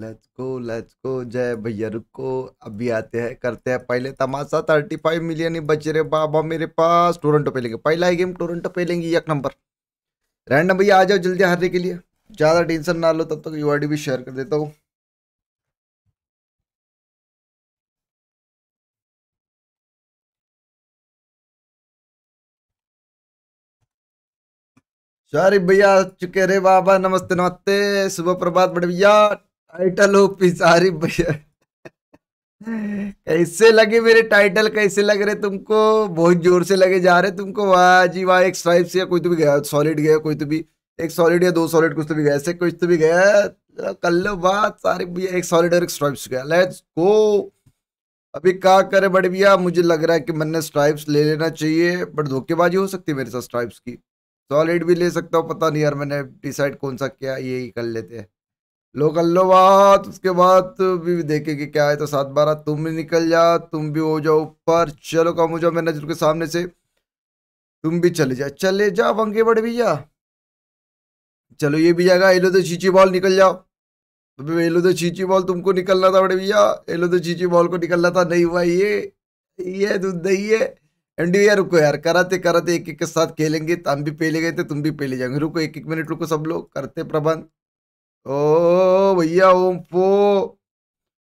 Let's go let's go जय भैया रुको अभी आते हैं करते हैं पहले तमाशा थर्टी फाइव मिलियन ही बच रहे बाबा मेरे पास टोरंटो पे लेंगे पहला ही गेम टोरंटो पे लेंगे एक नंबर रैंडम भैया आ जाओ जल्दी हारने के लिए ज़्यादा टेंशन ना लो तब तक यू भी शेयर कर देता हूँ सारी भैया चुके रे बाबा नमस्ते नमस्ते सुबह प्रभात बड़े भैया टाइटल हो पिसारी भैया कैसे लगे मेरे टाइटल कैसे लग रहे तुमको बहुत जोर से लगे जा रहे तुमको वाह जी वाह एक स्ट्राइप से कोई तो भी गया सॉलिड गया कोई तो भी एक सॉलिड या दो सॉलिड कुछ तो भी गया ऐसे कुछ तो भी गया कर लो बात सारे भैया एक सॉलिड और एक स्ट्राइप्स गया लेट्स गो अभी क्या करे बड़े भैया मुझे लग रहा है कि मैंने स्ट्राइप्स ले लेना चाहिए बट धोखेबाजी हो सकती है मेरे साथ स्ट्राइप्स की सॉलिड भी ले सकता हूँ पता नहीं यार मैंने डिसाइड कौन सा किया यही कर लेते हैं लोग अल्लोवात उसके बाद भी देखे कि क्या है तो सात बारह तुम भी निकल जा तुम भी हो जाओ ऊपर चलो कम हो जाओ मेरे नजर के सामने से तुम भी चले जाओ चले जाओ वंगे बड़े भैया चलो ये भी जाएगा एलो तो चीची बॉल निकल जाओ तो एलो तो चीची बॉल तुमको निकलना था बड़े भैया एलो तो चीची बॉल को निकलना था नहीं हुआ ये ये दूध दही है तो एंड यार रुको यार कराते कराते एक एक के साथ खेलेंगे हम भी पहले गए थे तुम भी पहले जाएंगे रुको एक एक मिनट रुको सब लोग करते प्रबंध ओ भैया ओम पो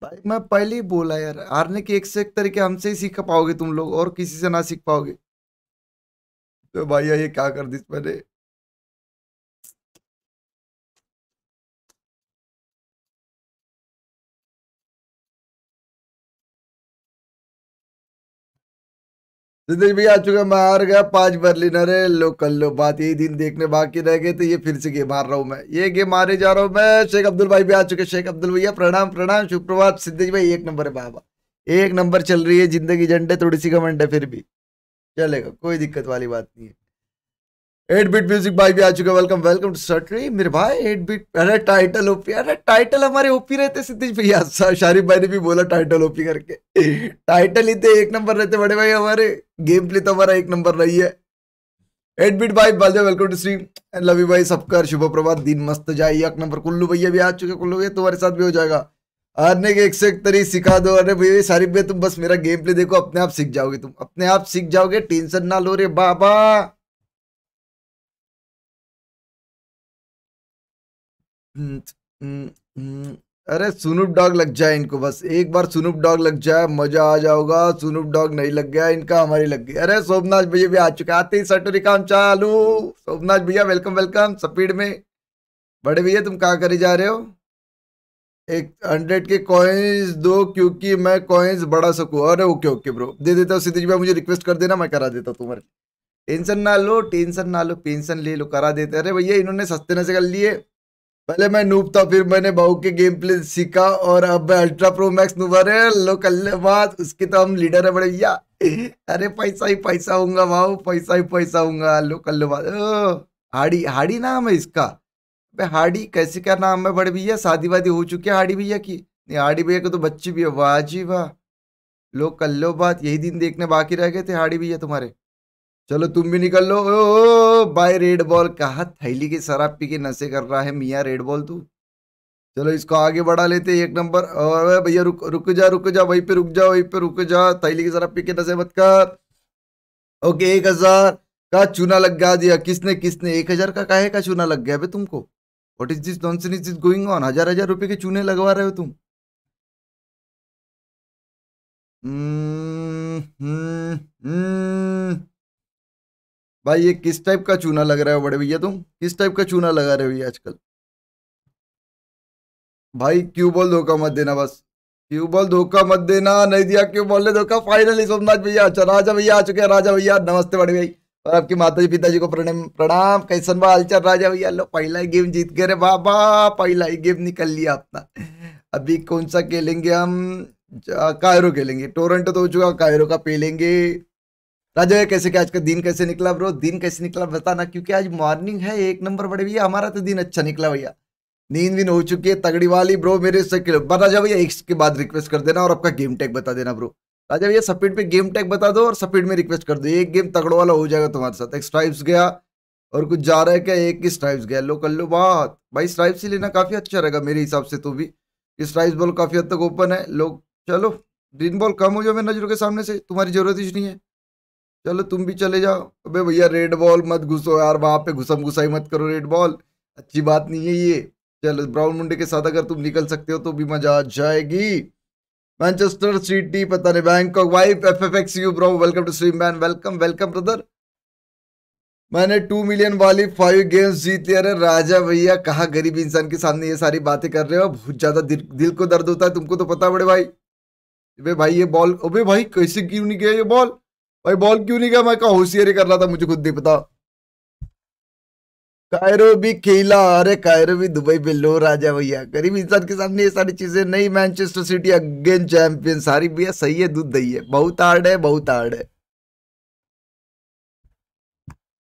भाई मैं पहले ही बोला यार हारने के एक से एक तरीके हमसे ही सीख पाओगे तुम लोग और किसी से ना सीख पाओगे तो भैया ये क्या कर दी मैंने रितेश भी आ चुका मैं हार गया पांच बर्लिनर है लो कल लो बात यही दिन देखने बाकी रह गए तो ये फिर से गेम हार रहा हूँ मैं ये गेम मारे जा रहा हूँ मैं शेख अब्दुल भाई भी आ चुके शेख अब्दुल भैया प्रणाम प्रणाम सुप्रभात सिद्धेश भाई एक नंबर है बाबा एक नंबर चल रही है जिंदगी झंडे थोड़ी सी घमंड है फिर भी चलेगा कोई दिक्कत वाली बात नहीं है एट बिट म्यूजिक भाई भी आ चुके वेलकम वेलकम टू सटरी मेरे भाई एट बिट अरे टाइटल ओपी अरे टाइटल हमारे ओपी रहते सिद्धिश भैया शारिफ भाई ने भी बोला टाइटल ओपी करके टाइटल ही थे तो एक नंबर रहते बड़े भाई हमारे गेम प्ले तो हमारा एक नंबर रही है एट बिट भाई बालजा वेलकम टू स्ट्रीम एंड लवी भाई सबका शुभ प्रभात दिन मस्त जाए एक नंबर कुल्लू भैया भी आ चुके कुल्लू भैया तुम्हारे साथ भी हो जाएगा हारने के एक से एक तरी सिखा दो अरे भैया सारिफ भैया तुम बस मेरा गेम प्ले देखो अपने आप सीख जाओगे तुम अपने आप सीख जाओगे टेंशन ना लो रे बाबा अरे सुनूप डॉग लग जाए इनको बस एक बार सुनूप डॉग लग जाए मजा आ जाओगा सुनूप डॉग नहीं लग गया इनका हमारी लग गई अरे सोमनाथ भैया भी आ चुके आते ही सटोरी काम चालू सोमनाथ भैया वेलकम वेलकम स्पीड में बड़े भैया तुम कहाँ करे जा रहे हो एक हंड्रेड के कॉइन्स दो क्योंकि मैं कॉइन्स बढ़ा सकूँ अरे ओके ओके ब्रो दे देता हूँ सिद्धिजी भाई मुझे रिक्वेस्ट कर देना मैं करा देता हूँ तुम्हारे टेंशन ना लो टेंशन ना लो पेंशन ले लो करा देते अरे भैया इन्होंने सस्ते नशे कर लिए पहले मैं नूब था फिर मैंने बहू के गेम प्ले सीखा और अब मैं अल्ट्रा प्रो मैक्स नूबर है लो कल्ले बात उसके तो हम लीडर है बड़े भैया अरे पैसा ही पैसा होगा भाऊ पैसा ही पैसा होगा लो कल्ले बात हाड़ी हाड़ी नाम है इसका अबे हाड़ी कैसे क्या नाम है बड़े भैया शादी वादी हो चुकी है हाड़ी भैया की नहीं हाड़ी भैया को तो बच्ची भी है वाह जी वाह लो कल्लो बात यही दिन देखने बाकी रह गए थे हाड़ी भैया तुम्हारे चलो तुम भी निकल लो ओ, भाई रेड बॉल कहा थैली के शराब पी के नशे कर रहा है मियाँ रेड बॉल तू चलो इसको आगे बढ़ा लेते एक नंबर भैया रुक रुक जा रुक जा वहीं पे रुक जा वहीं पे रुक जा थैली की शराब पी के नशे मत कर ओके एक हजार का चूना लग गया दिया किसने किसने एक हजार का काहे का चूना लग गया भाई तुमको what is this nonsense is this going on हजार हजार रुपए के चूने लगवा रहे हो तुम हम्म हम्म, हम्म। भाई ये किस टाइप का चूना लग रहा है बड़े भैया तुम किस टाइप का चूना लगा रहे हो ये आजकल भाई क्यूबॉल धोखा मत देना बस क्यूबॉल धोखा मत देना नहीं दिया क्यूबॉल ने धोखा फाइनली सोमनाथ भैया अच्छा राजा भैया आ चुके हैं राजा भैया नमस्ते बड़े भाई और आपकी माता जी पिताजी को प्रणाम प्रणाम कैसन बा राजा भैया लो पहला गेम जीत गए रे बाबा पहला ही गेम निकल लिया अपना अभी कौन सा खेलेंगे हम कायरो खेलेंगे टोरंटो तो हो चुका कायरो का पेलेंगे राजा भैया कैसे क्या आज का दिन कैसे निकला ब्रो दिन कैसे निकला बताना क्योंकि आज मॉर्निंग है एक नंबर बड़े भैया हमारा तो दिन अच्छा निकला भैया नींद वीन हो चुकी है तगड़ी वाली ब्रो मेरे से राजा भैया इसके बाद रिक्वेस्ट कर देना और आपका गेम टैग बता देना ब्रो राजा भैया सपीड पे गेम टैग बता दो और सपीड में रिक्वेस्ट कर दो एक गेम तगड़ो वाला हो जाएगा तुम्हारे साथ एक स्ट्राइप्स गया और कुछ जा रहा है क्या एक ही स्ट्राइप्स गया लो कर लो बात भाई स्ट्राइप्स ही लेना काफ़ी अच्छा रहेगा मेरे हिसाब से तो भी स्ट्राइप्स बॉल काफ़ी हद तक ओपन है लोग चलो ग्रीन बॉल कम हो जाओ मेरे नजरों के सामने से तुम्हारी जरूरत ही नहीं है चलो तुम भी चले जाओ अबे भैया रेड बॉल मत घुसो यार वहाँ पे घुसम घुसाई मत करो रेड बॉल अच्छी बात नहीं है ये चलो ब्राउन मुंडे के साथ अगर तुम निकल सकते हो तो भी मजा आ जाएगी मैनचेस्टर सिटी पता नहीं Bangkok wife F F X you bro welcome to stream man welcome welcome brother मैंने टू मिलियन वाली फाइव गेम्स जीत लिया अरे राजा भैया कहा गरीब इंसान के सामने ये सारी बातें कर रहे हो बहुत ज्यादा दिल, दिल को दर्द होता है तुमको तो पता बड़े भाई अबे भाई ये बॉल अबे भाई कैसे क्यों नहीं गया ये बॉल भाई बॉल क्यों नहीं गया मैं कहा होशियारी कर रहा था मुझे खुद नहीं पता कायरो भी खेला अरे कायरो भी दुबई बिल्लो लो राजा भैया गरीब इंसान के सामने ये सारी चीजें नहीं मैनचेस्टर सिटी अगेन चैंपियन सारी भैया सही है दूध दही है बहुत हार्ड है बहुत हार्ड है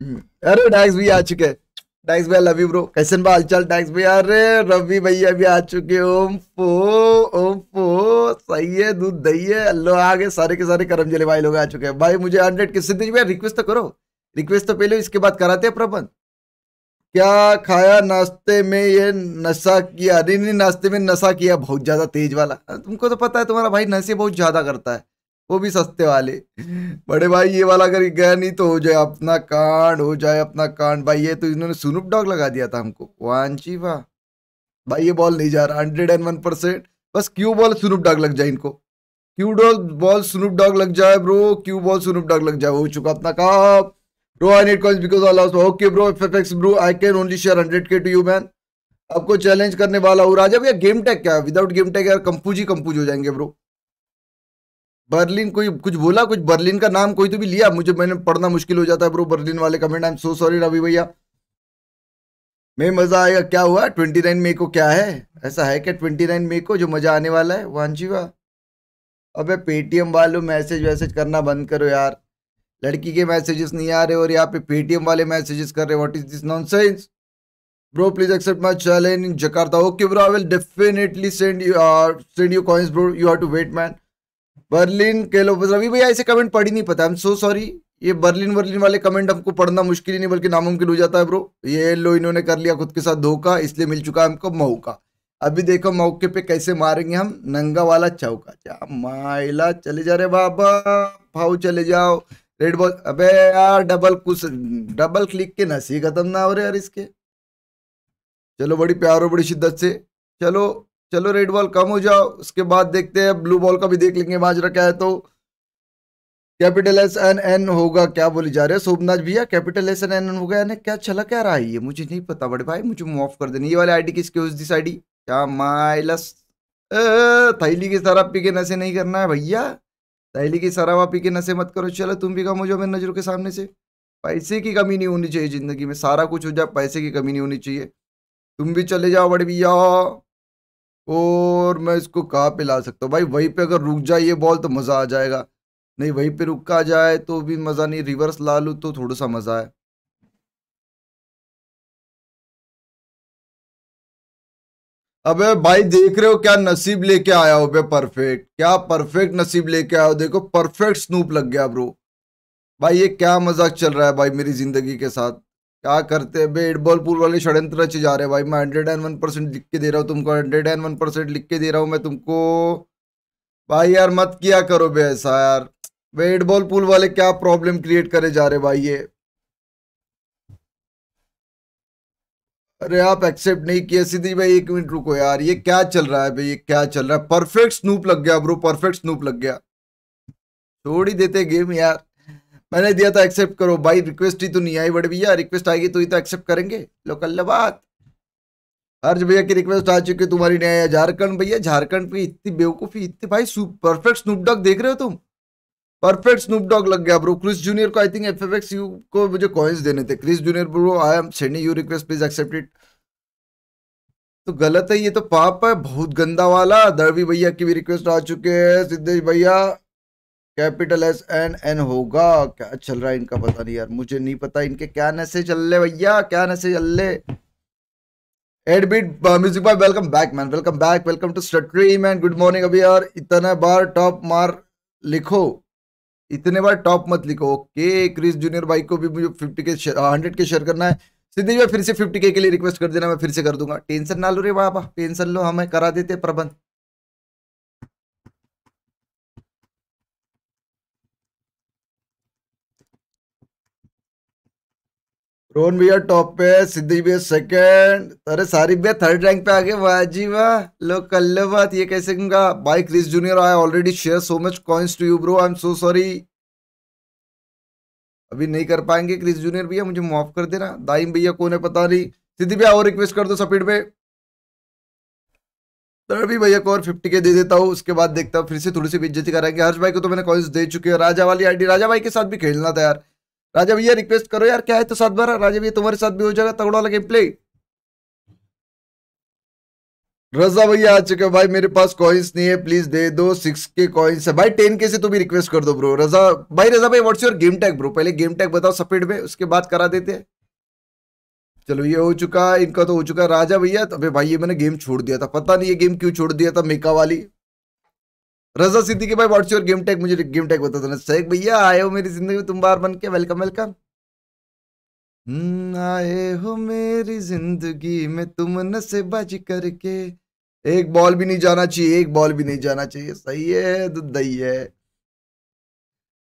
हम्म, अरे डैक्स भी आ चुके डैक्स भैया लव यू ब्रो कैसन बा हालचाल डैक्स भैया अरे रवि भैया भी आ चुके ओम फो ओम फो सही है दूध दही है लो आ गए सारे के सारे करम जले भाई लोग आ चुके हैं भाई मुझे हंड्रेड किस सिद्धि भैया रिक्वेस्ट तो करो रिक्वेस्ट तो पहले इसके बाद कराते हैं प्रबंध क्या खाया नाश्ते में ये नशा किया नहीं नहीं नाश्ते में नशा किया बहुत ज़्यादा तेज वाला तुमको तो पता है तुम्हारा भाई नशे बहुत ज़्यादा करता है वो भी सस्ते वाले बड़े भाई ये वाला अगर गया नहीं तो हो जाए अपना कांड हो जाए अपना कांड भाई ये तो इन्होंने सुनुप डॉग लगा दिया था हमको वांची वाह भाई ये बॉल नहीं जा रहा हंड्रेड एंड वन परसेंट बस क्यू बॉल सुनुप डॉग लग जाए इनको क्यू डॉल बॉल सुनुप डॉग लग जाए ब्रो क्यू बॉल सुनुप डॉग लग जाए हो चुका अपना cup bro I need coins because all lost okay bro FX bro I can only share के टू यू मैन आपको चैलेंज करने वाला हूं राजा भैया गेम टैग क्या है विदाउट गेम टैग यार कंपूज ही कंपूज हो जाएंगे ब्रो बर्लिन कोई कुछ बोला कुछ बर्लिन का नाम कोई तो भी लिया मुझे मैंने पढ़ना मुश्किल हो जाता है ब्रो बर्लिन वाले comment I am so sorry Ravi भैया मैं मजा आएगा क्या हुआ ट्वेंटी नाइन मई को क्या है ऐसा है क्या ट्वेंटी नाइन मई को जो मजा आने वाला है वांची वाह अबे पेटीएम वालों मैसेज वैसेज करना बंद करो यार लड़की के मैसेजेस नहीं आ रहे और यहाँ पे पेटीएम वाले मैसेजेस कर रहे what is this non bro please accept my challenge in jakarta okay bro i will definitely send you uh, send you coins bro you have to wait man Berlin लोग रवि मतलब भैया ऐसे comment पढ़ ही नहीं पता एम सो सॉरी ये Berlin Berlin वाले कमेंट हमको पढ़ना मुश्किल ही नहीं बल्कि नामुमकिन हो जाता है ब्रो ये लो इन्होंने कर लिया खुद के साथ धोखा इसलिए मिल चुका है हमको मौका अभी देखो मौके पे कैसे मारेंगे हम नंगा वाला चौका जा माइला चले जा रहे बाबा भाव चले जाओ रेड बॉल अबे यार डबल कुछ डबल क्लिक के नसी खत्म ना हो रहे यार इसके चलो बड़ी प्यार हो बड़ी शिद्दत से चलो चलो रेड बॉल कम हो जाओ उसके बाद देखते हैं ब्लू बॉल का भी देख लेंगे माजरा रखा है तो कैपिटल एस एन एन होगा क्या बोले जा रहे हैं सोमनाथ भैया कैपिटल एस एन एन होगा यानी क्या चला क्या रहा है ये मुझे नहीं पता बड़े भाई मुझे माफ कर देना ये वाले आईडी किसके उस दिस आईडी क्या माइलस थैली की शराब पी के नशे नहीं करना है भैया थैली की शराब पी के नशे मत करो चलो तुम भी कम हो जाओ मेरी नज़रों के सामने से पैसे की कमी नहीं होनी चाहिए ज़िंदगी में सारा कुछ हो जाए पैसे की कमी नहीं होनी चाहिए तुम भी चले जाओ बड़े भैया और मैं इसको कहाँ पे ला सकता हूँ भाई वहीं पे अगर रुक जाए ये बॉल तो मज़ा आ जाएगा नहीं वहीं पे रुक का जाए तो भी मज़ा नहीं रिवर्स ला लूँ तो थोड़ा सा मज़ा आए अबे भाई देख रहे हो क्या नसीब लेके आया हो बे परफेक्ट क्या परफेक्ट नसीब लेके आया हो देखो परफेक्ट स्नूप लग गया ब्रो भाई ये क्या मजाक चल रहा है भाई मेरी जिंदगी के साथ क्या करते बेट बॉल पूल वाले षडयंत्र रच जा रहे भाई मैं हंड्रेड एंड वन परसेंट लिख के दे रहा हूँ तुमको हंड्रेड एंड वन परसेंट लिख के दे रहा हूँ मैं तुमको भाई यार मत किया करो बे ऐसा यार भाई बॉल पूल वाले क्या प्रॉब्लम क्रिएट करे जा रहे भाई ये अरे आप एक्सेप्ट नहीं किए सीधी भाई एक मिनट रुको यार ये क्या चल रहा है भाई ये क्या चल रहा है परफेक्ट स्नूप लग गया ब्रो परफेक्ट स्नूप लग गया छोड़ ही देते गेम यार मैंने दिया था एक्सेप्ट करो भाई रिक्वेस्ट ही तो नहीं आई बट भैया रिक्वेस्ट आएगी तो ही तो एक्सेप्ट करेंगे लोकल बात हर्ष भैया की रिक्वेस्ट आ चुकी है तुम्हारी न्याय झारखंड भैया झारखंड पे इतनी बेवकूफ़ी इतनी भाई परफेक्ट स्नूप डॉग देख रहे हो तुम परफेक्ट स्नूपडॉग लग गया ब्रो क्रिस जूनियर को I think F F X U को मुझे कॉइन्स देने थे Chris junior bro I am sending you request please accept it तो गलत है ये तो पाप है बहुत गंदा वाला दरवी भैया की भी रिक्वेस्ट आ चुके हैं सिद्धेश भैया कैपिटल एस एन एन होगा क्या चल रहा है इनका पता नहीं यार मुझे नहीं पता इनके क्या नशे चल रहे भैया क्या नशे चल रहे एडबिट music bye welcome back man welcome back welcome to stream man good morning अभी यार इतने बार टॉप मार लिखो इतने बार टॉप मत लिखो ओके क्रिस जूनियर भाई को भी मुझे फिफ्टी के हंड्रेड के शेयर करना है सिद्धि भाई फिर से फिफ्टी के लिए रिक्वेस्ट कर देना मैं फिर से कर दूंगा टेंशन ना लो रे बाबा टेंशन लो हमें करा देते प्रबंध रोहन भैया टॉप पे सिद्धि भैया सेकंड अरे सारी भैया थर्ड रैंक पे आ गए वाह वाह लो कल लो बात ये कैसे कहूंगा भाई Chris junior I already share so much coins to you bro I am so sorry अभी नहीं कर पाएंगे क्रिस जूनियर भैया मुझे माफ कर देना दाइम भैया कौन है पता नहीं सिद्धि भैया और रिक्वेस्ट कर दो सपीड पे तभी भैया को और फिफ्टी के दे देता हूँ उसके बाद देखता हूँ फिर से थोड़ी सी बिजती कराएंगे हर्ष भाई को तो मैंने कॉइंस दे चुके हैं राजा वाली आईडी राजा भाई के साथ भी खेलना था यार राजा भैया रिक्वेस्ट करो यार क्या है तो साथ बारह राजा भैया तुम्हारे साथ भी हो जाएगा तगड़ा वाला गेम प्ले रजा भैया आ चुके भाई मेरे पास कॉइन्स नहीं है प्लीज दे दो सिक्स के कॉइन्स है भाई टेन के से तुम तो भी रिक्वेस्ट कर दो ब्रो रजा भाई रजा भाई what's your game tag bro पहले गेम टैग बताओ सफेद में उसके बाद करा देते हैं चलो ये हो चुका इनका तो हो चुका राजा भैया तो भाई ये मैंने गेम छोड़ दिया था पता नहीं ये गेम क्यों छोड़ दिया था मेका वाली रजा सिद्दीकी भाई व्हाट्स योर गेम टैग मुझे गेम टैग बता देना शेख भैया आए हो मेरी जिंदगी में तुम बार बन के वेलकम हम्म, वेलकम आए हो मेरी जिंदगी में तुम न से नशेबाजी करके एक बॉल भी नहीं जाना चाहिए एक बॉल भी नहीं जाना चाहिए सही है दूध दही है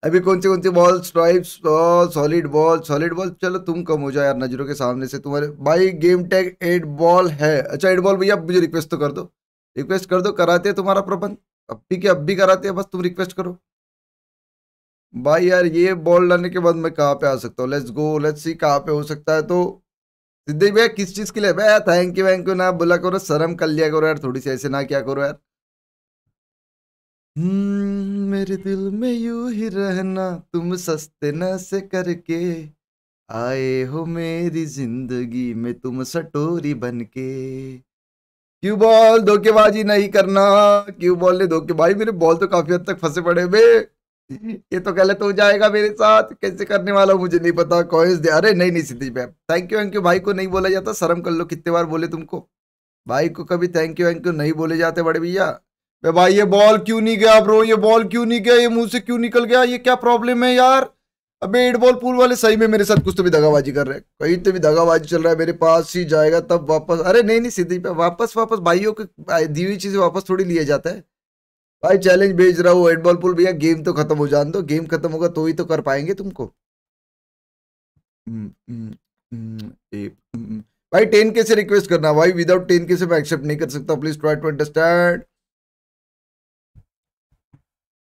अभी कौन से कौन से ball stripe ball solid ball solid ball चलो तुम कम हो जाओ यार नजरों के सामने से तुम्हारे भाई गेम टैग एट बॉल है अच्छा एट बॉल भैया मुझे रिक्वेस्ट तो कर दो रिक्वेस्ट कर दो कराते तुम्हारा प्रबंध अप्पी के अब भी कराते हैं बस तुम रिक्वेस्ट करो भाई यार ये बॉल लाने के बाद मैं कहाँ पे आ सकता हूँ लेट्स गो लेट्स सी कहाँ पे हो सकता है तो सिद्धि भैया किस चीज़ के लिए भैया थैंक यू वैंक यू ना बोला करो शर्म कर लिया करो यार थोड़ी सी ऐसे ना क्या करो यार हम्म, मेरे दिल में यू ही रहना तुम सस्ते न से करके आए हो मेरी जिंदगी में तुम सटोरी बनके क्यू बॉल धोखेबाजी नहीं करना क्यू बॉल ने धोखे भाई मेरे बॉल तो काफी हद तक फंसे पड़े बे ये तो गलत हो जाएगा मेरे साथ कैसे करने वाला मुझे नहीं पता कॉइंस दे अरे नहीं नहीं Siddhi ma'am thank you thank you भाई को नहीं बोला जाता शर्म कर लो कितने बार बोले तुमको भाई को कभी थैंक यू थैंक यू नहीं बोले जाते बड़े भैया भाई ये बॉल क्यों नहीं गया ब्रो ये बॉल क्यों नहीं गया ये मुंह से क्यों निकल गया ये क्या प्रॉब्लम है यार अबे एट बॉल पूल वाले सही में मेरे साथ कुछ तो भी दगाबाजी कर रहे हैं कहीं तो भी दगाबाजी चल रहा है मेरे पास ही जाएगा तब वापस अरे नहीं नहीं सीधी वापस वापस भाइयों के दी हुई चीज़ें वापस थोड़ी लिया जाता है भाई चैलेंज भेज रहा हूँ एट बॉल पूल भैया गेम तो खत्म हो जान दो गेम खत्म होगा तो ही तो कर पाएंगे तुमको हम्म, हम्म, हम्म, भाई टेन के से रिक्वेस्ट करना भाई विदाउट टेन के से मैं एक्सेप्ट नहीं कर सकता प्लीज ट्राई टू अंडरस्टैंड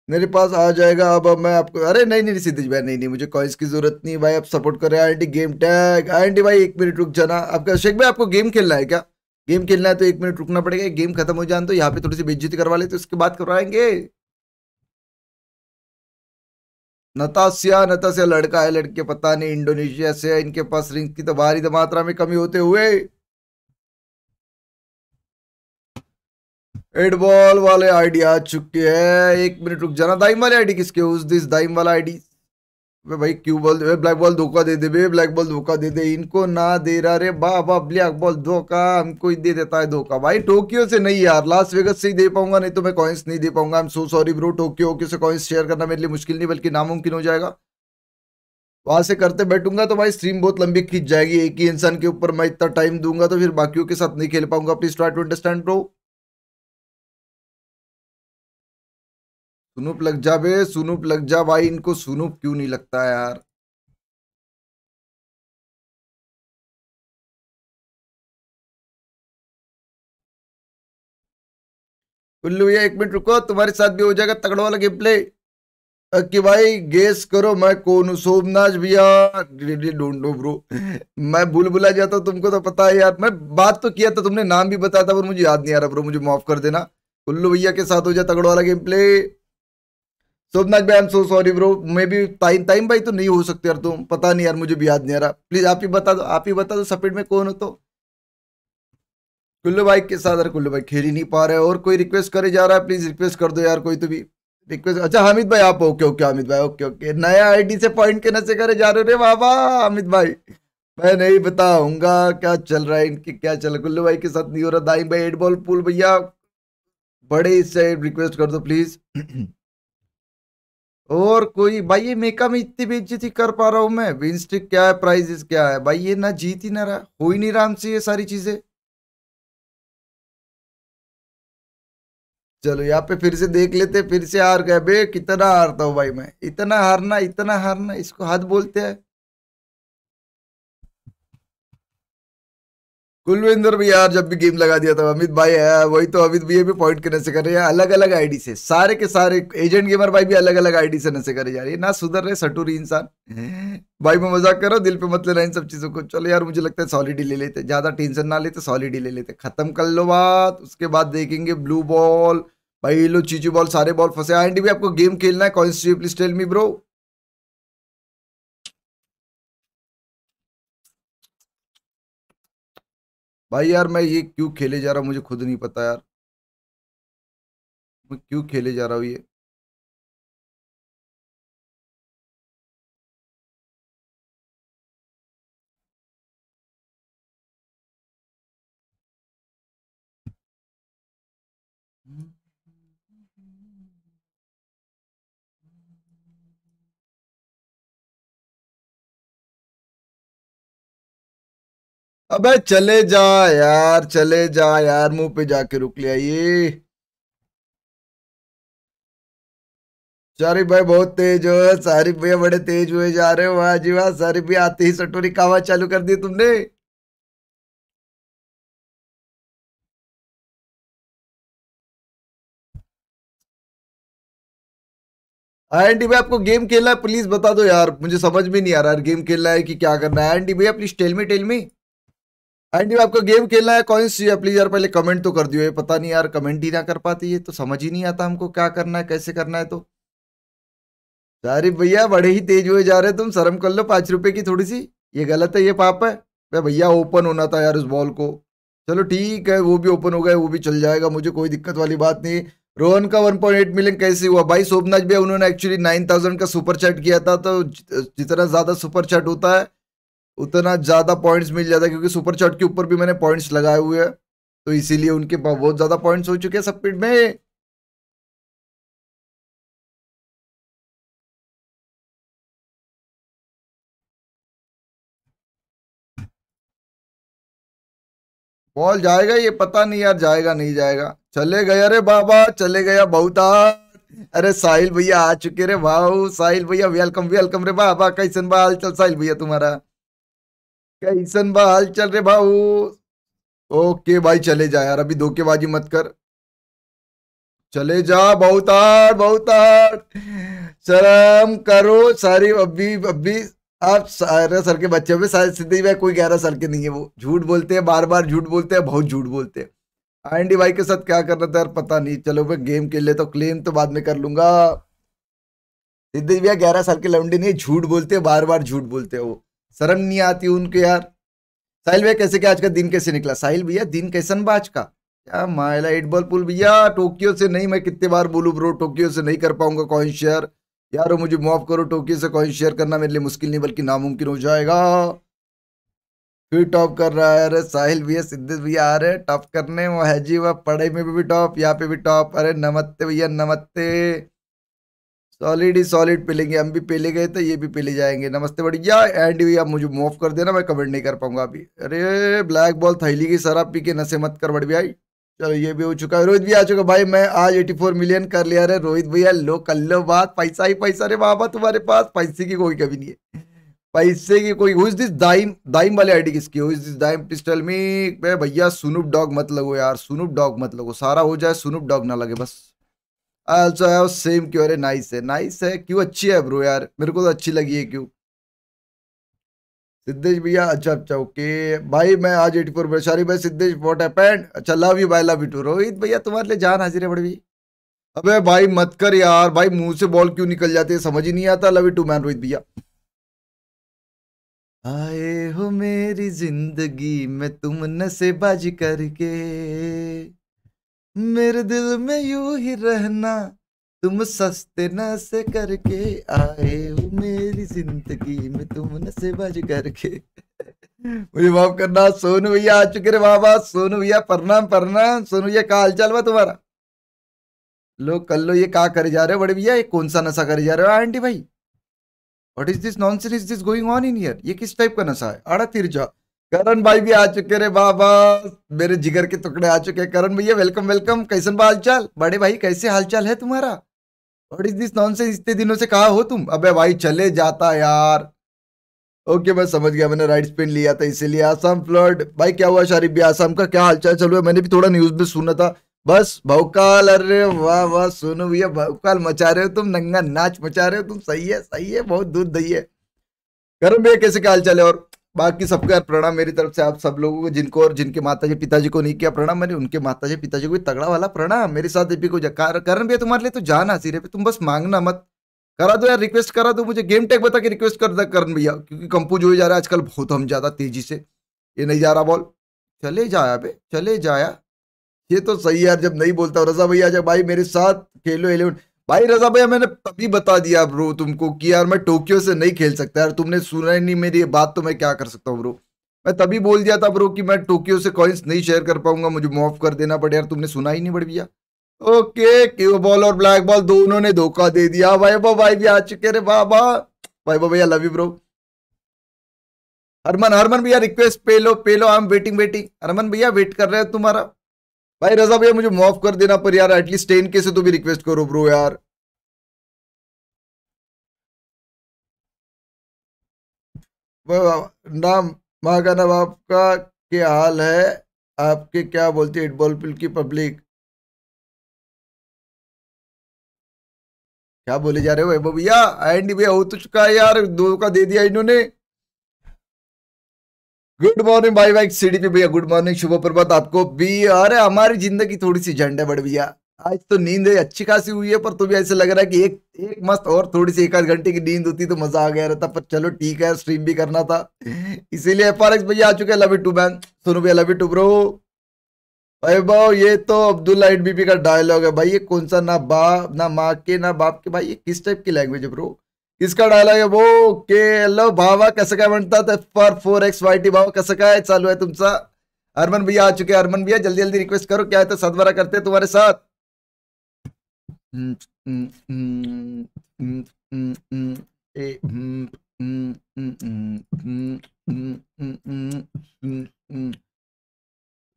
मेरे पास आ जाएगा अब अब मैं आपको अरे नहीं नहीं सिद्धेश भाई नहीं नहीं मुझे कॉइन्स की जरूरत नहीं भाई आप सपोर्ट कर रहे हैं आंटी गेम टैग आंटी भाई एक मिनट रुक जाना आपका शेख भाई आपको गेम खेलना है क्या गेम खेलना है तो एक मिनट रुकना पड़ेगा गेम खत्म हो जाए तो यहाँ पे थोड़ी सी बेज्जती करवा लेते तो उसके बाद करवाएंगे नतासिया नतासिया लड़का है लड़के पता नहीं इंडोनेशिया से इनके पास रिंग की तो भारी मात्रा में कमी होते हुए एट बॉल वाले आईडी आ चुके हैं एक मिनट रुक जाना दाइम वाले आईडी किसके उस दिस दाइम वाला आईडी वे भाई क्यू बॉल वे ब्लैक बॉल धोखा दे दे वे ब्लैक बॉल धोखा दे दे इनको ना दे रहा रे बा बा ब्लैक बॉल धोखा हमको ही दे देता है धोखा भाई टोक्यो से नहीं यार लास्ट वेगस से ही दे पाऊंगा नहीं तो मैं कॉइन्स नहीं दे पाऊंगा I am so sorry bro Tokyo okay से कॉइन्स शेयर करना मेरे लिए मुश्किल नहीं बल्कि नामुमकिन हो जाएगा वहां से करते बैठूंगा तो भाई स्ट्रीम बहुत लंबी खींच जाएगी एक ही इंसान के ऊपर मैं इतना टाइम दूंगा तो फिर बाकियों के साथ नहीं खेल पाऊंगा please try to understand bro सुनूप लग जा बे सुनूप लग जा भाई इनको सुनूप क्यों नहीं लगता यार उल्लू भैया एक मिनट रुको तुम्हारे साथ भी हो जाएगा तगड़ा वाला गेम प्ले कि भाई गेस करो मैं कौन हूँ सोमनाथ भैया डोंट नो ब्रो मैं भूल भुला जाता हूँ तुमको तो पता है यार मैं बात तो किया था तुमने नाम भी बताया था पर मुझे याद नहीं आ रहा ब्रो मुझे माफ कर देना उल्लू भैया के साथ हो जाए तगड़ा वाला गेम प्ले शोभनाथ भाई I am so sorry bro मे भी टाइम टाइम भाई तो नहीं हो सकते यार तुम पता नहीं यार मुझे भी याद नहीं आ रहा प्लीज आप ही बता दो आप ही बता दो सपेट में कौन हो तो कुल्लू भाई के साथ यार कुल्लू भाई खेल ही नहीं पा रहे और कोई रिक्वेस्ट करे जा रहा है प्लीज रिक्वेस्ट कर दो यार कोई तो भी रिक्वेस्ट अच्छा हामिद भाई आप ओके ओके हमिद भाई ओके ओके नया आई से पॉइंट के नशे करे जा रहे हो रे बाबा हमिद भाई मैं नहीं बताऊंगा क्या चल रहा है इनकी क्या चल रहा कुल्लू भाई के साथ नहीं हो रहा दाई भाई एट बॉल पुल भैया बड़े इससे रिक्वेस्ट कर दो प्लीज और कोई भाई ये मेका में इतनी बेइज्जती कर पा रहा हूँ मैं विंस्टिक क्या है प्राइजेस क्या है भाई ये ना जीत ही ना रहा हो ही नहीं राम से ये सारी चीजें चलो यहाँ पे फिर से देख लेते फिर से हार गए बे कितना हारता हूँ भाई मैं इतना हारना इतना हारना इसको हाथ बोलते हैं कुलविंदर भी यार जब भी गेम लगा दिया था अमित भाई है वही तो अमित भैया भी पॉइंट के नशे कर रहे हैं अलग अलग आईडी से सारे के सारे एजेंट गेमर भाई भी अलग अलग आईडी से नशे करे जा रही है ना सुधर रहे सटूरी इंसान भाई मैं मजाक कर रहा हूँ दिल पे मत लेना इन सब चीजों को चलो यार मुझे लगता है सॉलिडी ले लेते ज्यादा टेंशन ना लेते सॉलिडी ले लेते खत्म कर लो बात उसके बाद देखेंगे ब्लू बॉल भाई लो चीची बॉल सारे बॉल फंसे आंटी भी आपको गेम खेलना है कॉन्स्टिट्यूट स्टेल मी ब्रो भाई यार मैं ये क्यों खेले जा रहा हूँ मुझे खुद नहीं पता यार मैं क्यों खेले जा रहा हूँ ये अबे चले जा यार चले जा यार मुंह पे जाके रुक लिया ये सारी भाई बहुत तेज हो सारी भैया बड़े तेज हुए जा रहे हो वाह जी वाह सारी भैया आते ही सटोरी कावा चालू कर दी तुमने आंटी भाई आपको गेम खेलना है प्लीज बता दो यार मुझे समझ में नहीं आ रहा गेम खेलना है कि क्या करना है आंटी भैया please tell me tell me and आपको गेम खेलना है कॉइन्स चाहिए प्लीज यार पहले कमेंट तो कर दियो पता नहीं यार कमेंट ही ना कर पाती है तो समझ ही नहीं आता हमको क्या करना है कैसे करना है तो अरे भैया बड़े ही तेज हुए जा रहे तुम शर्म कर लो पाँच रुपए की थोड़ी सी ये गलत है ये पाप है भैया ओपन होना था यार उस बॉल को चलो ठीक है वो भी ओपन हो गया वो भी चल जाएगा मुझे कोई दिक्कत वाली बात नहीं रोहन का 1.8 मिलियन कैसे हुआ भाई सोमनाथ भैया उन्होंने एक्चुअली 9000 का सुपर चैट किया था तो जितना ज़्यादा सुपर चैट होता है उतना ज़्यादा पॉइंट्स मिल जाता है क्योंकि सुपर शॉट के ऊपर भी मैंने पॉइंट्स लगाए हुए हैं तो इसीलिए उनके पास बहुत ज़्यादा पॉइंट्स हो चुके हैं सब पिट में बॉल जाएगा ये पता नहीं यार जाएगा नहीं जाएगा चले गया अरे बाबा चले गया बहुत अरे साहिल भैया आ चुके रे भाऊ साहिल भैया वेलकम वेलकम रे बाबा कैसे बाल चल साहिल भैया तुम्हारा कैसन बहाल चल रहे भाऊ ओके भाई चले जा यार अभी धोखेबाजी मत कर चले जा बहुत आर बहुत आर शर्म करो सारी अभी अभी आप सारे सर के बच्चे में सारे सिद्धि भाई कोई ग्यारह साल के नहीं है वो झूठ बोलते हैं बार बार झूठ बोलते हैं बहुत झूठ बोलते हैं आंटी भाई के साथ क्या करना था यार पता नहीं चलो मैं गेम खेल ले तो क्लेम तो बाद में कर लूंगा सिद्धि भैया ग्यारह साल के लंडी नहीं झूठ बोलते बार बार झूठ बोलते हैं वो शर्म नहीं आती उनके यार साहिल भैया कैसे क्या आज का दिन कैसे निकला साहिल भैया दिन कैसन आज का क्या माइला एट बॉल पुल भैया टोक्यो से नहीं मैं कितने बार बोलू ब्रो टोक्यो से नहीं कर पाऊंगा कॉइन शेयर यारो मुझे माफ करो टोक्यो से कॉइन शेयर करना मेरे लिए मुश्किल नहीं बल्कि नामुमकिन हो जाएगा फिर टॉप कर रहा है अरे साहिल भैया सिद्धेश भैया आ रहे टॉप करने वो है जी वह पढ़ाई में भी, भी टॉप यहाँ पे भी टॉप अरे नमस्ते भैया नमस्ते सॉलिड ही सॉलिड पे लेंगे हम भी पेले गए थे ये भी पेले जाएंगे नमस्ते बढ़िया एंड भी आप मुझे मूव कर देना मैं कमेंट नहीं कर पाऊंगा अभी अरे ब्लैक बॉल थैली की शराब पी के नशे मत कर बड़ भाई चलो ये भी हो चुका है रोहित भी आ चुका भाई मैं आज 84 मिलियन कर लिया रे रोहित भैया लो कर लो बात पैसा ही पैसा रे बाबा तुम्हारे पास पैसे की कोई कभी नहीं है पैसे की कोई हुई दिस दाइम दाइम वाली आईडी किसकी हुई दिस दाइम पिस्टल में भैया सुनूप डॉग मत लगो यार सुनूप डॉग मत लगो सारा हो जाए सुनूप डॉग ना लगे बस आल्सो है सेम क्यों अरे नाइस है नाइस है क्यों अच्छी है ब्रो यार मेरे को तो अच्छी लगी है क्यों सिद्धेश भैया अच्छा अच्छा ओके भाई मैं आज एटी फोर सॉरी भाई सिद्धेश वॉट है पैंट अच्छा लव यू भाई लव यू टू रोहित भैया तुम्हारे लिए जान हाजिर है बड़वी अबे भाई मत कर यार भाई मुंह से बॉल क्यों निकल जाती है समझ ही नहीं आता love you too man Rohit भैया आए हो मेरी जिंदगी में तुम नशेबाजी करके मेरे दिल में यू ही रहना तुम सस्ते न से करके आए हो मेरी जिंदगी में तुम बज करके मुझे माफ करना सोनू भैया आ चुके रे बाबा सोनू भैया प्रणाम प्रणाम सोनू भैया का चाल हुआ तुम्हारा लोग कल लो ये का करे जा रहे हो बड़े भैया ये कौन सा नशा करे जा रहे हो आंटी भाई what is this non is this going on in here ये किस टाइप का नशा है आड़ा तिरजा करण भाई भी आ चुके रे बाबा मेरे जिगर के टुकड़े आ चुके करण भैया वेलकम वेलकम कैसन बा हालचाल बड़े भाई कैसे हालचाल है तुम्हारा वॉट इज दिस नॉन इतने दिनों से कहा हो तुम अबे भाई चले जाता यार ओके मैं समझ गया मैंने राइट स्पिन लिया था इसीलिए आसाम फ्लड भाई क्या हुआ शारिफ भी आसाम का क्या हालचाल चल रहा मैंने भी थोड़ा न्यूज में सुना था बस भौकाल अरे वाह वाह सुनो भैया भौकाल मचा रहे हो तुम नंगा नाच मचा रहे हो तुम सही है सही है बहुत दूध दही है करण भैया कैसे क्या हालचाल है और बाकी सबका प्रणाम मेरी तरफ से आप सब लोगों को जिनको और जिनके माता जी पिताजी को नहीं किया प्रणाम मैंने उनके माता जी पिताजी को भी तगड़ा वाला प्रणाम मेरे साथ भी को कारण भैया तुम्हारे लिए तो जाना सिरे पे तुम बस मांगना मत करा दो यार रिक्वेस्ट करा दो मुझे गेम टेक बता के रिक्वेस्ट कर दो करण भैया क्योंकि कंपोज हो जा रहा है आजकल बहुत हम ज़्यादा तेजी से ये नहीं जा रहा बॉल चले जाया बे चले जाया ये तो सही यार जब नहीं बोलता रजा भैया जब भाई मेरे साथ खेलो एलेवन भाई रजा भैया मैंने तभी बता दिया ब्रो तुमको कि यार मैं टोक्यो से नहीं खेल सकता यार तुमने सुना ही नहीं मेरी ये बात तो मैं क्या कर सकता हूँ ब्रो मैं तभी बोल दिया था ब्रो कि मैं टोक्यो से कॉइन्स नहीं शेयर कर पाऊंगा मुझे माफ कर देना पड़े यार तुमने सुना ही नहीं बढ़ भैया ओके क्यू बॉल और ब्लैक बॉल दोनों ने धोखा दे दिया भाई बो भाई भी आ चुके रे बाबा भाई बो भैया love you bro Harman Harman भैया रिक्वेस्ट पे लो पे लो I am waiting waiting Harman भैया वेट कर रहे हैं तुम्हारा भाई रजा भैया मुझे माफ कर देना पर यार एटलीस्ट टेन के से तो भी रिक्वेस्ट करो ब्रो यार नाम का नाम आपका क्या हाल है आपके क्या बोलती है इटबॉल पिल की पब्लिक क्या बोले जा रहे हो भैया आई एंड भैया हो तो चुका है यार दो का दे दिया इन्होंने गुड मॉर्निंग भाई भाई पे भैया गुड मॉर्निंग शुभ प्रभात आपको भी अरे हमारी जिंदगी थोड़ी सी झंडे बढ़ भैया आज तो नींद अच्छी खासी हुई है पर तुम्हें ऐसे लग रहा है कि एक एक मस्त और थोड़ी सी एक आध घंटे की नींद होती तो मजा आ गया रहता पर चलो ठीक है स्ट्रीम भी करना था इसीलिए एफ भैया आ चुके हैं टू बैन सुनो भैया लवी टू ब्रो भाई भाव ये तो अब्दुल्ला एडबीपी का डायलॉग है भाई ये कौन सा ना बा ना माँ के ना बाप के भाई ये किस टाइप की लैंग्वेज है ब्रो किसका डायलॉग है वो के लो भावा कसं काय म्हणतात पर फोर एक्स वाई टी भावा का है चालू आहे तुमचा अरमन भैया आ चुके अरमन भैया जल्दी जल्दी रिक्वेस्ट करो क्या है तो सदवरा करते हैं तुम्हारे साथ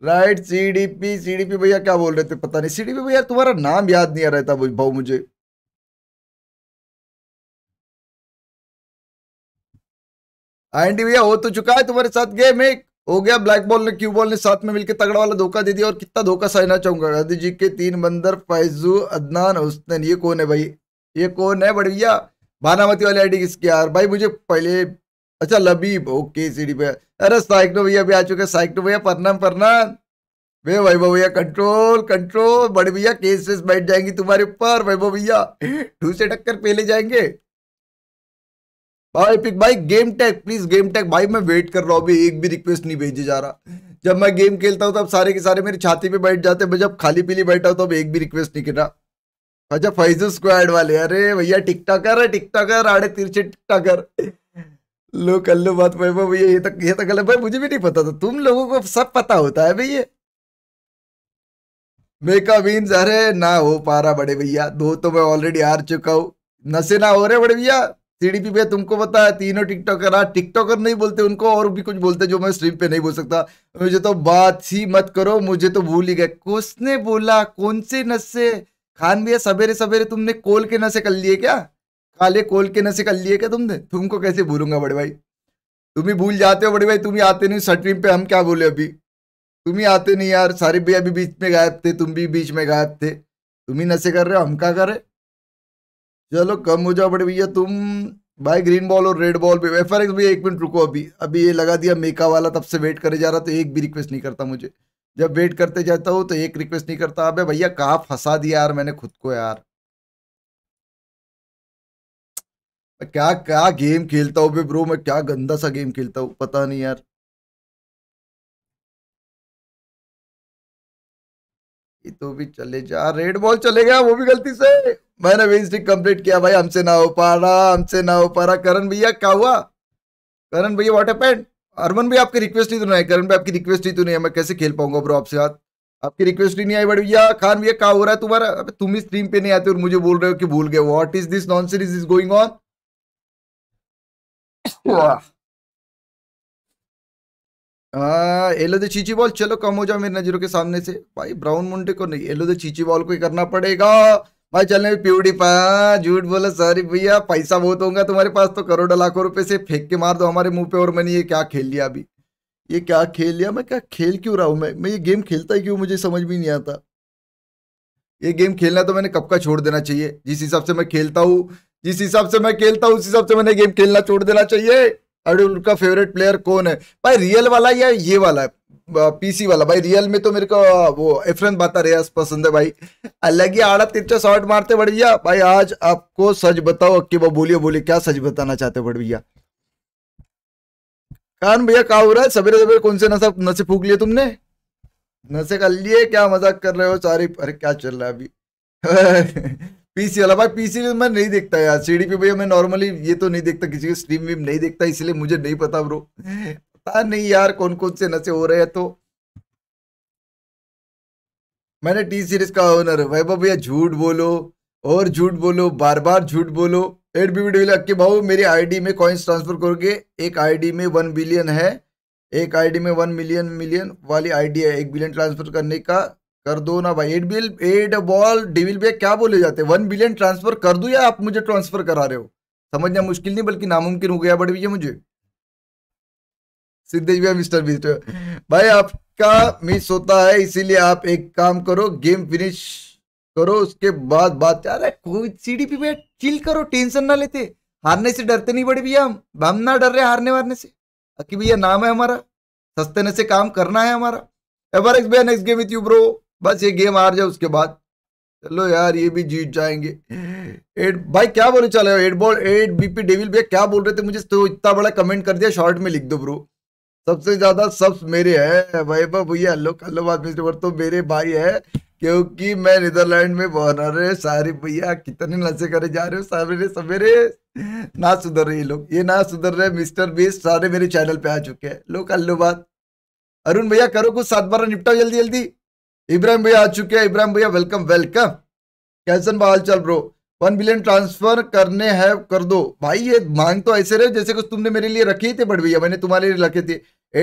राइट सीडीपी सीडीपी भैया क्या बोल रहे थे पता नहीं सीडीपी भैया तुम्हारा नाम याद नहीं आ रहा था भाव मुझे आंटी भैया हो तो चुका है तुम्हारे साथ गेम एक हो गया ब्लैक बॉल ने क्यू बॉल ने साथ में मिलकर तगड़ा वाला धोखा दे दिया और कितना धोखा सहना चाहूंगा गांधी जी के तीन बंदर फैजू अदनान हुसनैन ये कौन है भाई ये कौन है बड़े भैया भानामती वाली आई किसकी यार भाई मुझे पहले अच्छा लबीब ओके सीढ़ी पे अरे साइक्नो भैया भी आ चुके साइक्नो भैया परनाम प्रणाम वे वैभव भैया कंट्रोल कंट्रोल बड़े भैया केसेस बैठ जाएंगी तुम्हारे ऊपर वैभव भैया दूसरे से टक्कर पहले जाएंगे पिक भाई game tag please game tag भाई मैं वेट कर रहा हूँ अभी एक भी रिक्वेस्ट नहीं भेजे जा रहा जब मैं गेम खेलता हूँ तब सारे के सारे मेरी छाती पे बैठ जाते हैं जब खाली पीली बैठा हूँ तब एक भी रिक्वेस्ट नहीं कर रहा अच्छा फैज स्क्वाड वाले अरे भैया टिकटॉकर है टिकटॉकर आड़े तिरछे टिकटॉकर लो कर लो बात भाई भैया ये तक तो, ये तक तो गलत भाई मुझे भी नहीं पता था तुम लोगों को सब पता होता है भैया मेका मीन्स अरे ना हो पा रहा बड़े भैया दो तो मैं ऑलरेडी हार चुका हूँ नशे ना हो रहे बड़े भैया सीडीपी भैया तुमको पता है तीनों टिकटॉकर आ टिकटॉकर नहीं बोलते उनको और भी कुछ बोलते जो मैं स्ट्रीम पे नहीं बोल सकता मुझे तो बात ही मत करो मुझे तो भूल ही गए किसने बोला कौन से नशे खान भैया सवेरे सवेरे तुमने कोल के नशे कर लिए क्या काले कोल के नशे कर लिए क्या तुमने तुमको कैसे भूलूंगा बड़े भाई तुम ही भूल जाते हो बड़े भाई तुम ही आते नहीं स्ट्रीम पे हम क्या बोले अभी तुम ही आते नहीं यार सारे भैया भी बीच में गायब थे तुम भी बीच में गायब थे तुम ही नशे कर रहे हो हम क्या कर रहे चलो कम हो जाओ बड़े भैया तुम भाई ग्रीन बॉल और रेड बॉल पे एफ आर एक्स भैया एक मिनट रुको अभी अभी ये लगा दिया मेका वाला तब से वेट करे जा रहा तो एक भी रिक्वेस्ट नहीं करता मुझे जब वेट करते जाता हूँ तो एक रिक्वेस्ट नहीं करता अबे भैया कहा फंसा दिया यार मैंने खुद को यार क्या क्या गेम खेलता हूँ ब्रो मैं क्या गंदा सा गेम खेलता हूँ पता नहीं यार ये तो भी चले जा रेड बॉल चले गया वो भी गलती से मैंने विन स्टिक कंप्लीट किया भाई हमसे ना हो पा रहा हमसे ना हो पा रहा करण भैया क्या हुआ करण भैया वॉट एपेंड अरमन भाई आपकी रिक्वेस्ट ही तो नहीं है करण भाई आपकी रिक्वेस्ट ही तो नहीं है मैं कैसे खेल पाऊंगा ब्रो आपसे हाथ आपकी रिक्वेस्ट ही नहीं आई बट भैया खान भैया क्या हो रहा है तुम्हारा अब तुम ही स्ट्रीम पे नहीं आते और मुझे बोल रहे हो कि भूल गए what is this non is going on एलो हाँ, दे चीची बॉल चलो कम हो जाओ मेरी नजरों के सामने से भाई ब्राउन मुंडे को नहीं एलो दे चीची बॉल को ही करना पड़ेगा भाई चलने प्यूडी पा झूठ बोला सर भैया पैसा बहुत होगा तुम्हारे पास तो करोड़ों लाखों रुपए से फेंक के मार दो हमारे मुंह पे और मैंने ये क्या खेल लिया अभी ये क्या खेल लिया मैं क्या खेल क्यों रहा हूँ मैं मैं ये गेम खेलता ही क्यों मुझे समझ भी नहीं आता ये गेम खेलना तो मैंने कब का छोड़ देना चाहिए जिस हिसाब से मैं खेलता हूँ जिस हिसाब से मैं खेलता हूँ उस हिसाब से मैंने गेम खेलना छोड़ देना चाहिए अरे उनका फेवरेट प्लेयर कौन है भाई रियल वाला या ये वाला है पीसी वाला भाई रियल में तो मेरे को वो एफरन बाता रियाज पसंद है भाई अलग ही आड़ा तिरचा शॉर्ट मारते बड़ भैया भाई आज आपको सच बताओ कि वो बोलिए बोलिए क्या सच बताना चाहते बड़ भैया कान भैया कहा हो रहा है सवेरे सवेरे कौन से नशा नशे फूक लिए तुमने नशे कर लिए क्या मजाक कर रहे हो सारी अरे क्या चल रहा है अभी पीसी वाला भाई पीसी में मैं नहीं देखता यार सीडी पे भैया मैं नॉर्मली ये तो नहीं देखता किसी की स्ट्रीम में नहीं देखता इसलिए मुझे नहीं पता ब्रो पता नहीं यार कौन कौन से नशे हो रहे हैं तो मैंने टी सीरीज का ओनर वैभव भैया झूठ बोलो और झूठ बोलो बार बार झूठ बोलो एड बी वीडियो अक्के भाऊ मेरे आईडी में कॉइन्स ट्रांसफर करके एक आईडी में वन बिलियन है एक आईडी में वन मिलियन मिलियन वाली आईडी है एक बिलियन ट्रांसफर करने का कर दो ना भाई eight bill eight ball devil पे क्या बोले जाते वन बिलियन ट्रांसफर कर दू या आप मुझे ट्रांसफर करा रहे हो समझना मुश्किल नहीं बल्कि नामुमकिन हो गया बट भैया मुझे सिद्धेश भैया मिस्टर बीस्ट भाई आपका मिस होता है इसीलिए आप एक काम करो गेम फिनिश करो उसके बाद बात अरे कोविड सीडीपी पे चिल करो टेंशन ना लेते हारने से डरते नहीं बड़े भैया हम हम ना डर रहे हारने वारने से अकी भैया नाम है हमारा सस्ते से काम करना है हमारा एवर भैया next game with you bro बस ये गेम हार जाए उसके बाद चलो यार ये भी जीत जाएंगे एट भाई क्या बोले चले eight ball eight BP devil भैया क्या बोल रहे थे मुझे तो इतना बड़ा कमेंट कर दिया शॉर्ट में लिख दो ब्रो सबसे ज्यादा सब्स मेरे है वैभव भैया हेलो हेलो बात मिस्टर तो मेरे भाई है क्योंकि मैं नीदरलैंड में बहना रहे सारे भैया कितने नशे करे जा रहे हो सारे सवेरे ना सुधर रहे लोग ये ना सुधर रहे मिस्टर बीस सारे मेरे चैनल पे आ चुके हैं लोग अल्लू बात अरुण भैया करो कुछ सात बारह निपटाओ जल्दी जल्दी इब्राहिम भैया आ चुके हैं इब्राहिम भैया वेलकम वेलकम कैसन बहाल चल ब्रो वन बिलियन ट्रांसफर करने हैं कर दो भाई ये मांग तो ऐसे रहे जैसे कुछ तुमने मेरे लिए रखे थे बट भैया मैंने तुम्हारे लिए रखे थे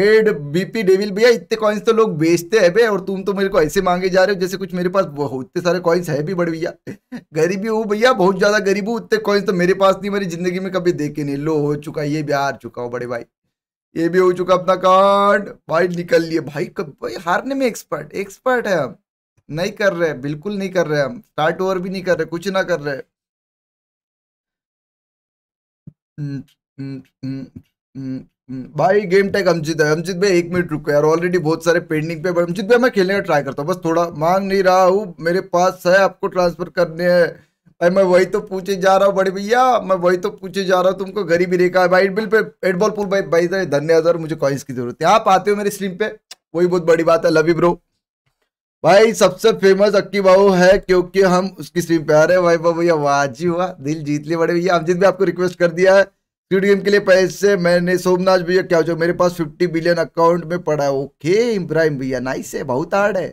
एड बीपी डेविल भैया इतने कॉइन्स तो लोग बेचते हैं बे और तुम तो मेरे को ऐसे मांगे जा रहे हो जैसे कुछ मेरे पास इतने सारे कॉइन्स है भी बड़ भैया गरीबी हूँ भैया बहुत ज्यादा गरीब हूँ उतने कॉइन्स तो मेरे पास नहीं मेरी जिंदगी में कभी देखे नहीं लो हो चुका ये भी हार चुका हो बड़े भाई ये भी हो चुका अपना कार्ड भाई निकल लिए भाई भाई हारने में एक्सपर्ट एक्सपर्ट है हम नहीं कर रहे बिल्कुल नहीं कर रहे हम स्टार्ट ओवर भी नहीं कर रहे कुछ ना कर रहे भाई गेम टैग अमजीत है अमजीत भाई एक मिनट रुको यार ऑलरेडी बहुत सारे पेंडिंग पे अमजीत भाई मैं खेलने का ट्राई करता हूँ बस थोड़ा मांग नहीं रहा हूँ मेरे पास है आपको ट्रांसफर करने हैं अरे मैं वही तो पूछे जा रहा हूँ बड़े भैया मैं वही तो पूछे जा रहा हूँ तुमको गरीबी रेखा है भाई एट बिल पे एट पुल भाई भाई धन्यवाद और मुझे कॉइन्स की जरूरत है आप आते हो मेरे स्ट्रीम पे वही बहुत बड़ी बात है लव यू ब्रो भाई सबसे फेमस अक्की बाबू है क्योंकि हम उसकी स्ट्रीम पे आ रहे हैं भाई बाबू भैया वाजी हुआ दिल जीत लिया बड़े भैया अमजीत भी आपको रिक्वेस्ट कर दिया है स्पीड गेम के लिए पैसे मैंने सोमनाथ भैया क्या जो मेरे पास फिफ्टी बिलियन अकाउंट में पड़ा है ओके इब्राहिम भैया नाइस है बहुत हार्ड है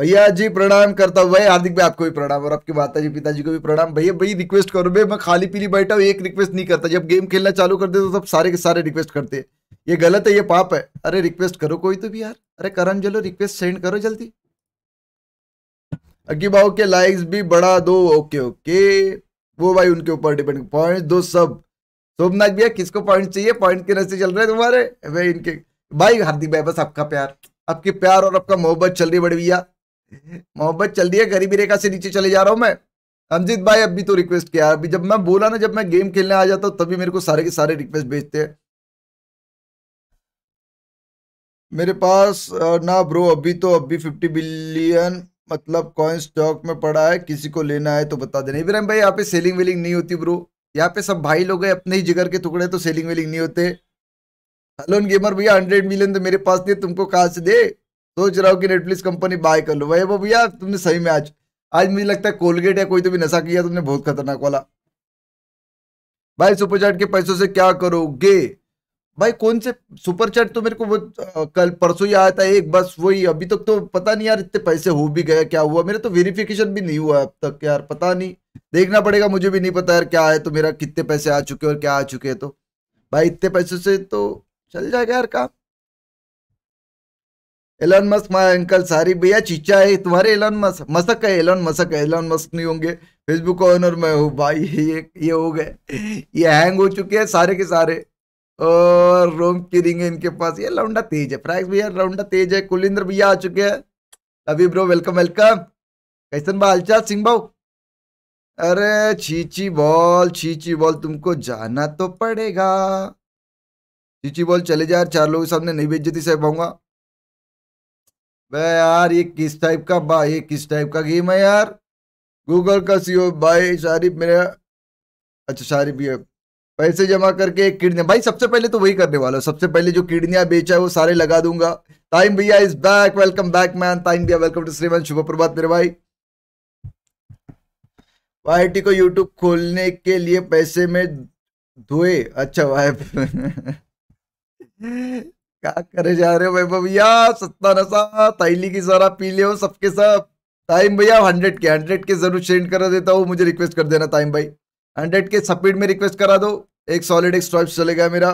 भैया जी प्रणाम करता हूँ भाई हार्दिक भाई आपको भी प्रणाम और आपके माता जी पिताजी को भी प्रणाम भैया भाई रिक्वेस्ट करो भाई मैं खाली पीली बैठा हूँ एक रिक्वेस्ट नहीं करता जब गेम खेलना चालू कर दे तो सब सारे के सारे रिक्वेस्ट करते हैं ये गलत है ये पाप है अरे रिक्वेस्ट करो कोई तो भी यार अरे करण जलो रिक्वेस्ट सेंड करो जल्दी अग्नि भाव के लाइक्स भी बढ़ा दो ओके ओके वो भाई उनके ऊपर डिपेंड पॉइंट दो सब सोमनाथ भैया किसको पॉइंट चाहिए पॉइंट के नजर चल रहे तुम्हारे भाई इनके भाई हार्दिक भाई बस आपका प्यार आपके प्यार और आपका मोहब्बत चल रही बड़ी भैया मोहब्बत चल रही है गरीबी रेखा से नीचे चले जा रहा हूँ मैं अमजीत भाई अभी तो रिक्वेस्ट किया अभी जब मैं बोला ना जब मैं गेम खेलने आ जाता हूँ तभी मेरे को सारे के सारे रिक्वेस्ट भेजते हैं मेरे पास ना ब्रो अभी तो अभी फिफ्टी बिलियन मतलब कॉइन स्टॉक में पड़ा है किसी को लेना है तो बता देना इब्राहिम भाई यहाँ पे सेलिंग वेलिंग नहीं होती ब्रो यहाँ पे सब भाई लोग हैं अपने ही जिगर के टुकड़े तो सेलिंग वेलिंग नहीं होते हेलोन गेमर भैया हंड्रेड मिलियन तो मेरे पास दे तुमको कहाँ से दे सोच रहा हूँ कि नेटफ्लिक्स कंपनी बाय कर लो भाई वो भैया तुमने सही में आज आज मुझे लगता है कोलगेट या कोई तो भी नशा किया तुमने बहुत खतरनाक वाला भाई सुपरचार्ट के पैसों से क्या करोगे भाई कौन से सुपर तो मेरे को वो कल परसों ही आया था एक बस वही अभी तक तो पता नहीं यार इतने पैसे हो भी गया क्या हुआ मेरा तो वेरिफिकेशन भी नहीं हुआ अब तक यार पता नहीं देखना पड़ेगा मुझे भी नहीं पता यार क्या है तो मेरा कितने पैसे आ चुके और क्या आ चुके हैं तो भाई इतने पैसों से तो चल जाएगा यार काम एलन मस्क माय अंकल सारी भैया चीचा है तुम्हारे एलन मस्क मसक है एलन मसक है एलन मस्क नहीं होंगे फेसबुक का ओनर मैं हूँ भाई ये ये हो गए ये हैंग हो चुके हैं सारे के सारे और रोम की रिंग इनके पास ये लौंडा तेज है फ्रैक्स भैया लौंडा तेज है कुलिंद्र भैया आ चुके हैं अभी ब्रो वेलकम वेलकम कैसन भा हलचाल सिंह भाऊ अरे चीची बॉल चीची बॉल तुमको जाना तो पड़ेगा चीची बॉल चले जा चार लोगों के सामने नहीं देती सह पाऊंगा भाई यार ये किस टाइप का बा ये किस टाइप का गेम है यार गूगल का सीओ e भाई शारिफ मेरा अच्छा शारिफ ये पैसे जमा करके एक किडनी भाई सबसे पहले तो वही करने वाला सबसे पहले जो किडनिया बेचा है वो सारे लगा दूंगा टाइम भैया is back welcome back man time भैया वेलकम टू श्रीमान शुभ प्रभात मेरे भाई वाई को यूट्यूब खोलने के लिए पैसे में धोए अच्छा वाई क्या करे जा रहे हो भाई भैया सत्ता नशा ताइली की सारा पी ले हो सबके सब टाइम भैया हंड्रेड के हंड्रेड के जरूर सेंड करा देता हूँ मुझे रिक्वेस्ट कर देना टाइम भाई हंड्रेड के सपीड में रिक्वेस्ट करा दो एक सॉलिड एक स्ट्राइप चलेगा मेरा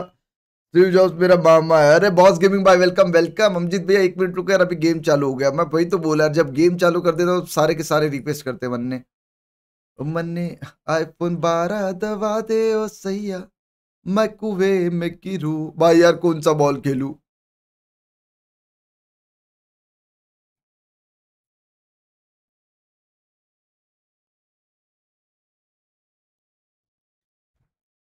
जॉब्स मेरा मामा है अरे बॉस गेमिंग भाई वेलकम वेलकम अमजीत भैया एक मिनट रुके यार अभी गेम चालू हो गया मैं वही तो बोला यार जब गेम चालू कर देता तो सारे के सारे रिक्वेस्ट करते मन ने मन ने आई फोन बारह दबा दे ओ सैया मैं कुवे में किरू भाई यार कौन सा बॉल खेलू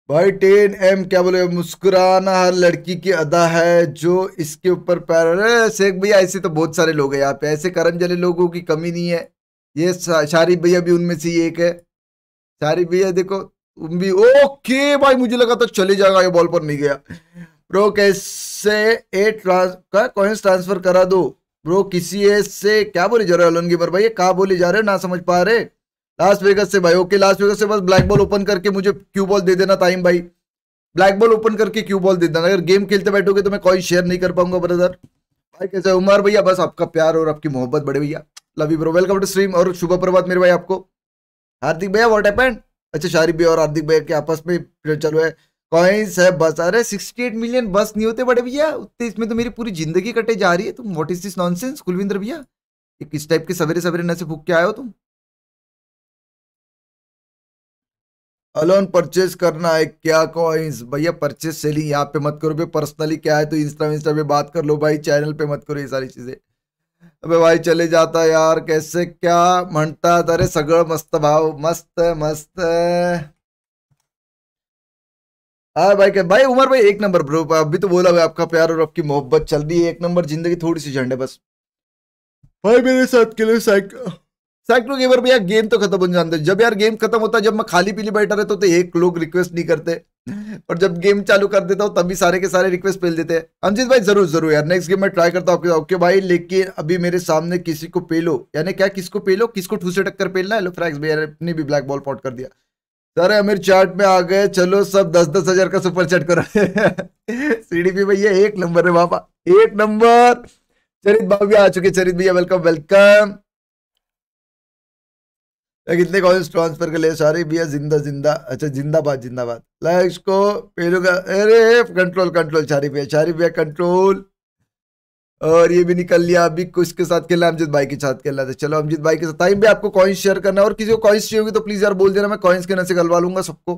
भाई टेन एम क्या बोले मुस्कुराना हर लड़की की अदा है जो इसके ऊपर पैर शेख भैया ऐसे तो बहुत सारे लोग हैं यहाँ पे ऐसे करम जले लोगों की कमी नहीं है ये शारिफ भैया भी उनमें से एक है शारिफ भैया देखो भी ओके भाई मुझे लगा था तो चले जाएगा ये बॉल पर नहीं गया ब्रो कैसे एट कॉइन्स ट्रांसफर करा दो ब्रो किसी से क्या बोले जा रहे हो लोनगी पर भाई ये कहा बोले जा रहे हो ना समझ पा रहे लास्ट वेगस से भाई ओके लास्ट वेगस से बस ब्लैक बॉल ओपन करके मुझे क्यू बॉल दे देना टाइम भाई ब्लैक बॉल ओपन करके क्यू बॉल दे देना अगर गेम खेलते बैठोगे तो मैं कॉइन शेयर नहीं कर पाऊंगा ब्रदर भाई कैसे उमर भैया बस आपका प्यार और आपकी मोहब्बत बड़े भैया love you bro welcome to stream और शुभ प्रभात मेरे भाई आपको हार्दिक भैया वॉट एपेंड अच्छा शारिफ भैया और हार्दिक भैया के आपस में चलो है कॉइंस है बस अरे सिक्सटी एट मिलियन बस नहीं होते बड़े भैया उतने इसमें तो मेरी पूरी जिंदगी कटे जा रही है तुम what is this nonsense Kulvinder भैया किस टाइप के सवेरे सवेरे नशे फूक के आए हो तुम अलोन परचेस करना है क्या कॉइंस भैया परचेस सेलिंग यहाँ पे मत करो भैया पर्सनली क्या है तो इंस्टा विंस्टा पे बात कर लो भाई चैनल पे मत करो ये सारी चीजें अबे भाई चले जाता यार कैसे क्या म्हणतात अरे सगळं मस्त भाव मस्त मस्त हाँ भाई क्या भाई उमर भाई एक नंबर ब्रो अभी तो बोला भाई आपका प्यार और आपकी मोहब्बत चल रही है एक नंबर जिंदगी थोड़ी सी झंडे बस भाई मेरे साथ के लिए साइक्रो गेमर भैया गेम तो खत्म हो जाते जब यार गेम खत्म होता है जब मैं खाली पीली बैठा रहता तो, तो एक लोग रिक्वेस्ट नहीं करते और जब गेम चालू कर देता हूँ तभी सारे के सारे रिक्वेस्ट पेल देते हैं अमजीत भाई जरूर जरूर यार नेक्स्ट गेम में ट्राई करता हूँ ओके भाई लेकिन अभी मेरे सामने किसी को पेलो यानी क्या किसको पेलो किसको ठूसे टक्कर पेलना है फ्रैक्स भाई अपनी भी ब्लैक बॉल पॉट कर दिया सारे अमीर चार्ट में आ गए चलो सब दस दस हजार का सुपर चैट करो सीडीपी भैया एक नंबर है बाबा एक नंबर चरित भाभी आ चुके चरित भैया वेलकम वेलकम कितने कॉलेज ट्रांसफर कर लिए सारे भैया जिंदा जिंदा अच्छा जिंदाबाद जिंदाबाद लाइक्स को पहलू अरे कंट्रोल कंट्रोल शारी भैया शारी भैया कंट्रोल और ये भी निकल लिया अभी कुछ के साथ खेलना अमजित भाई के साथ खेलना था तो चलो अमजित भाई के साथ टाइम भी आपको कॉइन्स शेयर करना है और किसी को कॉइन्स चाहिए होगी तो प्लीज़ यार बोल देना मैं कॉइन्स के नशे गलवा लूंगा सबको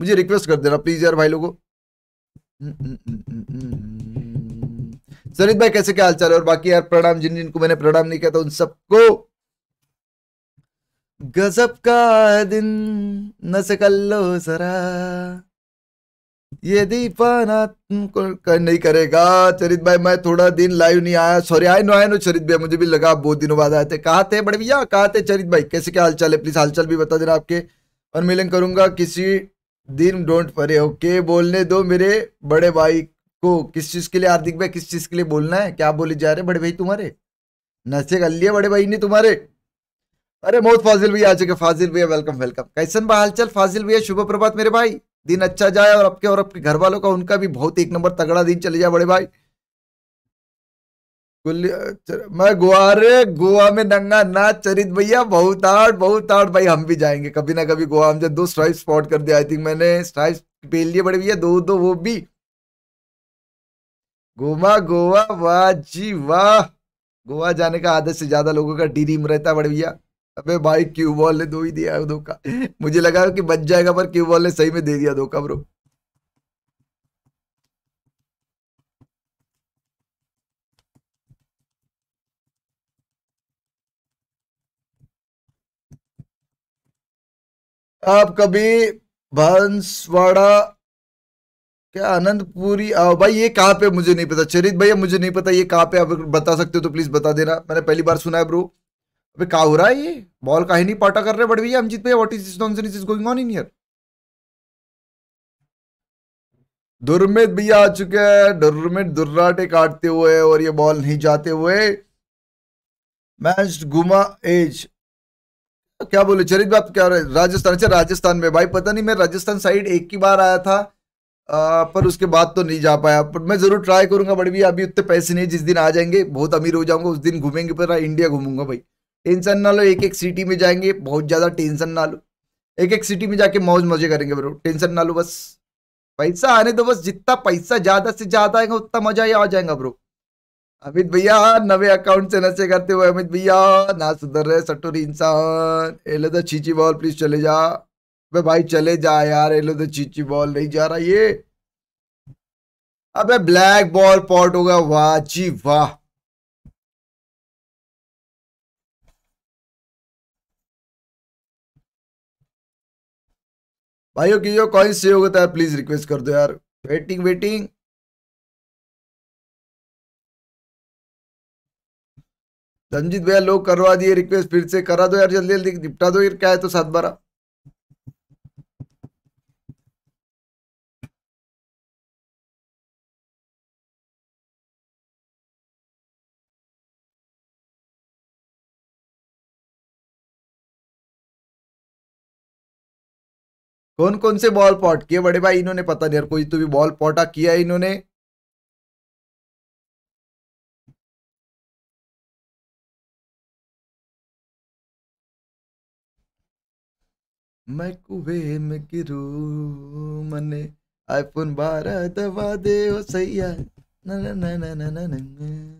मुझे रिक्वेस्ट कर देना प्लीज़ यार भाई लोगों सरित भाई कैसे क्या हाल चाल है और बाकी यार प्रणाम जिन जिनको मैंने प्रणाम नहीं किया था उन सबको गजब का दिन नस कर लो जरा यदि दीपाना नहीं करेगा चरित भाई मैं थोड़ा दिन लाइव नहीं आया सॉरी आए नो आए नो चरित भाई मुझे भी लगा बहुत दिनों बाद आए थे कहा थे बड़े भैया कहा थे चरित भाई कैसे क्या हालचाल है प्लीज हालचाल भी बता देना आपके और मिलन करूंगा किसी दिन डोंट परे ओके बोलने दो मेरे बड़े भाई को किस चीज के लिए हार्दिक भाई किस चीज के लिए बोलना है क्या बोले जा रहे बड़े भाई तुम्हारे नशे कर लिए बड़े भाई ने तुम्हारे अरे मोहत फाजिल भैया आ चुके फाजिल भैया वेलकम वेलकम कैसन बा चल फाजिल भैया शुभ प्रभात मेरे भाई दिन अच्छा जाए और आपके और आपके घर वालों का उनका भी बहुत एक नंबर तगड़ा दिन चले जाए बड़े भाई मैं गोवा रे गोवा में नंगा ना चरित भैया बहुत आठ बहुत आठ भाई हम भी जाएंगे कभी ना कभी गोवा हम जब दो स्ट्राइप स्पॉट कर दिया आई थिंक मैंने स्ट्राइप पेल लिए बड़े भैया दो दो वो भी गोवा गोवा वाह जी वाह गोवा जाने का आदत से ज्यादा लोगों का डी रहता है बड़े भैया अबे भाई क्यू बॉल ने दो ही दिया है धोखा मुझे लगा कि बच जाएगा पर क्यू बॉल ने सही में दे दिया धोखा ब्रो आप कभी भंसवाड़ा क्या आनंदपुरी आओ भाई ये कहाँ पे मुझे नहीं पता चरित भैया मुझे नहीं पता ये कहाँ पे आप बता सकते हो तो प्लीज बता देना मैंने पहली बार सुना है ब्रो अबे क्या हो रहा है ये बॉल का ही नहीं पाटा कर रहे बट भैया अमजीत भैया what is this nonsense is going on in here Durmit भैया आ चुके हैं दुर्मित दुर्राटे काटते हुए और ये बॉल नहीं जाते हुए मैच गुमा एज क्या बोले चरित बात क्या राजस्थान अच्छा राजस्थान में भाई पता नहीं मैं राजस्थान साइड एक ही बार आया था आ, पर उसके बाद तो नहीं जा पाया पर मैं जरूर ट्राई करूंगा बट भी अभी उतने पैसे नहीं जिस दिन आ जाएंगे बहुत अमीर हो जाऊंगा उस दिन घूमेंगे पर इंडिया घूमूंगा भाई टेंशन ना लो एक एक सिटी में जाएंगे बहुत ज़्यादा टेंशन ना लो एक एक सिटी में जाके मौज मजे करेंगे ब्रो टेंशन ना लो बस पैसा आने दो बस जितना पैसा ज़्यादा से ज़्यादा आएगा उतना मज़ा ही आ जाएगा ब्रो अमित भैया नवे अकाउंट से नशे करते हुए अमित भैया ना सुधर रहे सटोरी इंसान एलो तो चीची बॉल प्लीज चले जा अबे भाई चले जा यार एलो तो चीची बॉल नहीं जा रहा ये अबे ब्लैक बॉल पॉट होगा वाह जी वाह भाइयों की जो कॉइन से होता है प्लीज रिक्वेस्ट कर दो यार वेटिंग वेटिंग रंजीत भैया लोग करवा दिए रिक्वेस्ट फिर से करा दो यार जल्दी जल्दी निपटा दो यार क्या है तो सात बारह कौन कौन से बॉल पॉट किए बड़े भाई इन्होंने पता नहीं यार कोई तो भी बॉल पॉटा किया इन्होंने मैं कुएं में गिरू मने आईफोन बारह दबा दे सही है ना ना ना ना ना ना, ना, ना।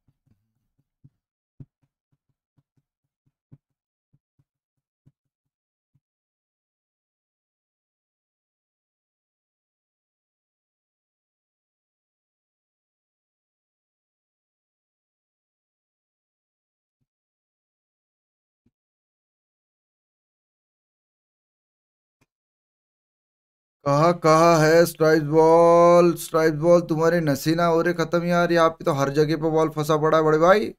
कहा कहा है स्ट्राइप बॉल स्ट्राइप बॉल तुम्हारे नसीना हो रहे खत्म यार यहाँ पे तो हर जगह पे बॉल फंसा पड़ा है बड़े भाई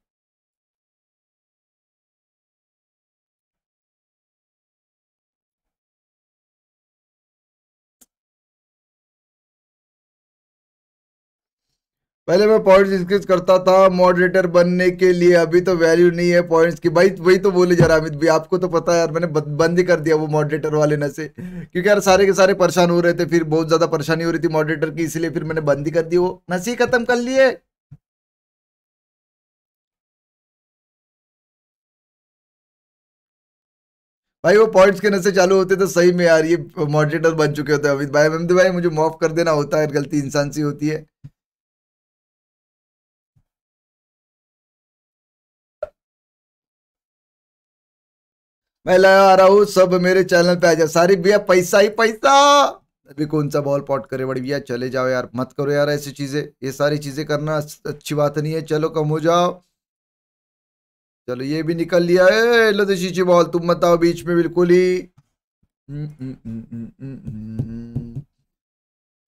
पहले मैं पॉइंट्स इंक्रीज करता था मॉडरेटर बनने के लिए अभी तो वैल्यू नहीं है पॉइंट्स की भाई वही तो बोले जा रहा अमित भाई आपको तो पता है यार मैंने बंद ही कर दिया वो मॉडरेटर वाले से क्योंकि यार सारे के सारे परेशान हो रहे थे फिर बहुत ज्यादा परेशानी हो रही थी मॉडरेटर की इसलिए फिर मैंने बंद ही कर दी वो नशे खत्म कर लिए भाई वो पॉइंट्स के नशे चालू होते तो सही में यार ये मॉडरेटर बन चुके होते अमित भाई अमित भाई मुझे माफ कर देना होता है गलती इंसान सी होती है मैं ले आ रहा हूँ सब मेरे चैनल पे आ जाए सारी भैया पैसा ही पैसा अभी कौन सा बॉल पॉट करे बड़ी भैया चले जाओ यार मत करो यार ऐसी चीजें ये सारी चीजें करना अच्छी बात नहीं है चलो कम हो जाओ चलो ये भी निकल लिया है लो बॉल तो तुम मत आओ बीच में बिल्कुल ही हम्म, हम्म, हम्म,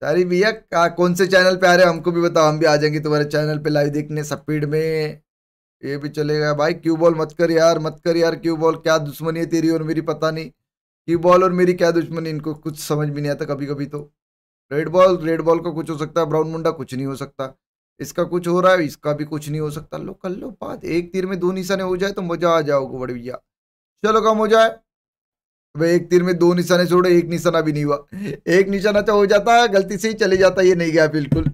सारी भैया कौन से चैनल पे आ रहे हो हमको भी बताओ हम भी आ जाएंगे तुम्हारे चैनल पे लाइव देखने स्पीड में ये भी चलेगा भाई क्यू बॉल मत कर यार मत कर यार क्यू बॉल क्या दुश्मनी है तेरी और मेरी पता नहीं क्यू बॉल और मेरी क्या दुश्मनी इनको कुछ समझ भी नहीं आता कभी कभी तो रेड बॉल रेड बॉल का कुछ हो सकता है ब्राउन मुंडा कुछ नहीं हो सकता इसका कुछ हो रहा है इसका भी कुछ नहीं हो सकता लो कर लो बात एक तीर में दो निशाने हो जाए तो मजा आ जाओगे बड़े भैया चलो कम हो जाए भाई एक तीर में दो निशाने छोड़े एक निशाना भी नहीं हुआ एक निशाना तो हो जाता है गलती से ही चले जाता ये नहीं गया बिल्कुल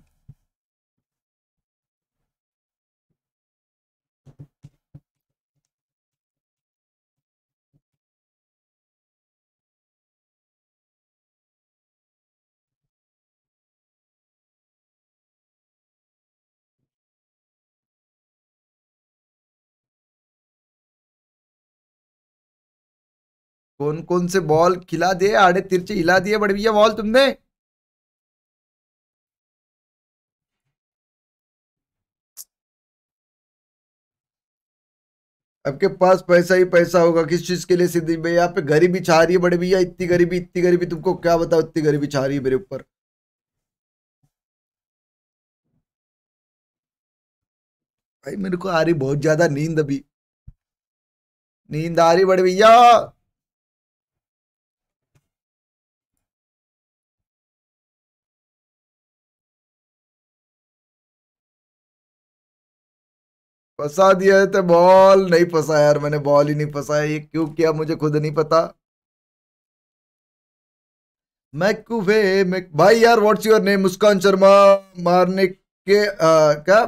कौन कौन से बॉल खिला दिए आड़े तिरछे हिला दिए बड़े भैया बॉल तुमने आपके पास पैसा ही पैसा होगा किस चीज के लिए सिद्धि भाई यहाँ पे गरीबी छा रही है बड़े भैया इतनी गरीबी इतनी गरीबी तुमको क्या बताओ इतनी गरीबी छा रही है मेरे ऊपर भाई मेरे को आ रही बहुत ज्यादा नींद अभी नींद आ रही बड़े भैया फंसा दिया है तो बॉल नहीं फंसा यार मैंने बॉल ही नहीं फंसा ये क्यों किया मुझे खुद नहीं पता मैकूफे मैक भाई यार what's your name Muskan Sharma मारने के आ, क्या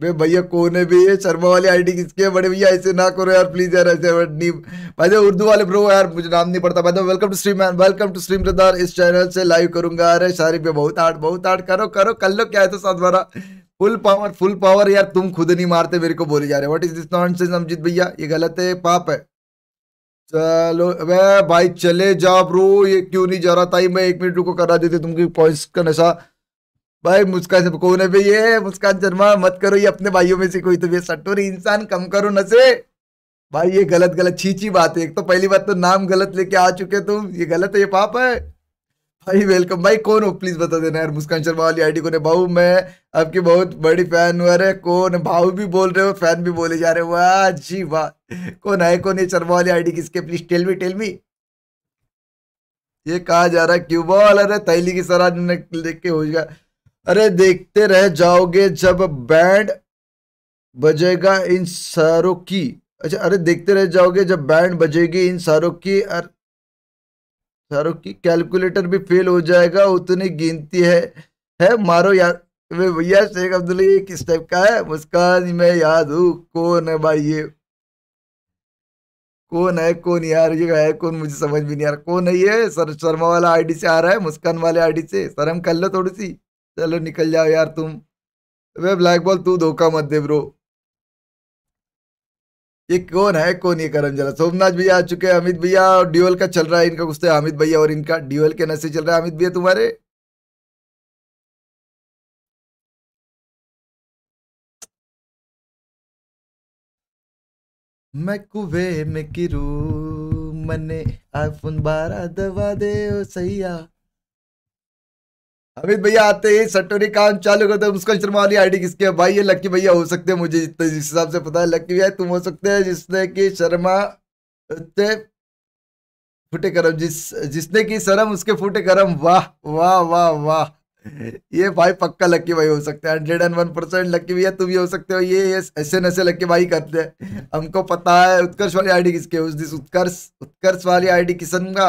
बे भैया कौन है बे ये शर्मा वाली आईडी किसके है बड़े भैया ऐसे ना करो यार प्लीज यार ऐसे नहीं भाई उर्दू वाले ब्रो यार मुझे नाम नहीं पड़ता भाई welcome to stream welcome to stream प्रदार इस चैनल से लाइव करूंगा अरे सारी पे बहुत आर्ट बहुत आर्ट करो करो कर लो क्या है तो साथ मारा फुल पावर फुल पावर यार तुम खुद नहीं मारते मेरे को बोले जा रहे what is this non nonsense Amjeet भैया ये गलत है पाप है चलो वे भाई चले जाओ ब्रो ये क्यों नहीं जा रहा था मैं एक मिनट रुको करा देते तुमकी पॉइंट का नशा भाई मुस्कान कौन है भाई ये मुस्कान शर्मा मत करो ये अपने भाइयों में से कोई तो भैया सटोरी इंसान कम करो नशे भाई ये गलत गलत छीची बात है एक तो पहली बात तो नाम गलत लेके आ चुके तुम ये गलत है ये पाप है भाई वेलकम भाई कौन हो प्लीज बता देना यार मुस्कान शर्मा वाली आईडी कौन है भाऊ मैं आपकी बहुत बड़ी फैन हुआ है कौन भाऊ भी बोल रहे हो फैन भी बोले जा रहे हो वाह जी वाह कौन है कौन ये शर्मा वाली आईडी किसके please tell me tell me ये कहा जा रहा है क्यूबॉल अरे तैली की सराह लेके हो जाएगा अरे देखते रह जाओगे जब बैंड बजेगा इन सारों की अच्छा अरे देखते रह जाओगे जब बैंड बजेगी इन सारों की अर सारों की कैलकुलेटर भी फेल हो जाएगा उतनी गिनती है है मारो यार वे भैया शेख अब्दुल ये किस टाइप का है मुस्कान मैं याद हूँ कौन है भाई ये कौन है कौन यार ये है कौन मुझे समझ भी नहीं आ रहा कौन है ये सर शर्मा वाला आईडी से आ रहा है मुस्कान वाले आईडी से शर्म कर लो थोड़ी सी चलो निकल जाओ यार तुम वे ब्लैक बॉल तू धोखा मत दे ब्रो ये कौन है कौन ये करण जरा सोमनाथ भैया आ चुके हैं अमित भैया और ड्यूएल का चल रहा है इनका कुछ अमित भैया और इनका ड्यूएल के नशे चल रहा है अमित भैया तुम्हारे मैं कुवे में किरू मने आईफोन बारह दवा दे ओ सैया अमित भैया आते ही सटोरी काम चालू करते मुस्कान शर्मा वाली आईडी किसके है भाई ये लक्की भैया हो सकते हैं मुझे जितने तो जिस हिसाब से पता है लक्की भैया तुम हो सकते हैं जिसने कि शर्मा से फूटे करम जिस जिसने की शर्म उसके फूटे करम वाह वाह वाह वाह ये भाई पक्का लक्की भाई हो सकते हैं hundred and one percent lucky भैया तुम भी हो सकते हो ये ऐसे नशे लक्की भाई करते हैं हमको पता है उत्कर्ष वाली आईडी किसके उस दिस उत्कर्ष उत्कर्ष वाली आईडी किसन का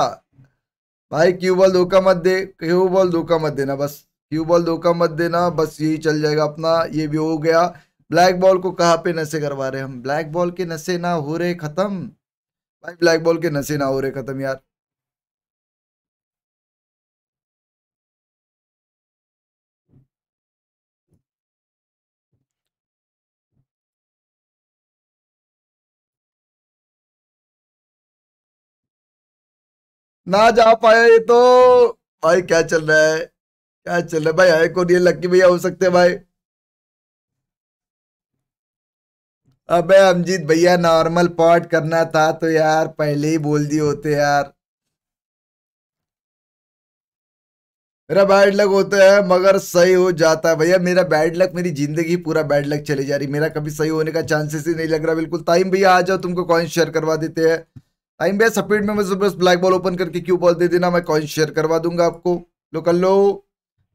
भाई क्यू बॉल धोखा मत दे क्यू बॉल धोखा मत देना बस क्यू बॉल धोखा मत देना बस यही चल जाएगा अपना ये भी हो गया ब्लैक बॉल को कहाँ पे नशे करवा रहे हम ब्लैक बॉल के नशे ना हो रहे ख़त्म भाई ब्लैक बॉल के नशे ना हो रहे ख़त्म यार ना जा पाए ये तो भाई क्या चल रहा है क्या चल रहा है भाई आए को नहीं लक्की भैया हो सकते भाई अबे अमजीत भैया नॉर्मल पार्ट करना था तो यार पहले ही बोल दिए होते यार मेरा बैड लक होता है मगर सही हो जाता है भैया मेरा बैड लक मेरी जिंदगी पूरा बैड लक चली जा रही मेरा कभी सही होने का चांसेस ही नहीं लग रहा बिल्कुल टाइम भैया आ जाओ तुमको कॉइन शेयर करवा देते हैं टाइम बेस स्पीड में मुझे बस ब्लैक बॉल ओपन करके क्यू बॉल दे देना मैं कॉइन शेयर करवा दूंगा आपको लो कर लो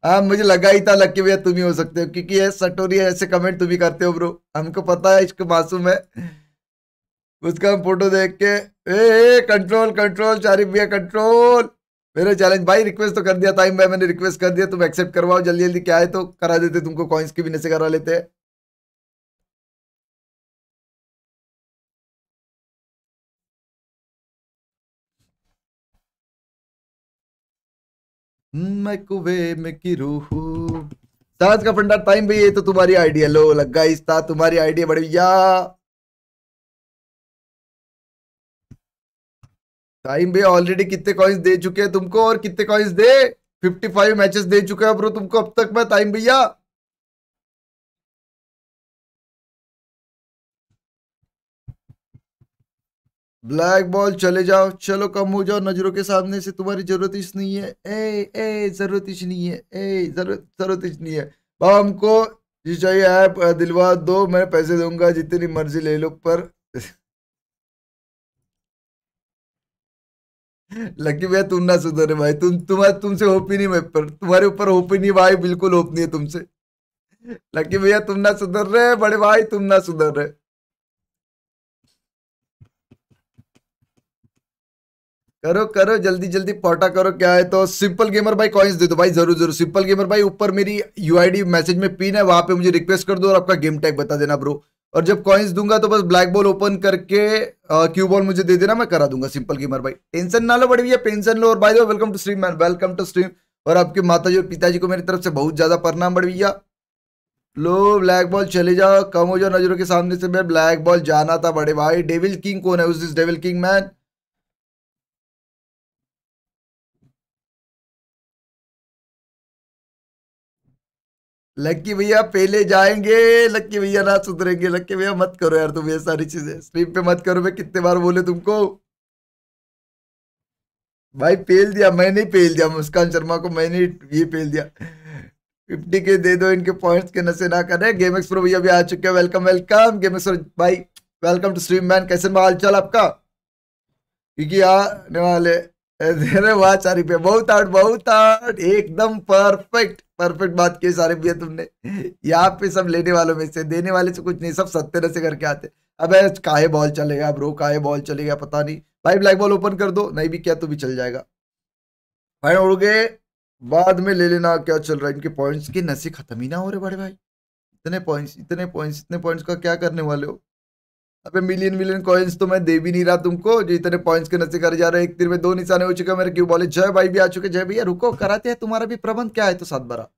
हाँ मुझे लगा ही था के भैया तुम ही हो सकते हो क्योंकि ये सटोरी है ऐसे कमेंट तुम ही करते हो ब्रो हमको पता है इश्क मासूम है उसका हम फोटो देख के ए, कंट्रोल कंट्रोल शारिफ भैया कंट्रोल मेरे चैलेंज भाई रिक्वेस्ट तो कर दिया टाइम भाई मैंने रिक्वेस्ट कर दिया तुम एक्सेप्ट करवाओ जल्दी जल्दी क्या है तो करा देते तुमको कॉइन्स की भी नशे करा लेते हैं मैं कुबे में की रूह ताज का फंडा टाइम भी ये तो तुम्हारी आइडिया लो लग इस था तुम्हारी आइडिया बड़ी भैया टाइम भी ऑलरेडी कितने कॉइन्स दे चुके हैं तुमको और कितने कॉइन्स दे 55 मैचेस दे चुके हैं ब्रो तुमको अब तक मैं टाइम भैया ब्लैक बॉल चले जाओ चलो कम हो जाओ नजरों के सामने से तुम्हारी जरूरत इस नहीं है ए ए जरूरत इस नहीं है ए जरूरत इस नहीं है बाबा हमको जी चाहिए ऐप दिलवा दो मैं पैसे दूंगा जितनी मर्जी ले लो पर लकी भैया तुम ना सुधरे भाई तुम तुम्हारे तुमसे होप ही नहीं मैं पर तुम्हारे ऊपर होप ही नहीं भाई बिल्कुल होप नहीं है तुमसे लकी भैया तुम ना सुधर रहे बड़े भाई तुम ना सुधर रहे करो करो जल्दी जल्दी पोटा करो क्या है तो सिंपल गेमर भाई कॉइन्स दे दो भाई जरूर जरूर सिंपल गेमर भाई ऊपर मेरी यूआईडी मैसेज में पिन है वहां पे मुझे रिक्वेस्ट कर दो और आपका गेम टैग बता देना ब्रो और जब कॉइन्स दूंगा तो बस ब्लैक बॉल ओपन करके क्यू बॉल मुझे दे देना मैं करा दूंगा सिंपल गेमर भाई टेंशन ना लो बड़ी भैया टेंशन लो और भाई दो welcome to stream man welcome to stream और आपके माता और पिताजी को मेरी तरफ से बहुत ज्यादा परिणाम बड़ी भैया लो ब्लैक बॉल चले जाओ कम हो जाओ नजरों के सामने से मैं ब्लैक बॉल जाना था बड़े भाई डेविल किंग कौन है उस डेविल किंग मैन लक्की भैया पहले जाएंगे लक्की भैया ना सुधरेंगे लक्की भैया मत करो यार तुम ये सारी चीजें स्ट्रीम पे मत करो मैं कितने बार बोले तुमको भाई पेल दिया मैंने ही पेल दिया मुस्कान शर्मा को मैंने ये पेल दिया फिफ्टी के दे दो इनके पॉइंट्स के नशे ना करें गेम एक्सप्रो भैया भी आ चुके हैं वेलकम वेलकम गेम एक्सप्रो भाई वेलकम टू स्ट्रीम मैन कैसे हाल चाल आपका क्योंकि आने वाले धन्यवाद चारी पे बहुत आउट बहुत आउट एकदम परफेक्ट परफेक्ट बात की सारे भैया तुमने यहाँ पे सब लेने वालों में से देने वाले से कुछ नहीं सब सत्य से करके आते अब काहे बॉल चलेगा ब्रो काहे बॉल चलेगा पता नहीं भाई ब्लैक बॉल ओपन कर दो नहीं भी क्या तो भी चल जाएगा भाई उड़ गए बाद में ले लेना क्या चल रहा है इनके पॉइंट्स के नशे खत्म ही ना हो रहे बड़े भाई इतने पॉइंट्स इतने पॉइंट्स इतने पॉइंट्स का क्या करने वाले हो अबे मिलियन मिलियन कॉइन्स तो मैं दे भी नहीं रहा तुमको जो इतने पॉइंट्स के नशे कर जा रहे हैं एक तीर में दो निशाने हो चुके मेरे क्यों बोले जय भाई भी आ चुके जय भैया रुको कराते हैं तुम्हारा भी प्रबंध क्या है तो सात बारा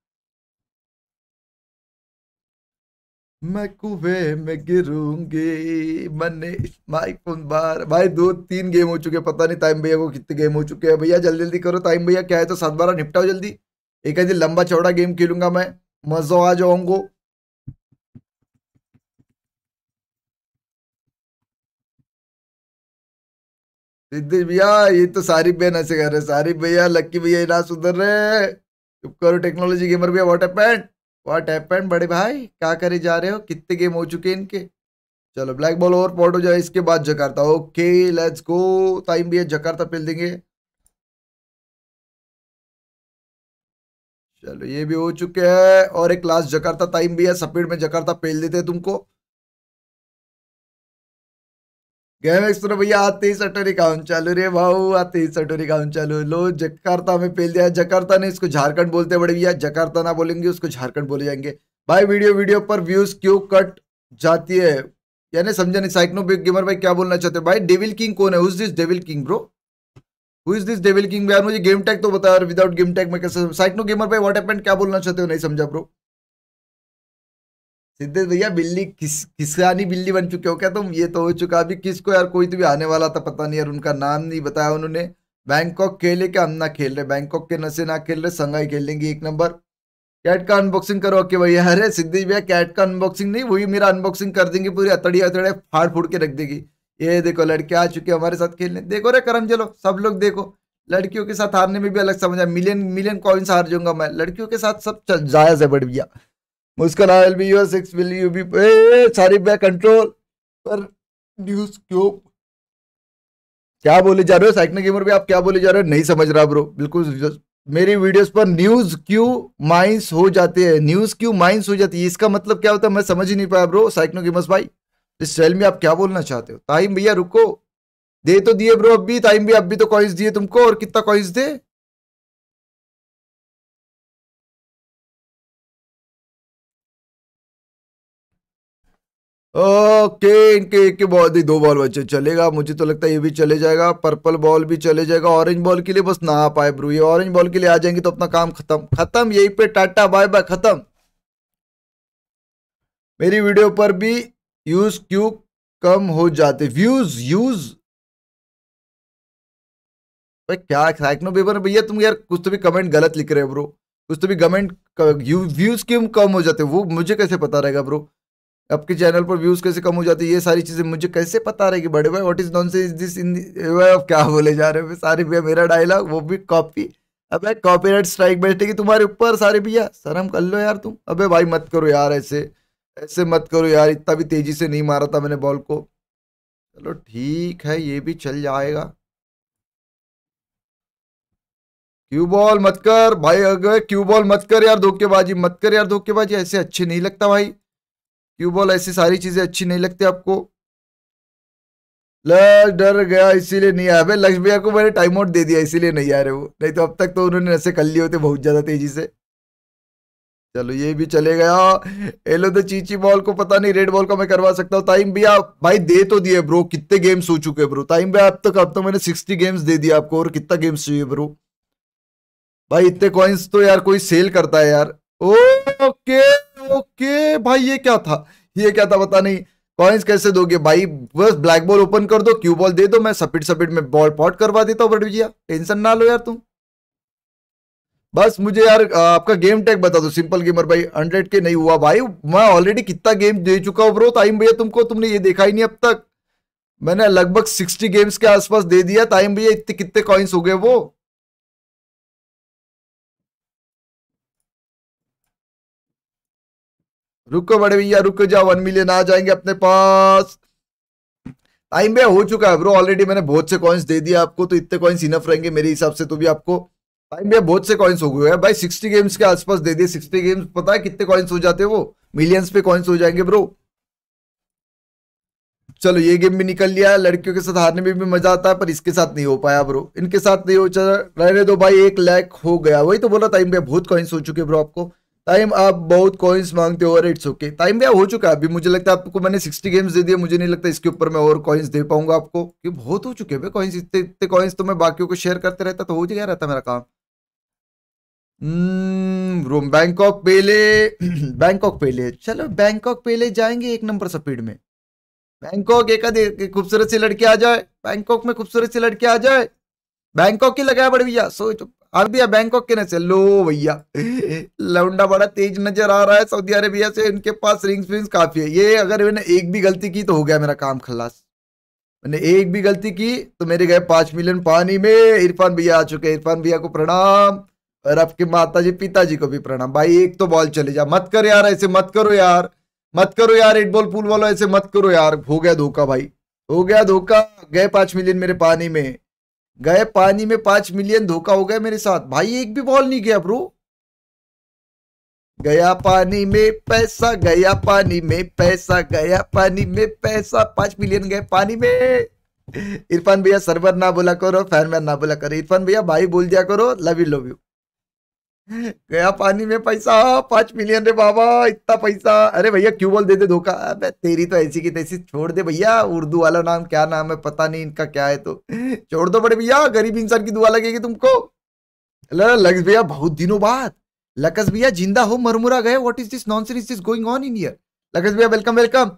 मैं कुवे में गिरूंगी मैंने फोन बार भाई दो तीन गेम हो चुके पता नहीं टाइम भैया को कितने गेम हो चुके हैं भैया जल्दी जल्दी करो टाइम भैया क्या है तो सात बारह निपटाओ जल्दी एक दिन लंबा चौड़ा गेम खेलूंगा मैं मजो आ जाऊंगा सिद्धि भैया ये तो सारी बहन ऐसे कर रहे सारी भैया लक्की भैया ये ना सुधर रहे चुप करो टेक्नोलॉजी गेमर भैया वॉट हैपेंड वॉट हैपेंड बड़े भाई क्या करे जा रहे हो कितने गेम हो चुके हैं इनके चलो ब्लैक बॉल ओवर पॉट हो जाए इसके बाद Jakarta okay let's go time भी है जकार्ता पेल देंगे चलो ये भी हो चुके हैं और एक लास्ट जकार्ता टाइम भी है सपेट में जकार्ता पेल देते हैं तुमको भैया आते ही सटोरी काउंट चालू रे भाऊ आते ही सटोरी काउंट चालू लो जकार्ता में फेल दिया जकार्ता ने इसको झारखंड बोलते बड़े भैया जकार्ता ना बोलेंगे उसको झारखंड बोले जाएंगे भाई वीडियो वीडियो पर व्यूज क्यों कट जाती है यानी समझा नहीं साइक्नो बिग गेमर भाई क्या बोलना चाहते हो भाई डेविल किंग कौन है this devil king bro who is this devil king यार मुझे गेम टैग तो बता विदाउट गेम टैग में कैसे साइक्नो गेमर भाई व्हाट हैपेंड क्या बोलना चाहते हो नहीं समझा ब्रो सिद्धेश भैया बिल्ली किस किसानी बिल्ली बन चुके हो क्या तुम ये तो हो चुका अभी किसको यार कोई तो भी आने वाला था पता नहीं यार उनका नाम नहीं बताया उन्होंने बैंकॉक खेले क्या अन्ना खेल रहे बैंकॉक के नशे ना खेल रहे संघाई खेलेंगे एक नंबर कैट का अनबॉक्सिंग करो ओके भैया अरे सिद्धेश भैया कैट का अनबॉक्सिंग नहीं वही मेरा अनबॉक्सिंग कर देंगे पूरी अतड़ी अतड़े फाड़ फूड़ के रख देगी ये देखो लड़के आ चुके हमारे साथ खेलने देखो रे करम चलो सब लोग देखो लड़कियों के साथ हारने में भी अलग समझ आया मिलियन मिलियन कॉइन्स हार जाऊंगा मैं लड़कियों के साथ सब जायज है बट भैया Muskan I will be your six will you be sorry back control पर न्यूज क्यों क्या बोले जा रहे हो साइकिल गेमर भी आप क्या बोले जा रहे हो नहीं समझ रहा ब्रो बिल्कुल मेरी वीडियोस पर न्यूज क्यों माइंस हो जाते हैं न्यूज क्यों माइंस हो जाती है इसका मतलब क्या होता है मैं समझ ही नहीं पाया ब्रो साइकिल गेमर्स भाई इस सेल में आप क्या बोलना चाहते हो टाइम भैया रुको दे तो दिए ब्रो अभी टाइम भी अभी तो कॉइंस दिए तुमको और कितना कॉइंस दे ओके इनके एक के बॉल दी दो बॉल बचे चलेगा मुझे तो लगता है ये भी चले जाएगा पर्पल बॉल भी चले जाएगा ऑरेंज बॉल के लिए बस ना आ पाए ब्रू ये ऑरेंज बॉल के लिए आ जाएंगे तो अपना काम खत्म खत्म यही पे टाटा बाय बाय खत्म मेरी वीडियो पर भी यूज क्यू कम हो जाते व्यूज यूज भाई क्या सैकनो पेपर भैया तुम यार कुछ तो भी कमेंट गलत लिख रहे हो ब्रो कुछ तो भी कमेंट व्यूज क्यों कम हो जाते वो मुझे कैसे पता रहेगा ब्रो आपके चैनल पर व्यूज कैसे कम हो जाते हैं ये सारी चीजें मुझे कैसे पता रहेगी बड़े भाई what is nonsense this in क्या बोले जा रहे हैं सारे भैया मेरा डायलॉग वो भी कॉपी अबे कॉपीराइट स्ट्राइक बैठेगी तुम्हारे ऊपर सारे भैया शर्म कर लो यार तुम अबे भाई मत करो यार ऐसे ऐसे मत करो यार इतना भी तेजी से नहीं मारा था मैंने बॉल को चलो ठीक है ये भी चल जाएगा क्यू बॉल मत कर भाई अगर क्यू बॉल मत कर यार धोखेबाजी मत कर यार धोखेबाजी ऐसे अच्छे नहीं लगता भाई क्यूबॉल ऐसी सारी चीजें अच्छी नहीं लगती आपको लक्ष डर गया इसीलिए नहीं आया भाई लक्ष्य भैया को मैंने टाइम आउट दे दिया इसीलिए नहीं आ रहे वो नहीं तो अब तक तो उन्होंने ऐसे कर लिए होते बहुत ज्यादा तेजी से चलो ये भी चले गया एलो तो चीची बॉल को पता नहीं रेड बॉल का मैं करवा सकता हूँ टाइम भी आप भाई दे तो दिए ब्रो कितने गेम्स हो चुके ब्रो टाइम भी अब तक अब तो मैंने सिक्सटी गेम्स दे दिया आपको और कितना गेम्स चाहिए ब्रो भाई इतने कॉइन्स तो यार कोई सेल करता है यार ओके ओके भाई ये क्या था ये क्या था पता नहीं कॉइन्स कैसे दोगे भाई बस ब्लैक बॉल ओपन कर दो क्यू बॉल दे दो मैं सपीट सपीट में बॉल पॉट करवा देता हूँ भैया टेंशन ना लो यार तुम बस मुझे यार आपका गेम टैग बता दो सिंपल गेमर भाई हंड्रेड के नहीं हुआ भाई मैं ऑलरेडी कितना गेम दे चुका हूँ ब्रो टाइम भैया तुमको तुमने ये देखा ही नहीं अब तक मैंने लगभग सिक्सटी गेम्स के आसपास दे दिया ताइम भैया इतने कितने कॉइन्स हो गए वो रुको बड़े भैया रुक जाओ वन मिलियन आ जाएंगे अपने पास टाइम भैया हो चुका है ब्रो ऑलरेडी मैंने बहुत से कॉइन्स दे दिया आपको तो इतने कॉइन्स इनफ रहेंगे मेरे हिसाब से तो भी आपको टाइम भैया बहुत से कॉइन्स हो गए हैं भाई सिक्सटी गेम्स के आसपास दे दिए सिक्सटी गेम्स पता है कितने कॉइन्स हो जाते हैं वो मिलियंस पे कॉइन्स हो जाएंगे ब्रो चलो ये गेम भी निकल लिया लड़कियों के साथ हारने में भी, भी मजा आता है पर इसके साथ नहीं हो पाया ब्रो इनके साथ नहीं हो चल रहने दो भाई एक लैक हो गया वही तो बोला टाइम भैया बहुत कॉइन्स हो चुके ब्रो आपको टाइम आप बहुत कॉइन्स मांगते हो और इट्स ओके टाइम भी हो चुका है अभी मुझे लगता है आपको मैंने सिक्सटी गेम्स दे दिए मुझे नहीं लगता इसके ऊपर मैं और कॉइन्स दे पाऊंगा आपको ये बहुत हो चुके हैं कॉइन्स इतने इतने कॉइन्स तो मैं बाकियों को शेयर करते रहता तो हो गया रहता मेरा काम रूम बैंकॉक पेले बैंकॉक पेले चलो बैंकॉक पेले जाएंगे एक नंबर स्पीड में बैंकॉक एक आध खूबसूरत सी लड़की आ जाए बैंकॉक में खूबसूरत सी लड़की आ जाए बैंकॉक की लगाया बड़े भैया सोच अरबिया बैंकॉक के नशे लो भैया लौंडा बड़ा तेज नजर आ रहा है सऊदी अरेबिया से इनके पास रिंग्स विंग्स काफी है ये अगर मैंने एक भी गलती की तो हो गया मेरा काम खलास मैंने एक भी गलती की तो मेरे गए पांच मिलियन पानी में इरफान भैया आ चुके हैं इरफान भैया को प्रणाम और आपके माता जी पिताजी को भी प्रणाम भाई एक तो बॉल चले जा मत कर यार ऐसे मत करो यार मत करो यार एट बॉल पुल वालो ऐसे मत करो यार हो गया धोखा भाई हो गया धोखा गए पांच मिलियन मेरे पानी में गए पानी में पांच मिलियन धोखा हो गया मेरे साथ भाई एक भी बॉल नहीं गया ब्रो गया पानी में पैसा गया पानी में पैसा गया पानी में पैसा पांच मिलियन गए पानी में इरफान भैया सर्वर ना बोला करो फैनमैन ना बोला करो इरफान भैया भाई बोल दिया करो लव यू लव यू गया पानी में पैसा पांच मिलियन रे बाबा इतना पैसा अरे भैया क्यों बोल देते धोखा अबे तेरी तो ऐसी की तैसी छोड़ दे भैया उर्दू वाला नाम क्या नाम है पता नहीं इनका क्या है तो छोड़ दो बड़े भैया गरीब इंसान की दुआ लगेगी तुमको लक्स भैया बहुत दिनों बाद लकस भैया जिंदा हो मरमुरा गए what is this nonsense is this going on in here लकस भैया वेलकम वेलकम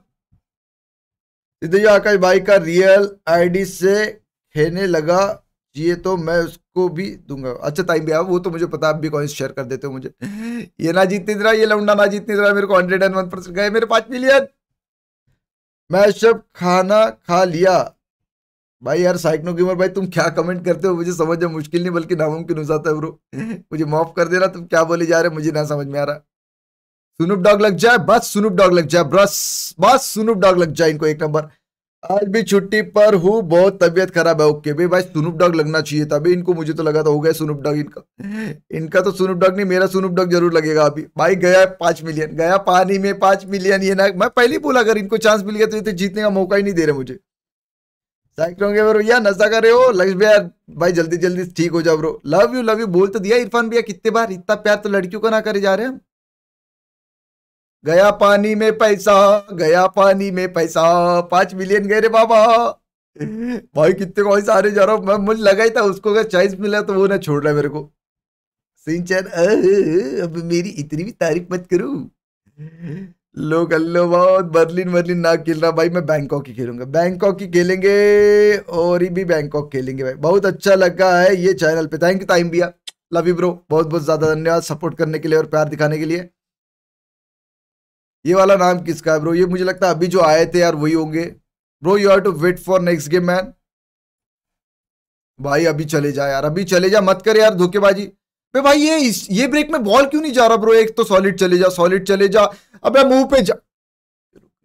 आकाश भाई का रियल आईडी से खेने लगा ये तो मैं उस को भी दूंगा अच्छा टाइम भी आप वो तो मुझे पता आप भी कॉइन्स शेयर कर देते हो मुझे ये ना जीतने दे रहा ये लौंडा ना जीतने दे रहा मेरे को हंड्रेड एंड वन परसेंट गए मेरे पांच मिलियन मैं सब खाना खा लिया भाई यार साइकनो गेमर भाई तुम क्या कमेंट करते हो मुझे समझ में मुश्किल नहीं बल्कि नामुमकिन हो जाता है ब्रो मुझे माफ कर देना तुम क्या बोले जा रहे मुझे ना समझ में आ रहा सुनूप डॉग लग जाए बस सुनूप डॉग लग जाए बस बस सुनूप डॉग लग जाए इनको एक नंबर आज भी छुट्टी पर हूँ बहुत तबियत खराब है ओके भाई भाई सुनूप डॉग लगना चाहिए था अभी इनको मुझे तो लगा था हो गया सुनूप डॉग इनका इनका तो सुनूप डॉग नहीं मेरा सुनूप डॉग जरूर लगेगा अभी भाई गया है पांच मिलियन गया पानी में पांच मिलियन ये ना मैं पहले बोला अगर इनको चांस मिल गया तो ये तो जीतने का मौका ही नहीं दे रहे मुझे होंगे नशा कर रहे हो लक्ष्य भैया भाई जल्दी जल्दी ठीक हो जाओ bro love you love you बोल तो दिया इरफान भैया कितने बार इतना प्यार तो लड़कियों का ना करे जा रहे हैं हम गया पानी में पैसा गया पानी में पैसा पांच मिलियन गए रे बाबा भाई कितने को ऐसा जा रहा मुझे लगा ही था उसको अगर चॉइस मिला तो वो ना छोड़ रहा मेरे को सिंचन अब मेरी इतनी भी तारीफ मत करू लो कर लो बहुत बर्लिन बर्लिन ना खेल रहा भाई मैं बैंकॉक ही खेलूंगा बैंकॉक ही खेलेंगे और ही भी बैंकॉक खेलेंगे भाई बहुत अच्छा लगा है ये चैनल पे थैंक यू टाइम भैया लव यू ब्रो बहुत बहुत ज़्यादा धन्यवाद सपोर्ट करने के लिए और प्यार दिखाने के लिए ये वाला नाम किसका है ब्रो ये मुझे लगता है अभी जो आए थे यार वही होंगे bro you have to wait for next game man भाई अभी चले जा यार अभी चले जा मत कर यार धोखेबाजी पे भाई ये ये ब्रेक में बॉल क्यों नहीं जा रहा ब्रो एक तो सॉलिड चले जा सॉलिड चले जा अबे मुंह पे जा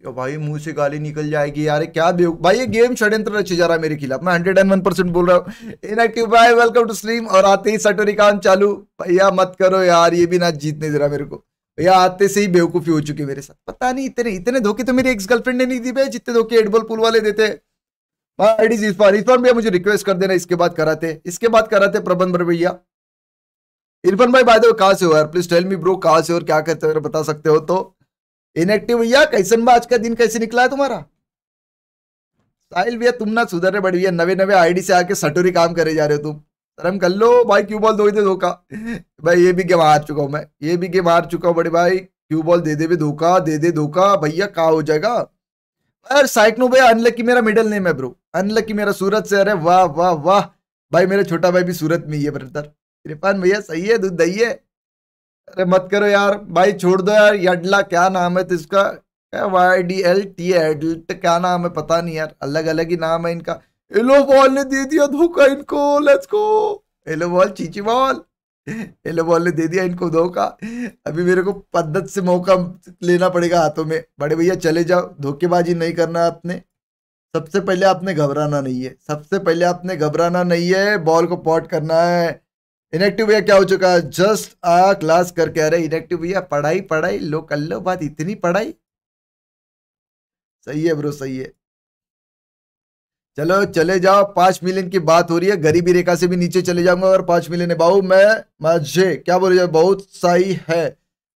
या भाई मुंह से गाली निकल जाएगी यार क्या बेव भाई ये गेम षड्यंत्र रचे जा रहा है मेरे खिलाफ मैं हंड्रेड एंड वन परसेंट बोल रहा हूँ इनएक्टिव भाई वेलकम टू स्ट्रीम और आते ही सटोरी काम चालू भैया मत करो यार ये भी ना जीतने दे रहा मेरे को भैया आते से ही बेवकूफ़ी हो चुकी मेरे साथ पता नहीं इतने इतने धोखे तो मेरी एक्स गर्लफ्रेंड ने नहीं दी भाई जितने धोखे एडबॉल पुल वाले देते इट इस बार इस बार भैया मुझे रिक्वेस्ट कर देना इसके बाद कराते इसके बाद कराते प्रबंध भर भैया इरफान भाई बाय कहा से हो यार प्लीज टेल मी ब्रो कहा से और क्या करते हो बता सकते हो तो इनएक्टिव भैया कैसन आज का दिन कैसे निकला है तुम्हारा साहिल भैया तुम ना सुधर रहे बट भैया नवे नवे आईडी से आके सटोरी काम करे जा रहे हो तुम शर्म कर लो भाई क्यू बॉल दो ही दे धोखा भाई ये भी गेम हार चुका हूँ मैं ये भी गेम हार चुका हूँ बड़े भाई क्यू बॉल दे दे भी धोखा दे दे धोखा भैया कहा हो जाएगा यार साइकनो भाई अनलकी मेरा मिडल नेम है ब्रो अनलकी मेरा सूरत से अरे वाह वाह वाह भाई मेरा छोटा भाई भी सूरत में ही है ब्रदर कृपान भैया सही है दूध दही है अरे मत करो यार भाई छोड़ दो यार यडला क्या नाम है तो इसका Y D L T adult क्या नाम है पता नहीं यार अलग अलग ही नाम है इनका एलो बॉल ने दे दिया धोखा इनको लेट्स गो एलो बॉल चीची बॉल एलो बॉल ने दे दिया इनको धोखा अभी मेरे को पद्धत से मौका लेना पड़ेगा हाथों में बड़े भैया चले जाओ धोखेबाजी नहीं करना आपने सबसे पहले आपने घबराना नहीं है सबसे पहले आपने घबराना नहीं है बॉल को पॉट करना है इनेक्टिव भैया क्या हो चुका है जस्ट आ क्लास करके आ रहे इनेक्टिव भैया पढ़ाई पढ़ाई लो कर लो बात इतनी पढ़ाई सही है ब्रो सही है चलो चले जाओ पांच मिलियन की बात हो रही है गरीबी रेखा से भी नीचे चले जाऊंगा और पांच मिलियन है बाबू मैं मजे क्या बोल रहे बहुत सही है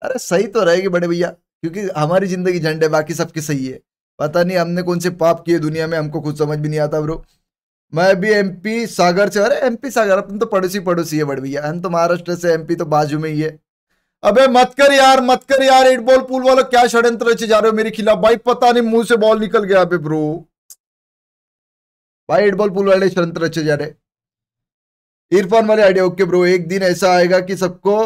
अरे सही तो रहेगी बड़े भैया क्योंकि हमारी जिंदगी झंडे बाकी सबके सही है पता नहीं हमने कौन से पाप किए दुनिया में हमको खुद समझ भी नहीं आता ब्रो मैं भी एमपी सागर से अरे एमपी सागर अपन तो पड़ोसी पड़ोसी है बड़े भैया हम तो महाराष्ट्र से एमपी तो बाजू में ही है अबे मत कर यार मत कर यार एट बॉल पुल वाला क्या षड्यंत्र रचे जा रहे हो मेरे खिलाफ भाई पता नहीं मुंह से बॉल निकल गया अबे ब्रो भाई एट बॉल पुल वाले षडंत्र रचे जा रहे इरफान वाले आइडिया ओके ब्रो एक दिन ऐसा आएगा कि सबको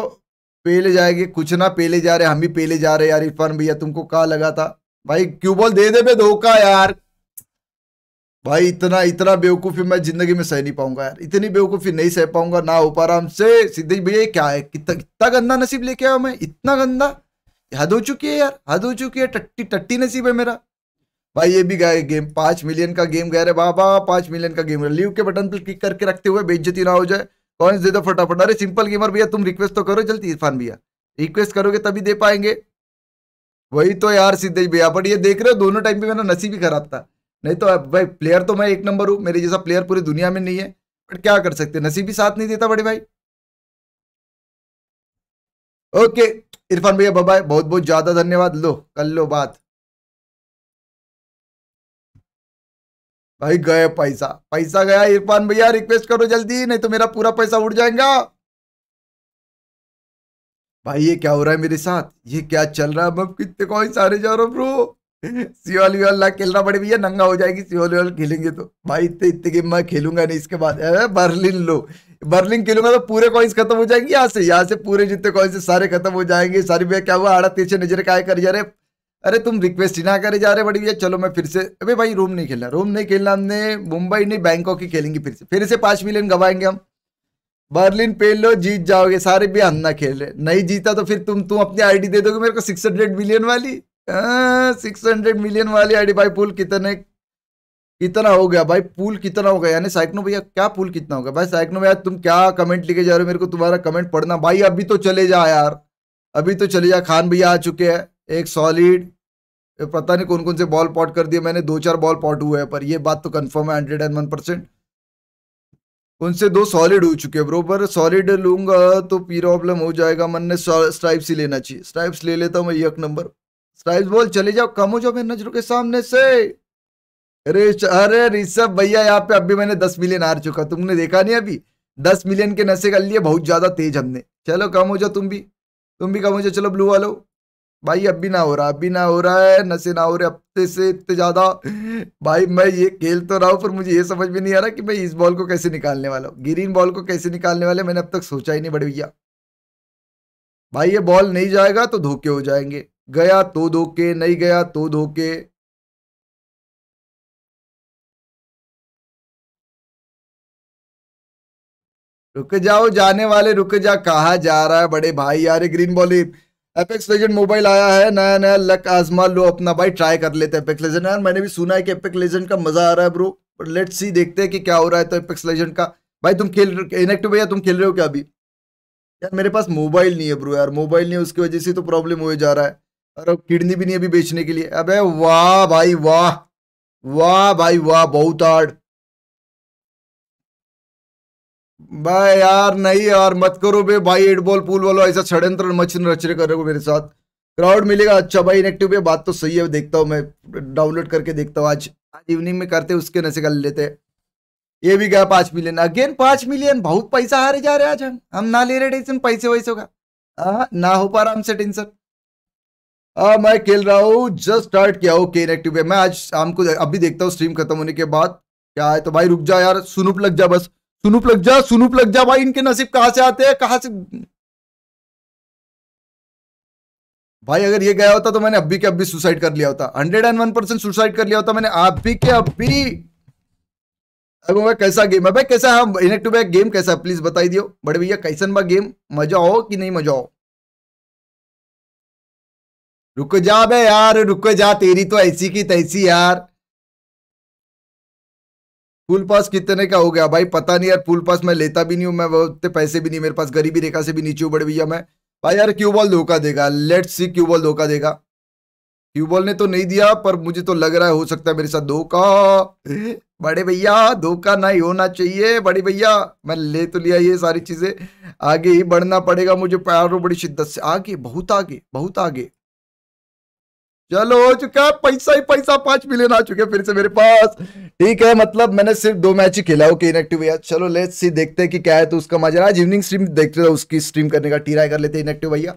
पहले जाएंगे कुछ ना पहले जा रहे हम भी पहले जा रहे यार इरफान भैया तुमको कहा लगा था भाई क्यू बॉल दे दे धोखा यार भाई इतना इतना बेवकूफ़ी मैं जिंदगी में सह नहीं पाऊंगा यार इतनी बेवकूफ़ी नहीं सह पाऊंगा ना हो पा रहा हमसे सिद्धेश भैया क्या है कितना कितना गंदा नसीब लेके आया मैं इतना गंदा हद हो चुकी है यार हद हो चुकी है टट्टी टट्टी नसीब है मेरा भाई ये भी गए गेम पांच मिलियन का गेम गए रे बाबा पांच मिलियन का गेम लीव के बटन पर क्लिक करके रखते हुए बेइज्जती ना हो जाए कौन दे दो फटाफट अरे सिंपल गेमर भैया तुम रिक्वेस्ट तो करो जल्दी इरफान भैया रिक्वेस्ट करोगे तभी दे पाएंगे वही तो यार सिद्धेश भैया बट ये देख रहे हो दोनों टाइम पे मेरा नसीब ही खराब था नहीं तो भाई प्लेयर तो मैं एक नंबर हूँ मेरे जैसा प्लेयर पूरी दुनिया में नहीं है बट क्या कर सकते नसीब भी साथ नहीं देता बड़े भाई ओके इरफान भैया बाय बहुत बहुत ज्यादा धन्यवाद लो कर लो बात भाई गए पैसा पैसा गया इरफान भैया रिक्वेस्ट करो जल्दी नहीं तो मेरा पूरा पैसा उड़ जाएगा भाई ये क्या हो रहा है मेरे साथ ये क्या चल रहा है मैं कितने कॉइन सारे जा रहा हूँ सियोल ना खेलना पड़े भैया नंगा हो जाएगी सियोल वियोल खेलेंगे तो भाई इतने इतने गेम मैं खेलूंगा नहीं इसके बाद बर्लिन लो बर्लिन खेलूंगा तो पूरे कॉइन्स खत्म हो जाएंगे यहाँ से यहाँ से पूरे जितने कॉइन्स सारे खत्म हो जाएंगे सारी भैया क्या हुआ आड़ा तीसरे नजर का कर जा रहे अरे तुम रिक्वेस्ट ही ना करे जा रहे बड़ी भैया चलो मैं फिर से अबे भाई रूम नहीं खेलना रूम नहीं खेलना हमने मुंबई नहीं बैंकॉक ही खेलेंगे फिर से फिर से पाँच मिलियन गवाएंगे हम बर्लिन पेल लो जीत जाओगे सारे भी हम ना खेल रहे नहीं जीता तो फिर तुम तुम अपनी आईडी दे दोगे मेरे को सिक्स हंड्रेड मिलियन वाली सिक्स हंड्रेड मिलियन वाली आईडी भाई पुल कितने कितना हो गया भाई पुल कितना हो गया यानी साइकनो भैया क्या पुल कितना हो गया भाई साइकनो भैया तुम क्या कमेंट लेके जा रहे हो मेरे को तुम्हारा कमेंट पढ़ना भाई अभी तो चले जा यार अभी तो चले जा खान भैया आ चुके हैं एक सॉलिड पता नहीं कौन कौन से बॉल पॉट कर दिए मैंने दो चार बॉल पॉट हुए हैं पर ये बात तो कंफर्म है हंड्रेड एंड वन परसेंट उनसे दो सॉलिड हो चुके हैं बरोबर सॉलिड लूंगा तो प्रॉब्लम हो जाएगा मन ने स्ट्राइप्स ही लेना चाहिए स्ट्राइप्स ले लेता हूँ मैं एक नंबर स्ट्राइप्स बॉल चले जाओ कम हो जाओ मेरे नजरों के सामने से अरे अरे ऋषभ भैया यहाँ पे अभी मैंने दस मिलियन हार चुका तुमने देखा नहीं अभी दस मिलियन के नशे कर लिए बहुत ज्यादा तेज हमने चलो कम हो जाओ तुम भी तुम भी कम हो जाओ चलो ब्लू वालों भाई अब भी ना हो रहा है अभी ना हो रहा है नशे ना हो रहे हफ्ते से इतने ज्यादा भाई मैं ये खेल तो रहा हूँ पर मुझे ये समझ में नहीं आ रहा कि मैं इस बॉल को कैसे निकालने वाला हूँ ग्रीन बॉल को कैसे निकालने वाले मैंने अब तक सोचा ही नहीं बड़े भैया भाई ये बॉल नहीं जाएगा तो धोखे हो जाएंगे गया तो धोखे नहीं गया तो धोखे रुक जाओ जाने वाले रुक जा कहा जा रहा है बड़े भाई यार green ball Apex Legend mobile आया है नया नया लक आजमा लो अपना भाई ट्राई कर लेते हैं एपेक्स लेजेंड यार मैंने भी सुना है कि एपेक्स लेजेंड का मजा आ रहा है ब्रो बट लेट्स सी देखते हैं कि क्या हो रहा है तो एपेक्स लेजेंड का भाई तुम खेल इनेक्टिव भैया तुम खेल रहे हो क्या अभी यार मेरे पास मोबाइल नहीं है ब्रो यार मोबाइल नहीं है उसकी वजह से तो प्रॉब्लम हो जा रहा है और किडनी भी नहीं अभी बेचने के लिए अब वाह भाई वाह वाह भाई वाह बहुत हार्ड भाई यार नहीं यार मत करो बे भाई एट बॉल पूल वालों ऐसा षड्यंत्र मचन रचने कर रहे हो मेरे साथ क्राउड मिलेगा अच्छा भाई इनेक्टिव है बात तो सही है देखता हूँ मैं डाउनलोड करके देखता हूँ आज आज इवनिंग में करते उसके नशे कर लेते ये भी गया पांच मिलियन अगेन पांच मिलियन बहुत पैसा हारे जा रहे आज हम हम ना ले रहे टेंशन पैसे वैसे का ना हो पा रहा हमसे टेंशन आ, मैं खेल रहा हूँ जस्ट स्टार्ट किया हो के इनेक्टिव है मैं आज शाम को अभी देखता हूँ स्ट्रीम खत्म होने के बाद क्या है तो भाई रुक जा यार सुनूप लग जा बस सुनूप लग जा सुनूप लग जा भाई इनके नसीब कहां से आते हैं कहां से भाई अगर ये गया होता तो मैंने अभी के अभी सुसाइड कर लिया होता hundred and one percent suicide कर लिया होता मैंने अभी के अभी अगर मैं कैसा गेम है भाई कैसा है इनेक्ट टू बैक गेम कैसा है प्लीज बताई दियो बड़े भैया कैसन बा गेम मजा हो कि नहीं मजा हो रुक जा बे यार रुक जा तेरी तो ऐसी की तैसी यार पुल पास कितने का हो गया भाई पता नहीं यार पुल पास मैं लेता भी नहीं हूँ मैं उतने पैसे भी नहीं मेरे पास गरीबी रेखा से भी नीचे उबड़ भैया मैं भाई यार क्यू बॉल धोखा देगा लेट सी क्यू बॉल धोखा देगा क्यू बॉल ने तो नहीं दिया पर मुझे तो लग रहा है हो सकता है मेरे साथ धोखा बड़े भैया धोखा नहीं होना चाहिए बड़े भैया मैं ले तो लिया ये सारी चीजें आगे ही बढ़ना पड़ेगा मुझे प्यारों बड़ी शिद्दत से आगे बहुत आगे बहुत आगे चलो हो चुका है पैसा ही पैसा पांच मिलियन आ चुके फिर से मेरे पास ठीक है मतलब मैंने सिर्फ दो मैच ही खेला ओके इनएक्टिव भैया चलो लेट्स सी देखते हैं कि क्या है तो उसका मजा आज इवनिंग स्ट्रीम देखते थे उसकी स्ट्रीम करने का टी कर लेते इनएक्टिव भैया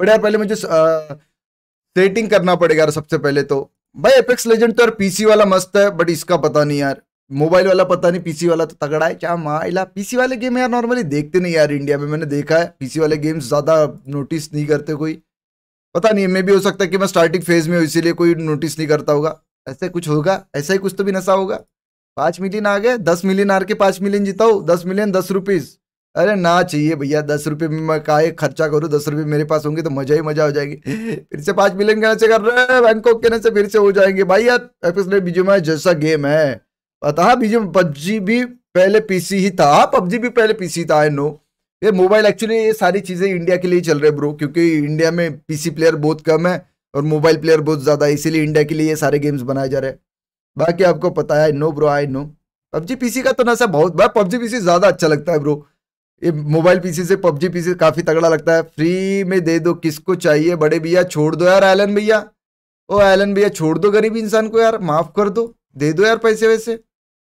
बट यार पहले मुझे सेटिंग करना पड़ेगा यार सबसे पहले तो भाई एपेक्स लेजेंड तो यार पीसी वाला मस्त है बट इसका पता नहीं यार मोबाइल वाला पता नहीं पीसी वाला तो तगड़ा है क्या माइला पीसी वाले गेम यार नॉर्मली देखते नहीं यार इंडिया में मैंने देखा है पीसी वाले गेम्स ज़्यादा नोटिस नहीं करते कोई पता नहीं मैं भी हो सकता है कि मैं स्टार्टिंग फेज में हूँ इसीलिए कोई नोटिस नहीं करता होगा ऐसा कुछ होगा ऐसा ही कुछ तो भी नशा होगा पाँच मिलियन आ गए दस मिलियन आर के पाँच मिलियन हूँ दस मिलियन दस रुपीज़ अरे ना चाहिए भैया दस रुपये में मैं का खर्चा करूँ दस रुपये मेरे पास होंगे तो मजा ही मजा हो जाएगी फिर से पाँच मिलियन के नशे कर रहे हैं बैंकॉक के नशे फिर से हो जाएंगे भाई यार एपिसोड बीजू में जैसा गेम है पता है बीजू पबजी भी पहले पीसी ही था पबजी भी पहले पीसी था आई नो ये मोबाइल एक्चुअली ये सारी चीज़ें इंडिया के लिए चल रहे ब्रो क्योंकि इंडिया में पीसी प्लेयर बहुत कम है और मोबाइल प्लेयर बहुत ज़्यादा है इसीलिए इंडिया के लिए ये सारे गेम्स बनाए जा रहे हैं बाकी आपको पता है no bro I know PUBG PC का तो नशा बहुत भाई पबजी पीसी ज़्यादा अच्छा लगता है ब्रो ये मोबाइल पीसी से पबजी पीसी काफ़ी तगड़ा लगता है फ्री में दे दो किसको चाहिए बड़े भैया छोड़ दो यार एलन भैया ओ एलन भैया छोड़ दो गरीब इंसान को यार माफ़ कर दो दे दो यार पैसे वैसे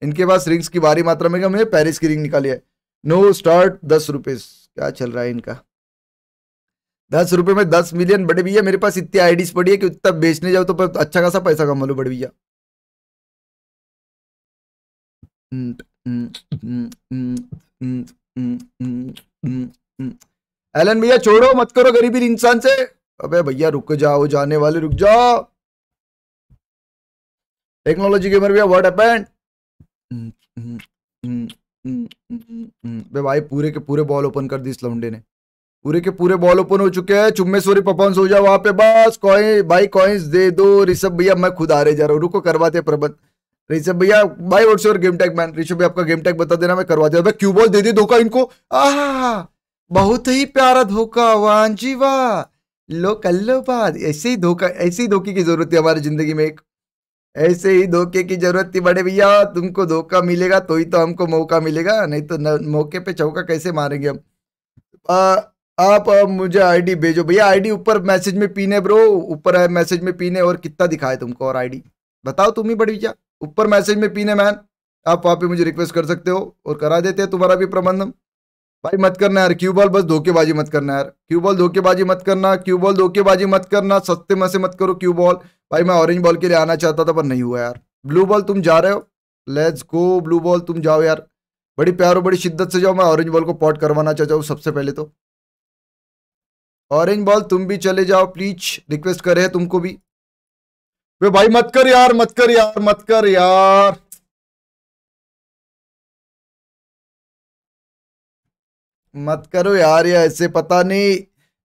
इनके पास रिंग्स की भारी मात्रा में कम है पेरिस की रिंग निकाली है नो स्टार्ट दस रुपीज क्या चल रहा है इनका दस रुपए में दस मिलियन बड़े भैया मेरे पास इतनी आईडीज पड़ी है कि उतना बेचने जाओ तो पर अच्छा खासा पैसा कमा लो बड़े भैया एलन हम्म, हम्म, हम्म, भैया छोड़ो मत करो गरीबी इंसान से अबे भैया रुक जाओ जाने वाले रुक जाओ टेक्नोलॉजी के मर भैया व्हाट हैपेंड बे भाई पूरे के पूरे बॉल ओपन कर दी इस लौंडे ने पूरे के पूरे बॉल ओपन हो चुके हैं सोरी पपॉन्स सो जाओ वहां पे बस कॉइन भाई कॉइन्स दे दो ऋषभ भैया मैं खुद आ रहे जा रहा हूँ रुको करवाते प्रबंध ऋषभ भैया भाई what game tag man Rishabh भैया आपका गेम टैग बता देना मैं करवा दिया क्यू बॉल दे दी धोखा इनको आ बहुत ही प्यारा धोखा वाह जी वाह लो कल्लो बात ऐसे ही धोखा ऐसे ही धोखे की जरूरत है हमारी जिंदगी में एक ऐसे ही धोखे की जरूरत थी बड़े भैया तुमको धोखा मिलेगा तो ही तो हमको मौका मिलेगा नहीं तो न, मौके पे चौका कैसे मारेंगे हम आप आ, मुझे आईडी भेजो भैया आईडी ऊपर मैसेज में पीने ब्रो ऊपर है मैसेज में पीने और कितना दिखाए तुमको और आईडी बताओ तुम ही बड़े भैया ऊपर मैसेज में पीने मैन आप वहाँ पे मुझे रिक्वेस्ट कर सकते हो और करा देते हैं तुम्हारा भी प्रबंधन भाई मत करना यार क्यू बॉल बस धोखेबाजी मत करना यार क्यू बॉल धोखेबाजी मत करना क्यू बॉल धोखेबाजी मत करना सस्ते में से मत करो क्यू बॉल भाई मैं ऑरेंज बॉल के लिए आना चाहता था पर नहीं हुआ यार ब्लू बॉल तुम जा रहे हो लेट्स गो ब्लू बॉल तुम जाओ यार बड़ी प्यारो बड़ी शिद्दत से जाओ मैं ऑरेंज बॉल को पॉट करवाना चाहता हूँ सबसे पहले तो ऑरेंज बॉल तुम भी चले जाओ प्लीज रिक्वेस्ट करे तुमको भी वे भाई मत कर यार मत कर यार मत कर यार मत करो यार ये ऐसे पता नहीं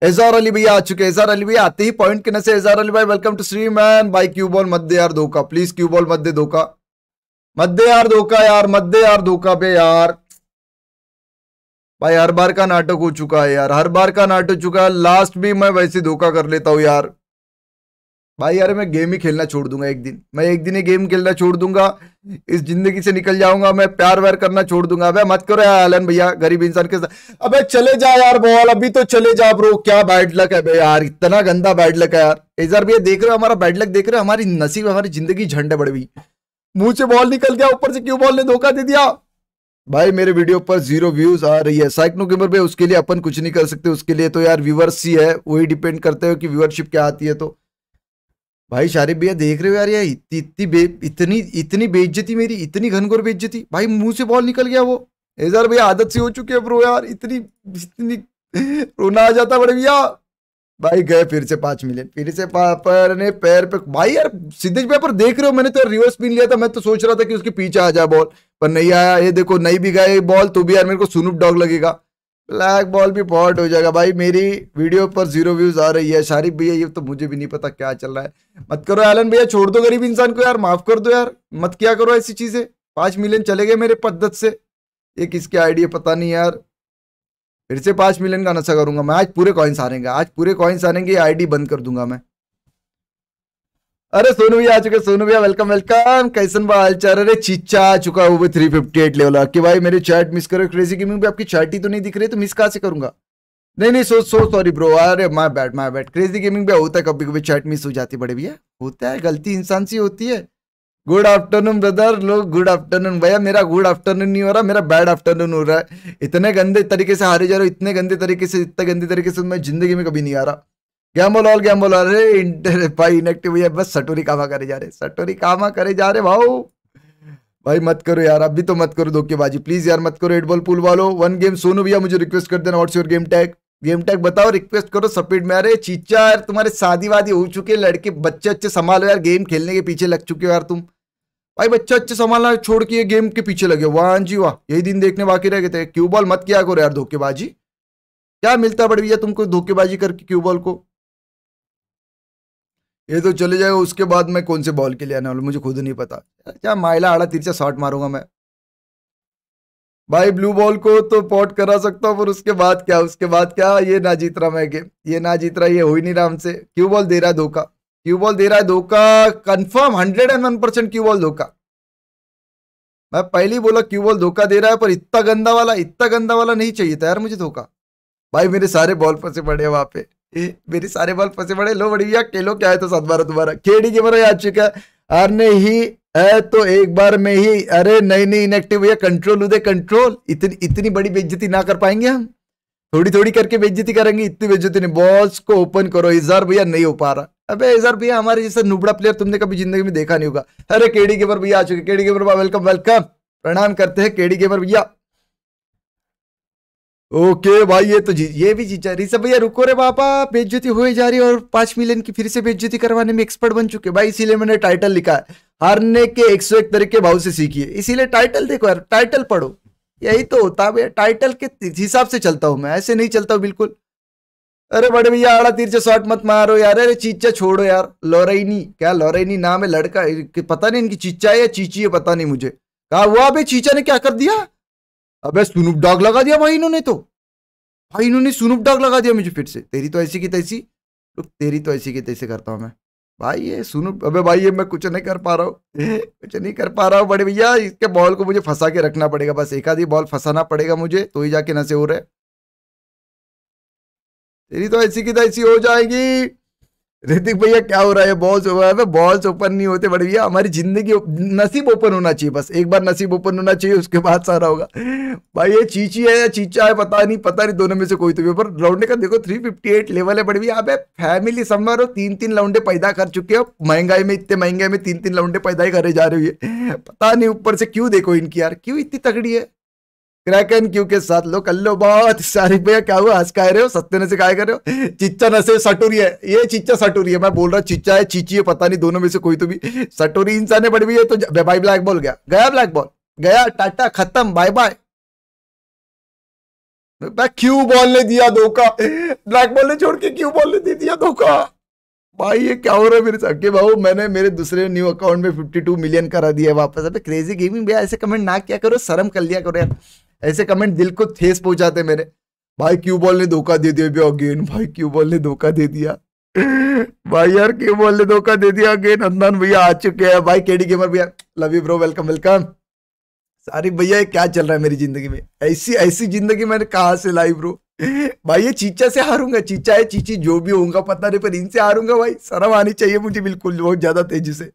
एजार अली भैया आ चुके एजार अली भैया आते ही पॉइंट के नशे एजार अली भाई वेलकम टू श्री मैन भाई क्यू बॉल मध्य यार धोखा प्लीज क्यू बॉल मध्य धोखा मध्य यार धोखा यार मध्य यार धोखा पे यार भाई हर बार का नाटक हो चुका है यार हर बार का नाटक चुका है लास्ट भी मैं वैसे धोखा कर लेता हूँ यार भाई यार मैं गेम ही खेलना छोड़ दूंगा एक दिन मैं एक दिन ही गेम खेलना छोड़ दूंगा इस जिंदगी से निकल जाऊंगा मैं प्यार व्यार करना छोड़ दूंगा अबे मत करो यार आलन भैया गरीब इंसान के साथ अबे चले जा यार बॉल अभी तो चले जा ब्रो क्या बैड लक है यार इतना गंदा बैड लक है यार इधर भैया देख रहे हो हमारा बैड लक देख रहे हो हमारी नसीब हमारी जिंदगी झंडे बढ़ गई मुंह से बॉल निकल गया ऊपर से क्यों बॉल ने धोखा दे दिया भाई मेरे वीडियो पर जीरो व्यूज आ रही है साइक्नो गेमर पे उसके लिए अपन कुछ नहीं कर सकते उसके लिए तो यार व्यूवर्स ही है वही डिपेंड करते हो कि व्यूअरशिप क्या आती है तो भाई शारिफ भैया देख रहे हो यार यार इतनी बे इतनी इतनी बेइज्जती मेरी इतनी घनघोर बेइज्जती भाई मुंह से बॉल निकल गया वो यार भैया आदत से हो चुकी है ब्रो यार इतनी इतनी रोना आ जाता बड़े भैया भाई गए फिर से पांच मिले फिर से पापर ने पैर पे भाई यार सिद्धेश भैया पर देख रहे हो मैंने तो रिवर्स पिन लिया था मैं तो सोच रहा था कि उसके पीछे आ जाए बॉल पर नहीं आया ये देखो नहीं भी गए बॉल तो भी यार मेरे को सुनूप डॉग लगेगा ब्लैक बॉल भी बहुत हो जाएगा भाई मेरी वीडियो पर जीरो व्यूज आ रही है शारिफ भैया ये तो मुझे भी नहीं पता क्या चल रहा है मत करो एलन भैया छोड़ दो गरीब इंसान को यार माफ कर दो यार मत क्या करो ऐसी चीजें पांच मिलियन चले गए मेरे पद्धत से ये किसके आइडिया पता नहीं यार फिर से पांच मिलियन का नशा करूंगा मैं आज पूरे कॉइन्स आनेंगे आज पूरे कॉइन्स आनेंगे आईडी बंद कर दूंगा मैं अरे सोनू भैया आ चुके सोनू भैया वेलकम वेलकम कैसन बाल चार अरे चिच्चा आ चुका हूँ थ्री फिफ्टी एट लेवल कि भाई मेरे चैट मिस करो क्रेजी गेमिंग भी आपकी चैट ही तो नहीं दिख रही तो मिस कहा से करूंगा नहीं नहीं सो सो सॉरी ब्रो अरे my bad my bad crazy gaming भी होता है कभी कभी चैट मिस हो जाती है बड़े भैया होता है गलती इंसान सी होती है गुड आफ्टरनून ब्रदर लोग गुड आफ्टरनून भैया मेरा गुड आफ्टरनून नहीं हो रहा मेरा बैड आफ्टरनून हो रहा है इतने गंदे तरीके से हारे जा रहे हो इतने गंदे तरीके से इतने गंदे तरीके से मैं जिंदगी में कभी नहीं आ रहा गैम्बल ऑल गैम्बल ऑल अरे भाई इनएक्टिव हुई है बस सटोरी कामा करे जा रहे सटोरी कामा करे जा रहे भाऊ भाई मत करो यार अभी तो मत करो धोखेबाजी प्लीज यार मत करो एट बॉल पुल वालो वन गेम सोनू भैया मुझे रिक्वेस्ट कर देना what's your game tag game tag बताओ रिक्वेस्ट करो सपीड में अरे चीचा यार तुम्हारे शादी वादी हो चुके लड़के बच्चे अच्छे संभालो यार गेम खेलने के पीछे लग चुके हो यार तुम भाई बच्चे अच्छे संभालना छोड़ के ये गेम के पीछे लगे वाह जी वाह यही दिन देखने बाकी रह गए थे क्यू बॉल मत किया करो यार धोखेबाजी क्या मिलता है भैया तुमको धोखेबाजी करके क्यू बॉल को ये तो चले जाएगा उसके बाद मैं कौन से बॉल के लिए आने वाला मुझे खुद नहीं पता क्या माइला आड़ा तिरछा शॉट मारूंगा मैं भाई ब्लू बॉल को तो पॉट करा सकता हूँ पर उसके बाद क्या उसके बाद क्या ये ना जीत रहा मैं गेम ये ना जीत रहा ये हो ही नहीं रहा हमसे क्यू बॉल दे रहा है धोखा क्यू बॉल दे रहा है धोखा confirm hundred and one percent cue ball धोखा मैं पहले ही बोला क्यू बॉल धोखा दे रहा है पर इतना गंदा वाला इतना गंदा वाला नहीं चाहिए था यार मुझे धोखा भाई मेरे सारे बॉल पर से पड़े वहां पे ए, मेरे सारे बाल फंसे पड़े लो बड़ी भैया खेलो क्या है तो सात बारह तुम्हारा खेड़ी के बारे आ चुका अरे ही है तो एक बार में ही अरे नहीं नहीं इनएक्टिव भैया कंट्रोल उदे कंट्रोल इतनी इतनी बड़ी बेज्जती ना कर पाएंगे हम थोड़ी थोड़ी करके बेज्जती करेंगे इतनी बेज्जती नहीं बॉस को ओपन करो इजार भैया नहीं हो पा रहा अबे इजार भैया हमारे जैसा नुबड़ा प्लेयर तुमने कभी जिंदगी में देखा नहीं होगा अरे केडी गेमर भैया आ चुके केडी गेमर भाई वेलकम वेलकम प्रणाम करते हैं केडी गेमर भैया ओके भाई ये तो जी ये भी जीत जा रही सब भैया रुको रे पापा बेज्जती हो जा रही और पांच मिलियन की फिर से बेज्जती करवाने में एक्सपर्ट बन चुके भाई इसीलिए मैंने टाइटल लिखा है हारने के एक सौ एक तरीके भाव से सीखिए इसीलिए टाइटल देखो यार टाइटल पढ़ो यही तो होता है भैया टाइटल के हिसाब से चलता हूँ मैं ऐसे नहीं चलता हूँ बिल्कुल अरे बड़े भैया आड़ा तीर से मत मारो यार अरे चीचा छोड़ो यार लोरेनी क्या लोरेनी नाम है लड़का पता नहीं इनकी चीचा है या चीची है पता नहीं मुझे कहा हुआ अभी चीचा ने क्या कर दिया अबे सुनूप डॉग लगा दिया भाई इन्होंने तो भाई इन्होंने सुनूप डॉग लगा दिया मुझे फिर से तेरी तो ऐसी की तैसी तो तेरी तो ऐसी की तैसी करता हूँ मैं भाई ये सुनूप अबे भाई ये मैं कुछ नहीं कर पा रहा हूँ कुछ नहीं कर पा रहा हूँ बड़े भैया इसके बॉल को मुझे फंसा के रखना पड़ेगा बस एक आधी बॉल फंसाना पड़ेगा मुझे तो ही जाके नशे हो रहे तेरी तो ऐसी की तैसी हो जाएगी ऋतिक भैया क्या हो रहा है बॉल्स ओपन है बॉल्स ओपन नहीं होते बड़े भैया हमारी जिंदगी नसीब ओपन होना चाहिए बस एक बार नसीब ओपन होना चाहिए उसके बाद सारा होगा भाई ये चीची है या चीचा है पता नहीं पता नहीं दोनों में से कोई तो भी पर लौंडे का देखो 358 लेवल है बड़े भैया आप फैमिली समवार हो तीन तीन लौंडे पैदा कर चुके हो महंगाई में इतने महंगाई में तीन तीन लौंडे पैदा ही करे जा रही है पता नहीं ऊपर से क्यों देखो इनकी यार क्यों इतनी तगड़ी है क्रैकन क्यू के साथ लो कर लो बहुत सारी भैया क्या हुआ हंस का रहे हो सत्य नशे से काय कर रहे हो चिच्चा नशे सटोरी है ये चिच्चा सटोरी है मैं बोल रहा चिच्चा है चीची है पता नहीं दोनों में से कोई तो भी सटोरी इंसान है बट भी है तो भाई ब्लैक बॉल गया गया ब्लैक बॉल गया टाटा खत्म बाय बाय क्यू बॉल ने दिया धोखा ब्लैक बॉल ने छोड़ के क्यू बॉल ने दे दिया धोखा भाई ये क्या हो रहा है मेरे साथ के भाऊ मैंने मेरे दूसरे न्यू अकाउंट में 52 मिलियन करा दिया वापस अबे क्रेजी गेमिंग भैया ऐसे कमेंट ना क्या करो शर्म कर लिया करो यार ऐसे कमेंट दिल को ठेस पहुंचाते मेरे भाई क्यू बॉल ने धोखा दे दिया भी अगेन भाई क्यू बॉल ने धोखा दे दिया भाई यार क्यू बॉल ने धोखा दे दिया अगेन अंदन भैया आ चुके हैं भाई केडी गेमर भैया love you bro welcome welcome sorry भैया क्या चल रहा है मेरी जिंदगी में ऐसी ऐसी जिंदगी मैंने कहा से लाई ब्रो भाई ये चीचा से हारूंगा चीचा है चीची जो भी होगा पता नहीं पर इनसे हारूंगा भाई शर्म आनी चाहिए मुझे बिल्कुल बहुत ज्यादा तेजी से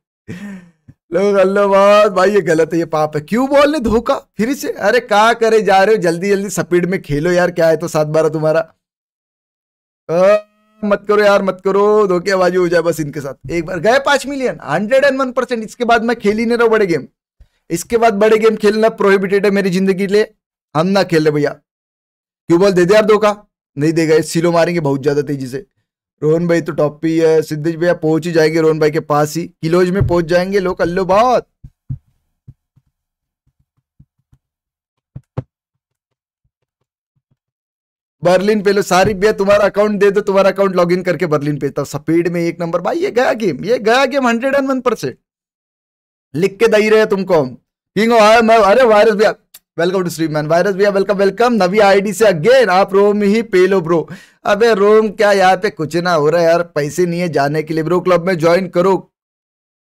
लोग अल्लाह भाई ये गलत है ये पाप है क्यों बोल ने धोखा फिर से अरे कहा करे जा रहे हो जल्दी जल्दी स्पीड में खेलो यार क्या है तो सात बारह तुम्हारा आ, मत करो यार मत करो धोखेबाजी हो जाए बस इनके साथ एक बार गए पांच million hundred and one percent इसके बाद मैं खेल ही नहीं रहा बड़े गेम इसके बाद बड़े गेम खेलना प्रोहिबिटेड है मेरी जिंदगी लिए हम ना खेल रहे भैया क्यों बोल दे दे यार धोखा नहीं देगा सिलो मारेंगे बहुत ज्यादा तेजी से रोहन भाई तो टॉप पे ही है सिद्धेश भैया पहुंच ही जाएंगे रोहन भाई के पास ही किलोज में पहुंच जाएंगे लोग अल्लो बहुत बर्लिन पे लो सारी भैया तुम्हारा अकाउंट दे दो तुम्हारा अकाउंट लॉगिन करके बर्लिन पे स्पीड में एक नंबर भाई ये गया गेम ये गया game hundred and one percent लिख के दई रहे तुमको हम किंग अरे वायरस भैया welcome to stream man virus भैया वेलकम वेलकम नवी आईडी से अगेन आप रोम ही पे लो ब्रो अबे रोम क्या यहाँ पे कुछ ना हो रहा है यार पैसे नहीं है जाने के लिए ब्रो क्लब में ज्वाइन करो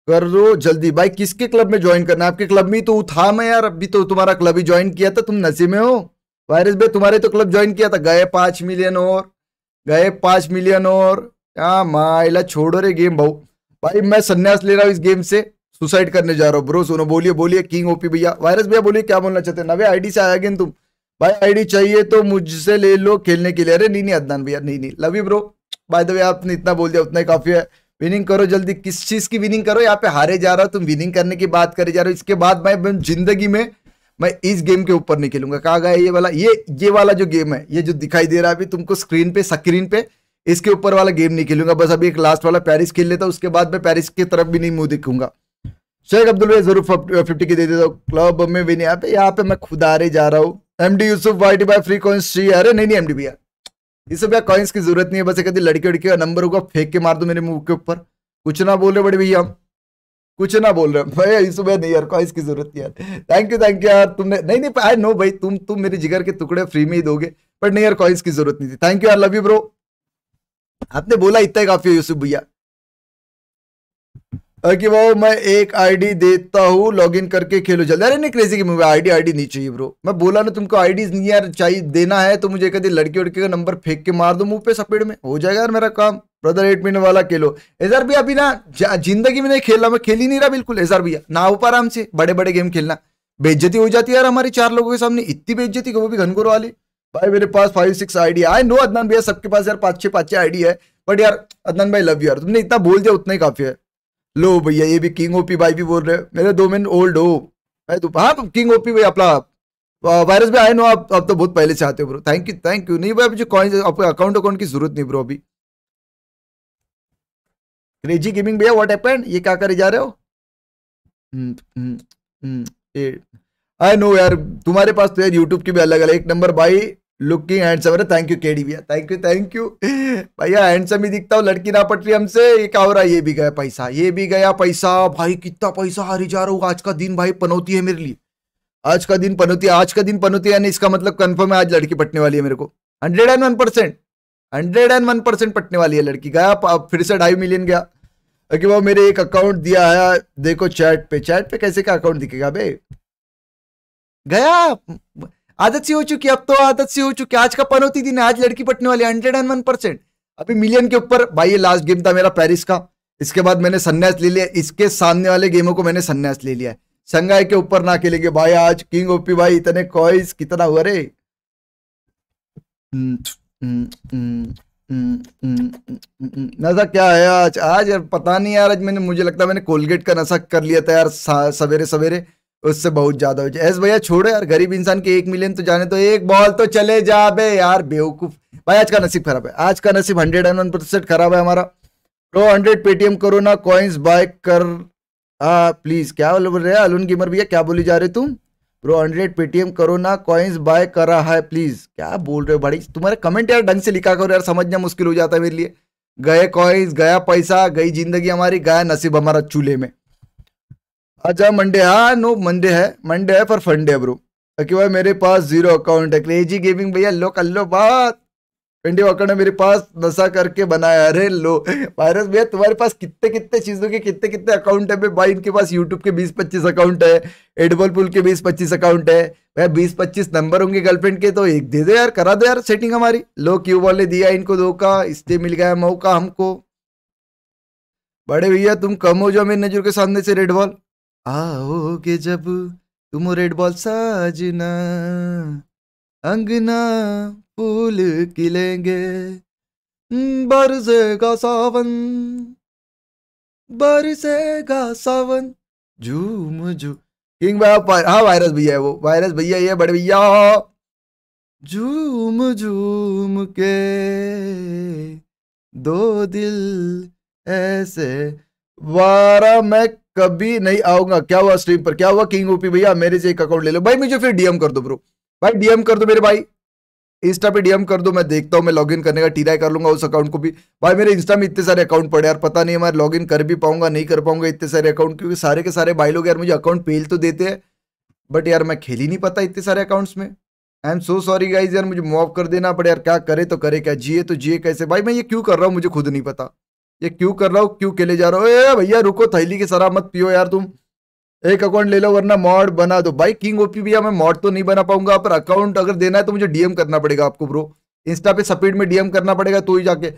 कर दो जल्दी भाई किसके क्लब में ज्वाइन करना है आपके क्लब में तो था मैं यार अभी तो तुम्हारा क्लब ही ज्वाइन किया था तुम नशे में हो वायरस भैया तुम्हारे तो क्लब ज्वाइन किया था गए पांच मिलियन और गए पांच मिलियन और क्या माइला छोड़ो रे गेम भाऊ भाई मैं संन्यास ले रहा हूँ इस गेम से सुसाइड करने जा रहा हो ब्रो सुनो बोलिए बोलिए किंग ओपी भैया वायरस भैया बोलिए क्या बोलना चाहते हैं नवे आईडी से आया गेन तुम भाई आईडी चाहिए तो मुझसे ले लो खेलने के लिए अरे नहीं नहीं अदनान भैया नहीं नहीं love you bro by the way आपने इतना बोल दिया उतना ही काफी है विनिंग करो जल्दी किस चीज की विनिंग करो यहाँ पे हारे जा रहा हो तुम विनिंग करने की बात करे जा रहे हो इसके बाद मैं जिंदगी में मैं इस गेम के ऊपर नहीं खेलूंगा कहा गया ये वाला ये ये वाला जो गेम है ये जो दिखाई दे रहा है अभी तुमको स्क्रीन पे स्क्रीन पे इसके ऊपर वाला गेम नहीं खेलूंगा बस अभी एक लास्ट वाला पेरिस खेल लेता उसके बाद मैं पेरिस की तरफ भी नहीं मुंह दिखूंगा शेख अब्दुल भाई जरूर फिफ्टी की दे देता हूँ क्लब में भी नहीं यहाँ पे यहाँ पे मैं खुदारे जा रहा हूँ एम डी यूसुफ वाइटी भाई फ्री कॉइन्स अरे नहीं नहीं एम डी भैया ये सब कॉइन्स की जरूरत नहीं है बस एक लड़के लड़की का नंबर होगा फेंक के मार दो मेरे मुंह के ऊपर कुछ ना बोल रहे बड़े भैया हम कुछ ना बोल रहे भैया इस भाई नहीं यार कॉइन्स की जरूरत नहीं यार थैंक यू थैंक यू यार तुमने नहीं नहीं आई नो भाई तुम तुम मेरे जिगर के टुकड़े फ्री में ही दोगे पर नहीं यार कॉइन्स की जरूरत नहीं थी थैंक यू यार लव यू ब्रो आपने बोला इतना ही काफी यूसुफ भैया कि वो मैं एक आईडी देता हूँ लॉगिन करके खेलो जल्दी अरे नहीं क्रेजी की मूवी आईडी आईडी नहीं चाहिए ब्रो मैं बोला ना तुमको आईडी नहीं यार चाहिए देना है तो मुझे कहते लड़की उड़के का नंबर फेंक के मार दो मुंह पे सपेट में हो जाएगा यार मेरा काम ब्रदर एट मिनट वाला खेलो एजार भैया अभी ना जिंदगी में नहीं खेलना मैं खेल ही नहीं रहा बिल्कुल एजार भैया ना हो पा आराम से बड़े बड़े गेम खेलना बेज्जती हो जाती है यार हमारे चार लोगों के सामने इतनी बेज्जती वो भी घनघोर वाली भाई मेरे पास five six ID I know Adnan भैया सबके पास यार पाँच छे पाँच छः आईडी है बट यार अदनान भाई लव यू यार तुमने इतना बोल दिया उतना ही काफी है लो भैया ये भी किंग ओपी भाई भी बोल रहे मेरे दो मिनट ओल्ड हो भाई तो हाँ किंग ओपी भाई अपना वायरस भी आए नो आप अब तो बहुत पहले चाहते हो bro thank you thank you नहीं भाई मुझे कॉइन आपके अकाउंट अकाउंट की जरूरत नहीं ब्रो अभी क्रेजी गेमिंग भैया व्हाट हैपेंड ये क्या करे जा रहे हो I hmm, no hmm, hmm, यार तुम्हारे पास तो यार यूट्यूब की भी अलग अलग एक नंबर भाई लुकिंग हैंडसम अरे थैंक यू के डी भैया थैंक यू थैंक यू भैया हैंडसम ही दिखता हूँ लड़की ना पटरी हमसे ये क्या हो रहा है ये भी गया पैसा ये भी गया पैसा भाई कितना पैसा हारी जा रहा हूँ आज का दिन भाई पनौती है मेरे लिए आज का दिन पनौती आज का दिन पनौती यानी इसका मतलब कन्फर्म है आज लड़की पटने वाली है मेरे को hundred and one percent hundred and one percent पटने वाली है लड़की गया फिर से ढाई मिलियन गया ओके वो मेरे एक अकाउंट दिया है देखो चैट पे चैट पे कैसे का अकाउंट दिखेगा भाई गया आदत सी हो चुकी अब तो आदत सी हो चुकी आज का पनौती दिन आज लड़की पटने वाली हंड्रेड एंड वन परसेंट अभी मिलियन के ऊपर भाई ये लास्ट गेम था मेरा पेरिस का इसके बाद मैंने सन्यास ले लिया इसके सामने वाले गेमों को मैंने सन्यास ले लिया संगाई के ऊपर ना खेलेंगे भाई आज किंग ओपी भाई इतने कॉइस कितना हुआ रे नशा क्या है आज आज यार पता नहीं यार आज मैंने मुझे लगता है मैंने कोलगेट का नशा कर लिया था यार सवेरे सवेरे उससे बहुत ज्यादा हो जाए ऐसे भैया छोड़ो यार गरीब इंसान के एक मिलियन तो जाने तो एक बॉल तो चले जा बे यार बेवकूफ भाई आज का नसीब खराब है आज का नसीब हंड्रेड एंड वन परसेंट खराब है हमारा प्रो हंड्रेड पेटीएम करो ना कॉइन्स बाय कर आ, प्लीज क्या बोल रहे हैं अलून गिमर भैया क्या बोली जा रहे तुम प्रो हंड्रेड पेटीएम करो ना कॉइन्स बाय कर रहा है प्लीज क्या बोल रहे हो भाई तुम्हारे कमेंट यार ढंग से लिखा करो यार समझना मुश्किल हो जाता है मेरे लिए गए कॉइन्स गया पैसा गई जिंदगी हमारी गया नसीब हमारा चूल्हे में अच्छा मंडे हाँ नो मंडे है मंडे है पर फंडे है ब्रो अके भाई मेरे पास जीरो अकाउंट है क्रेजी गेमिंग भैया लो कर लो बात ट्वेंटी अकाउंट है मेरे पास नशा करके बनाया अरे लो वायरस भैया तुम्हारे पास कितने कितने चीज़ों के कितने कितने अकाउंट है भाई इनके पास यूट्यूब के बीस पच्चीस अकाउंट है एडबल पुल के बीस पच्चीस अकाउंट है भैया बीस पच्चीस नंबर होंगे गर्लफ्रेंड के तो एक दे दो यार करा दो यार सेटिंग हमारी लो बॉल ने दिया इनको धोखा इसलिए मिल गया मौका हमको बड़े भैया तुम कम हो जाओ मेरी नज़र के सामने से रेड बॉल आओगे जब तुम रेड बॉल साजना अंगना फूल खिलेंगे हम्म, बरसेगा सावन बरसेगा सावन झूम झूम किंग भैया हाँ वायरस भैया है वो वायरस भैया ये बड़े भैया झूम झूम के दो दिल ऐसे वारा मैं कभी नहीं आऊंगा क्या हुआ स्ट्रीम पर क्या हुआ किंग ओपी भैया मेरे से एक अकाउंट ले लो भाई मुझे फिर डीएम कर दो ब्रो भाई डीएम कर दो मेरे भाई इंस्टा पे डीएम कर दो मैं देखता हूँ मैं लॉगिन करने का टीराई कर लूंगा उस अकाउंट को भी भाई मेरे इंस्टा में इतने सारे अकाउंट पड़े यार पता नहीं मैं लॉगिन कर भी पाऊंगा नहीं कर पाऊंगा इतने सारे अकाउंट क्योंकि सारे के सारे भाई लोग यार मुझे अकाउंट पेल तो देते हैं बट यार मैं खेल ही नहीं पाता इतने सारे अकाउंट्स में I am so sorry guys यार मुझे मुआफ कर देना पड़े यार क्या करे तो करे क्या जिए तो जिए कैसे भाई मैं ये क्यों कर रहा हूँ मुझे खुद नहीं पता ये क्यों कर रहा हो क्यों के लिए जा रहा हो भैया रुको थैली की शराब मत पियो यार तुम एक अकाउंट ले लो वरना मॉड बना दो भाई किंग ओपी भैया मैं मॉड तो नहीं बना पाऊंगा पर अकाउंट अगर देना है तो मुझे डीएम करना पड़ेगा आपको ब्रो इंस्टा पे सपीड में डीएम करना पड़ेगा तो ही जाके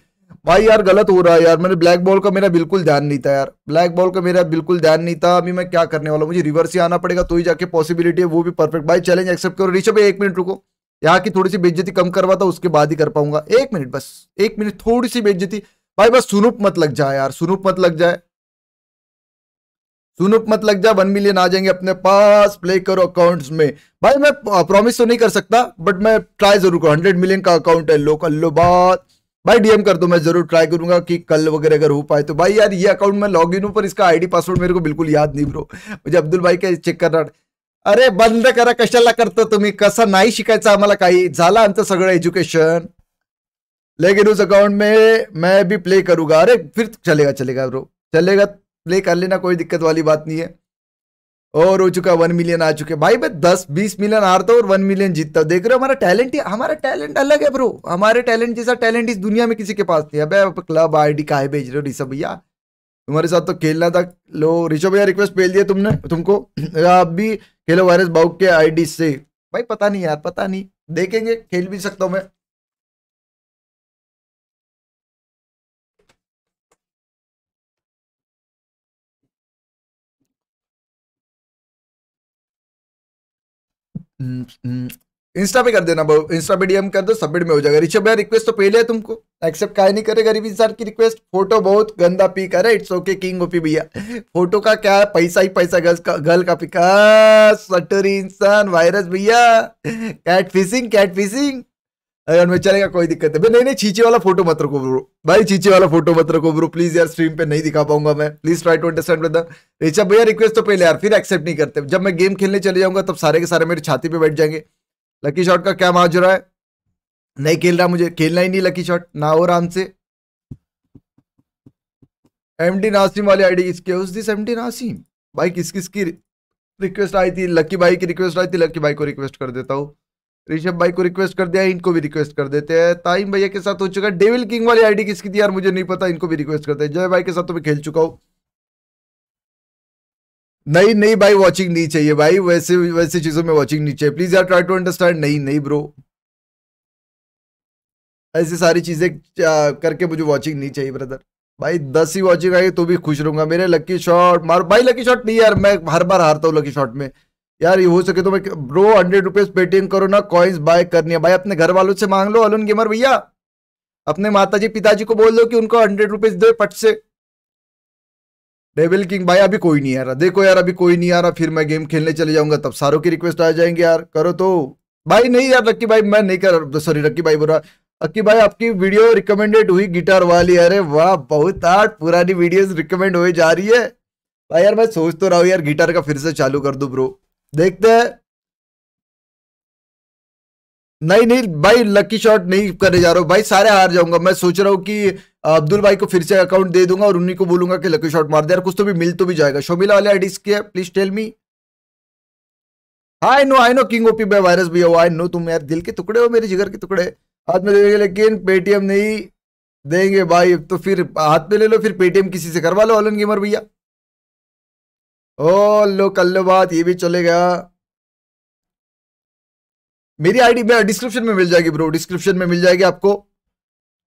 भाई यार गलत हो रहा है यार मैंने ब्लैक बॉल का मेरा बिल्कुल ध्यान नहीं था यार ब्लैक बॉल का मेरा बिल्कुल ध्यान नहीं था अभी मैं क्या करने वाला मुझे रिवर्स ही आना पड़ेगा तो ही जाके पॉसिबिलिटी है वो भी परफेक्ट भाई चैलेंज एक्सेप्ट करो ऋषभ एक मिनट रुको यहाँ की थोड़ी सी बेज्जती कम करवाता उसके बाद ही कर पाऊंगा एक मिनट बस एक मिनट थोड़ी सी बेज्जती भाई बस सुनूप मत लग जाए यार सुनूप मत लग जाए सुनूप मत लग जाए वन मिलियन आ जाएंगे अपने पास प्ले करो अकाउंट्स में भाई मैं प्रॉमिस तो नहीं कर सकता बट मैं ट्राई जरूर करूँ हंड्रेड मिलियन का अकाउंट है लोकल लो बात भाई डीएम कर दो मैं जरूर ट्राई करूंगा कि कल वगैरह अगर हो पाए तो भाई यार ये अकाउंट में लॉग इन हूँ पर इसका आईडी पासवर्ड मेरे को बिल्कुल याद नहीं ब्रो मुझे अब्दुल भाई के चेक करना अरे बंद करा कशाला करता तुम्हें कसा नहीं शिकायचं आम्हाला काही झालं आमचं सगळं एज्युकेशन लेकिन उस अकाउंट में मैं भी प्ले करूंगा अरे फिर चलेगा चलेगा ब्रो चलेगा प्ले कर लेना कोई दिक्कत वाली बात नहीं है और हो चुका वन मिलियन आ चुके भाई मैं दस बीस मिलियन हारता हूँ और वन मिलियन जीतता हूँ देख रहे हो हमारा टैलेंट ही हमारा टैलेंट अलग है ब्रो हमारे टैलेंट जैसा टैलेंट इस दुनिया में किसी के पास नहीं है अब क्लब आई डी काहे भेज रहे हो ऋषभ भैया तुम्हारे साथ तो खेलना था लो ऋषभ भैया रिक्वेस्ट भेज दिया तुमने तुमको आप भी खेलो वायरस बाउक के आई से भाई पता नहीं यार पता नहीं देखेंगे खेल भी सकता हूँ मैं हम्म, इंस्टा पे कर देना इंस्टा पे डीएम कर दो सबमिट में हो जाएगा ऋषभ भैया रिक्वेस्ट तो पहले है तुमको एक्सेप्ट का नहीं करेगा गरीब इंसान की रिक्वेस्ट फोटो बहुत गंदा पी है इट्स ओके किंग ओपी भैया फोटो का क्या है पैसा ही पैसा गर्ल का गर्ल का पिका सटरी इंसान वायरस भैया कैट फिशिंग कैट फिशिंग अगर मैं चलेगा कोई दिक्कत नहीं नहीं नहीं चीचे वाला फोटो मत रखो ब्रो भाई चीचे वाला फोटो मत रखो ब्रो प्लीज यार स्ट्रीम पे नहीं दिखा पाऊंगा मैं please try to understand Rishabh भैया रिक्वेस्ट तो पहले यार फिर एक्सेप्ट नहीं करते जब मैं गेम खेलने चले जाऊंगा तब सारे के सारे मेरे छाती पे बैठ जाएंगे लकी शॉट का क्या रहा है नहीं खेल रहा मुझे खेलना ही नहीं लकी शॉट ना हो आराम से एम डी नासिम वाली आई डी उस दिस एम डी नासिम भाई किस किस की रिक्वेस्ट आई थी लकी भाई की रिक्वेस्ट आई थी लकी भाई को रिक्वेस्ट कर देता हूँ ऋषभ भाई को रिक्वेस्ट कर दिया इनको भी रिक्वेस्ट कर देते हैं ताइम भैया के साथ हो चुका है डेविल किंग वाली आईडी किसकी थी यार मुझे नहीं पता इनको भी रिक्वेस्ट करते हैं जय भाई के साथ तो मैं खेल चुका हूं नहीं नहीं भाई वाचिंग नहीं चाहिए भाई वैसे वैसे चीजों में वॉचिंग नहीं चाहिए प्लीज यार ट्राई टू अंडरस्टैंड नहीं नहीं ब्रो ऐसी सारी चीजें करके मुझे वॉचिंग नहीं चाहिए ब्रदर भाई दस ही वॉचिंग आई तो भी खुश रहूंगा मेरे लकी शॉट मार भाई लकी शॉट नहीं यार मैं हर बार हारता हूँ लकी शॉट में यार ये हो सके तो मैं ब्रो हंड्रेड रुपीज पेटीएम करो ना कॉइन्स बाय करनी है भाई अपने घर वालों से मांग लो अलून गेमर भैया अपने माताजी पिताजी को बोल दो कि उनको हंड्रेड रुपीज दे पट से डेविल किंग भाई अभी कोई नहीं आ रहा देखो यार अभी कोई नहीं आ रहा फिर मैं गेम खेलने चले जाऊंगा तब सारों की रिक्वेस्ट आ जाएंगे यार करो तो भाई नहीं यार रक्की भाई मैं नहीं कर सॉरी तो रक्की भाई बोल रहा अक्की भाई आपकी वीडियो रिकमेंडेड हुई गिटार वाली अरे वाह बहुत आठ पुरानी वीडियो रिकमेंड हो जा रही है भाई यार मैं सोच तो रहा हूँ यार गिटार का फिर से चालू कर दू ब्रो देखते हैं नहीं नहीं भाई लकी शॉट नहीं करने जा रहा हूँ भाई सारे हार जाऊंगा मैं सोच रहा हूँ कि अब्दुल भाई को फिर से अकाउंट दे दूंगा और उन्हीं को बोलूंगा कि लकी शॉट मार दे यार कुछ तो भी मिल तो भी जाएगा शोमिला वाले आईडी के please tell me I know I know king OP by virus भी हो आई नो तुम यार दिल के टुकड़े हो मेरे जिगर के टुकड़े हाथ में देंगे लेकिन पेटीएम नहीं देंगे भाई तो फिर हाथ में ले लो फिर पेटीएम किसी से करवा लो ऑलन गेमर भैया ओ लो कर लो बात ये भी चलेगा मेरी आईडी में डिस्क्रिप्शन में मिल जाएगी ब्रो डिस्क्रिप्शन में मिल जाएगी आपको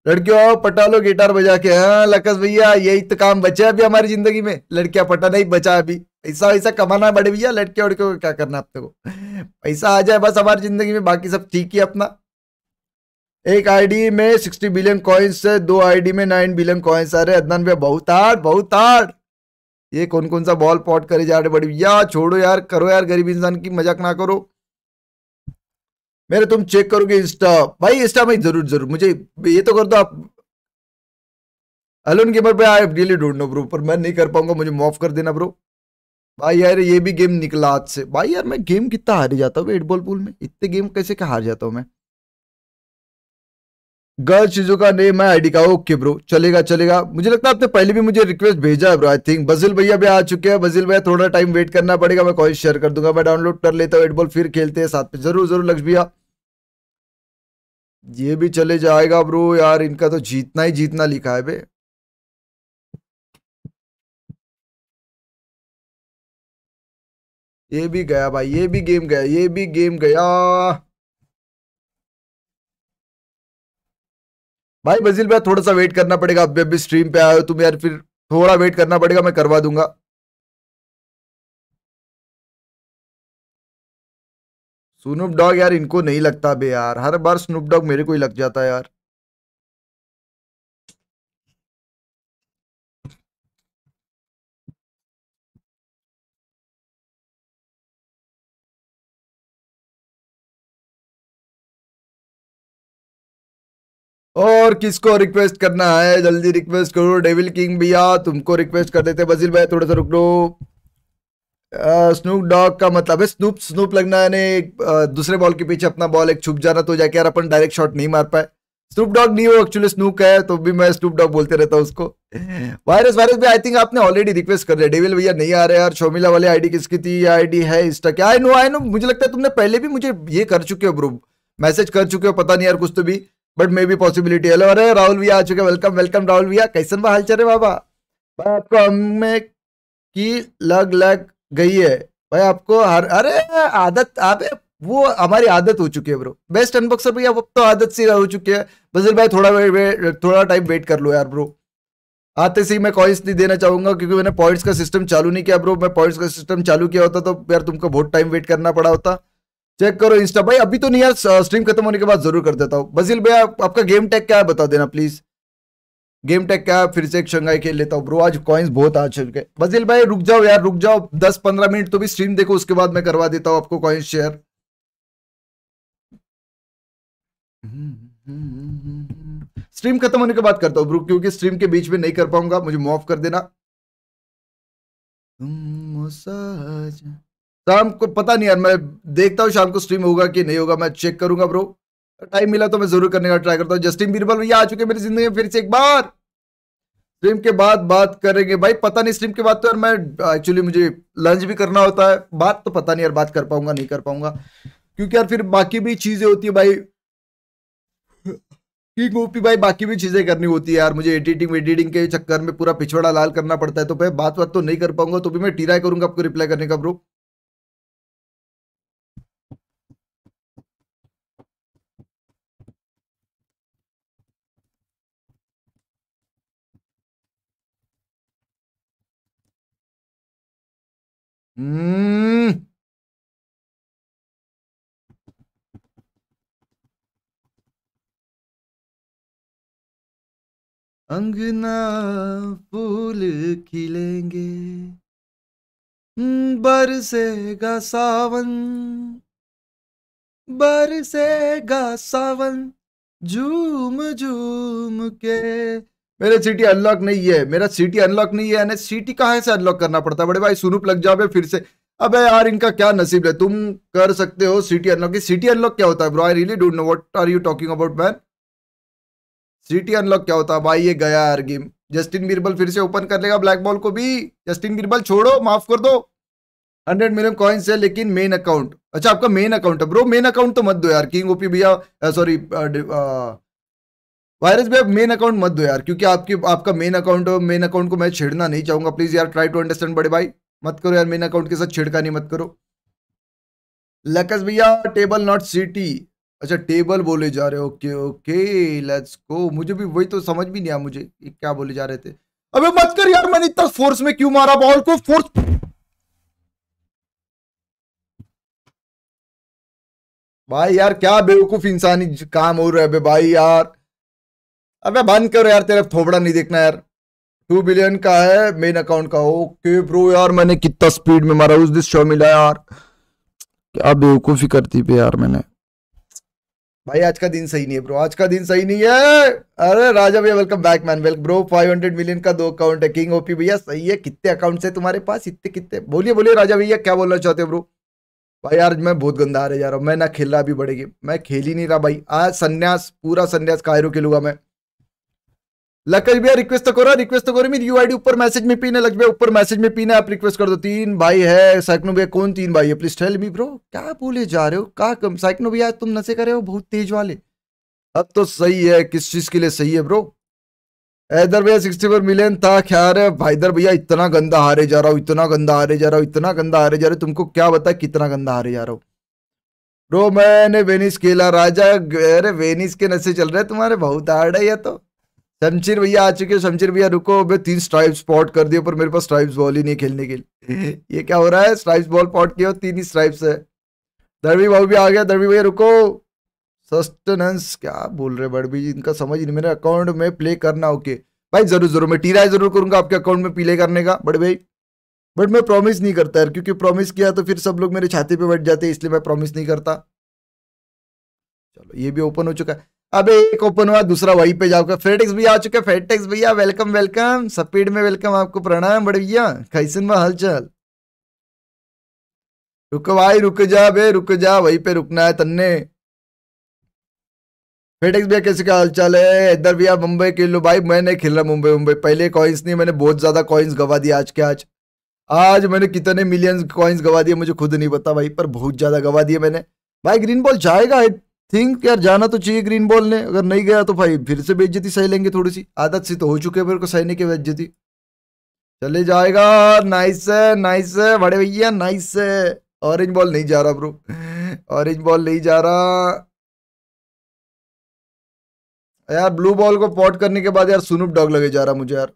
लड़कियों पटा लो गिटार बजा के हाँ लकस भैया यही तो काम बचा है अभी हमारी जिंदगी में लड़कियां पटा नहीं बचा अभी ऐसा ऐसा कमाना बड़े भैया लड़के वड़के क्या करना आपको तो पैसा आ जाए बस हमारी जिंदगी में बाकी सब ठीक ही अपना एक आईडी में सिक्सटी बिलियन कॉइन्स है दो आईडी में नाइन बिलियन कॉइन्स आ रहे अदनान भैया बहुत आड़ बहुत आड़ ये कौन कौन सा बॉल पॉट करे जा रहे बड़ी या छोड़ो यार करो यार गरीब इंसान की मजाक ना करो मेरे तुम चेक करोगे इंस्टा भाई इंस्टा भाई जरूर जरूर मुझे ये तो कर दो आप अलून गेमर भाई I really don't know bro पर मैं नहीं कर पाऊंगा मुझे माफ कर देना ब्रो भाई यार ये भी गेम निकला हाथ से भाई यार मैं गेम कितना हार जाता हूँ एट बॉल पूल में इतने गेम कैसे क्या हार जाता हूँ मैं गर्ल चीजों का नेम है आईडी का ओके ब्रो चलेगा चलेगा मुझे लगता है आपने पहले भी मुझे रिक्वेस्ट भेजा है ब्रो आई थिंक बजिल भैया भी आ चुके हैं बजिल भैया थोड़ा टाइम वेट करना पड़ेगा मैं कॉल शेयर कर दूंगा मैं डाउनलोड कर लेता हूँ एट बॉल फिर खेलते हैं साथ में जरूर जरूर लक्ष्य भैया ये भी चले जाएगा ब्रो यार इनका तो जीतना ही जीतना लिखा है बे ये भी गया भाई ये भी गेम गया ये भी गेम गया भाई बजील भाई थोड़ा सा वेट करना पड़ेगा अभी अभी स्ट्रीम पे आयो तुम यार फिर थोड़ा वेट करना पड़ेगा मैं करवा दूंगा स्नूप डॉग यार इनको नहीं लगता बे यार हर बार स्नूप डॉग मेरे को ही लग जाता है यार और किसको रिक्वेस्ट करना है जल्दी रिक्वेस्ट करो डेविल किंग भैया तुमको रिक्वेस्ट कर देते बजील भाई थोड़ा सा रुक लो स्नूप डॉग का मतलब है स्नूप स्नूप लगना यानी दूसरे बॉल के पीछे अपना बॉल एक छुप जाना तो जाके यार अपन डायरेक्ट शॉट नहीं मार पाए स्नूप डॉग नहीं हो एक्चुअली स्नूक है तो भी मैं स्नूप डॉग बोलते रहता हूँ उसको वायरस वायरस भी आई थिंक आपने ऑलरेडी रिक्वेस्ट कर दिया डेविल भैया नहीं आ रहे यार शोमिला वाले आईडी किसकी थी आईडी है इंस्टा क्या आई नो आई नो मुझे लगता है तुमने पहले भी मुझे ये कर चुके हो ब्रो मैसेज कर चुके हो पता नहीं यार कुछ तो भी but maybe possibility hello अरे राहुल भैया आ चुके वेलकम वेलकम राहुल भैया कैसन बा हाल चल रहे बाबा भाई आपको हमें की लग लग गई है भाई आपको हर अरे आदत आप वो हमारी आदत हो चुकी है ब्रो बेस्ट अनबॉक्सर भैया अब तो आदत सी हो चुकी है बजल भाई थोड़ा वे, वे, थोड़ा टाइम वेट कर लो यार ब्रो आते से ही मैं कॉइंस नहीं देना चाहूंगा क्योंकि मैंने पॉइंट्स का सिस्टम चालू नहीं किया ब्रो मैं पॉइंट्स का सिस्टम चालू किया होता तो यार तुमको बहुत टाइम वेट करना पड़ा होता चेक करो इंस्टा भाई अभी तो नहीं यार स्ट्रीम खत्म होने के बाद जरूर कर देता हूँ बजील भाई आप, आपका गेम टैग क्या है बता देना प्लीज गेम टैग क्या है फिर से एक शंघाई खेल लेता हूँ ब्रो आज कॉइन्स बहुत आ चुके बजील भाई रुक जाओ यार रुक जाओ दस पंद्रह मिनट तो भी स्ट्रीम देखो उसके बाद मैं करवा देता हूँ आपको कॉइन्स शेयर स्ट्रीम खत्म होने के बाद करता हूँ ब्रो क्योंकि स्ट्रीम के बीच में नहीं कर पाऊंगा मुझे माफ कर देना तुम शाम को पता नहीं यार मैं देखता हूँ शाम को स्ट्रीम होगा कि नहीं होगा मैं चेक करूंगा ब्रो टाइम मिला तो मैं जरूर करने का ट्राई करता हूँ जस्टिन बीरबल भैया आ चुके मेरी जिंदगी में फिर से एक बार स्ट्रीम के बाद बात करेंगे भाई पता नहीं स्ट्रीम के बाद तो यार मैं एक्चुअली मुझे लंच भी करना होता है बात तो पता नहीं यार बात कर पाऊंगा नहीं कर पाऊंगा क्योंकि यार फिर बाकी भी चीजें होती है भाई किंग ओपी भाई बाकी भी चीजें करनी होती है यार मुझे एडिटिंग एडिटिंग के चक्कर में पूरा पिछवाड़ा लाल करना पड़ता है तो भाई बात बात तो नहीं कर पाऊंगा तो भी मैं टीराई करूंगा आपको रिप्लाई करने का ब्रो Mm. अंगना फूल खिलेंगे बरसेगा सावन बरसेगा सावन झूम झूम के मेरे सिटी अनलॉक नहीं है मेरा सिटी अनलॉक नहीं है यानी सिटी कहाँ से अनलॉक करना पड़ता है बड़े भाई सुनूप लग जाओ फिर से अबे यार इनका क्या नसीब है तुम कर सकते हो सिटी अनलॉक सिटी अनलॉक क्या होता है bro I really don't know what are you talking about man city unlock क्या होता है भाई ये गया यार गेम जस्टिन बीरबल फिर से ओपन कर लेगा ब्लैक बॉल को भी जस्टिन बीरबल छोड़ो माफ कर दो हंड्रेड मिलियन कॉइन्स है लेकिन मेन अकाउंट अच्छा आपका मेन अकाउंट है ब्रो मेन अकाउंट तो मत दो यार किंग ओपी भैया सॉरी वायरस भी आप मेन अकाउंट मत दो यार क्योंकि आपकी आपका मेन अकाउंट हो मेन अकाउंट को मैं छेड़ना नहीं चाहूंगा प्लीज यार ट्राई टू अंडरस्टैंड बड़े भाई मत करो यार मेन अकाउंट के साथ नहीं मत करो लकस भैया टेबल नॉट सिटी अच्छा टेबल बोले जा रहे ओके ओके लेट्स गो मुझे भी वही तो समझ भी नहीं आया मुझे क्या बोले जा रहे थे अबे मत कर यार मैंने इतना फोर्स में क्यों मारा बॉल को फोर्स भाई यार क्या बेवकूफ इंसानी काम हो रहा है भाई यार अबे बंद करो यार तेरा थोबड़ा नहीं देखना यार टू बिलियन का है मेन अकाउंट का ओके ब्रो यार मैंने कितना स्पीड में मारा उस दिन शो मिला यार क्या बेवकूफी करती पे यार मैंने भाई आज का दिन सही नहीं है ब्रो आज का दिन सही नहीं है अरे राजा भैया welcome back man welcome bro 500 million का दो अकाउंट है किंग ओपी भैया सही है कितने अकाउंट है तुम्हारे पास इतने कितने बोलिए बोलिए राजा भैया क्या बोलना चाहते हो ब्रो भाई यार मैं बहुत गंदा आ रहा जा रहा हूँ मैं ना खेल रहा अभी बड़े गेम मैं खेल ही नहीं रहा भाई आज संन्यास पूरा संन्यास कायरों खेलूंगा मैं लकज भैया रिक्वेस्ट तो करो रिक्वेस्ट तो करो मेरी यू यूआईडी ऊपर मैसेज में पीने लग भैया ऊपर मैसेज में पीने आप रिक्वेस्ट कर दो तीन भाई है साइकनो भैया कौन तीन भाई है प्लीज टेल मी ब्रो क्या बोले जा रहे हो क्या कम साइकनो भैया तुम नशे कर रहे हो बहुत तेज वाले अब तो सही है किस चीज के लिए सही है ब्रो हैदर भैया सिक्सटी फोर मिलियन था ख्याल है भाईदर भैया इतना गंदा हारे जा रहा हूँ इतना गंदा हारे जा रहा हूँ इतना गंदा हारे जा रहा हूँ तुमको क्या बता कितना गंदा हारे जा रहा हूँ ब्रो मैंने वेनिस खेला राजा अरे वेनिस के नशे चल रहे तुम्हारे बहुत हार्ड है यह तो शमशीर भैया आ चुके शमशीर भैया रुको अबे तीन स्ट्राइप स्पॉट कर दिए पर मेरे पास स्ट्राइप्स बॉल ही नहीं खेलने के लिए ये क्या हो रहा है स्ट्राइप्स बॉल पॉट किया तीन ही स्ट्राइप्स है दरवी भाव भी आ गया दरवी भैया रुको सस्टेनेंस क्या बोल रहे बड़ भी इनका समझ नहीं मेरे अकाउंट में प्ले करना ओके भाई जरूर जरूर मैं टीराय जरूर करूंगा आपके अकाउंट में प्ले करने का बड़े भाई बट मैं प्रॉमिस नहीं करता यार क्योंकि प्रॉमिस किया तो फिर सब लोग मेरे छाती पे बैठ जाते हैं इसलिए मैं प्रॉमिस नहीं करता चलो ये भी ओपन हो चुका है अब एक ओपन हुआ दूसरा वही पे जाओ फेटेक्स भैया आ चुके फेटेक्स भैया वेलकम वेलकम स्पीड में वेलकम आपको प्रणाम बड़े भैया कैसे में हलचल रुक भाई रुक जा बे रुक जा वही पे रुकना है तन्ने फेटेक्स भैया कैसे क्या हालचाल है इधर भैया मुंबई खेल लो भाई मैं नहीं खेल रहा मुंबई मुंबई पहले कॉइन्स नहीं मैंने बहुत ज्यादा कॉइन्स गवा दिया आज के आज आज मैंने कितने मिलियन कॉइन्स गवा दिए मुझे खुद नहीं पता भाई पर बहुत ज्यादा गवा दिए मैंने भाई ग्रीन बॉल जाएगा थिंक यार जाना तो चाहिए ग्रीन बॉल ने अगर नहीं गया तो भाई फिर से बेइज्जती सही लेंगे थोड़ी सी आदत सी तो हो चुके मेरे को सहने की बेइज्जती चले जाएगा नाइस है नाइस है बड़े भैया नाइस है ऑरेंज बॉल नहीं जा रहा ब्रो ऑरेंज बॉल नहीं जा रहा यार ब्लू बॉल को पॉट करने के बाद यार सुनूप डॉग लगे जा रहा मुझे यार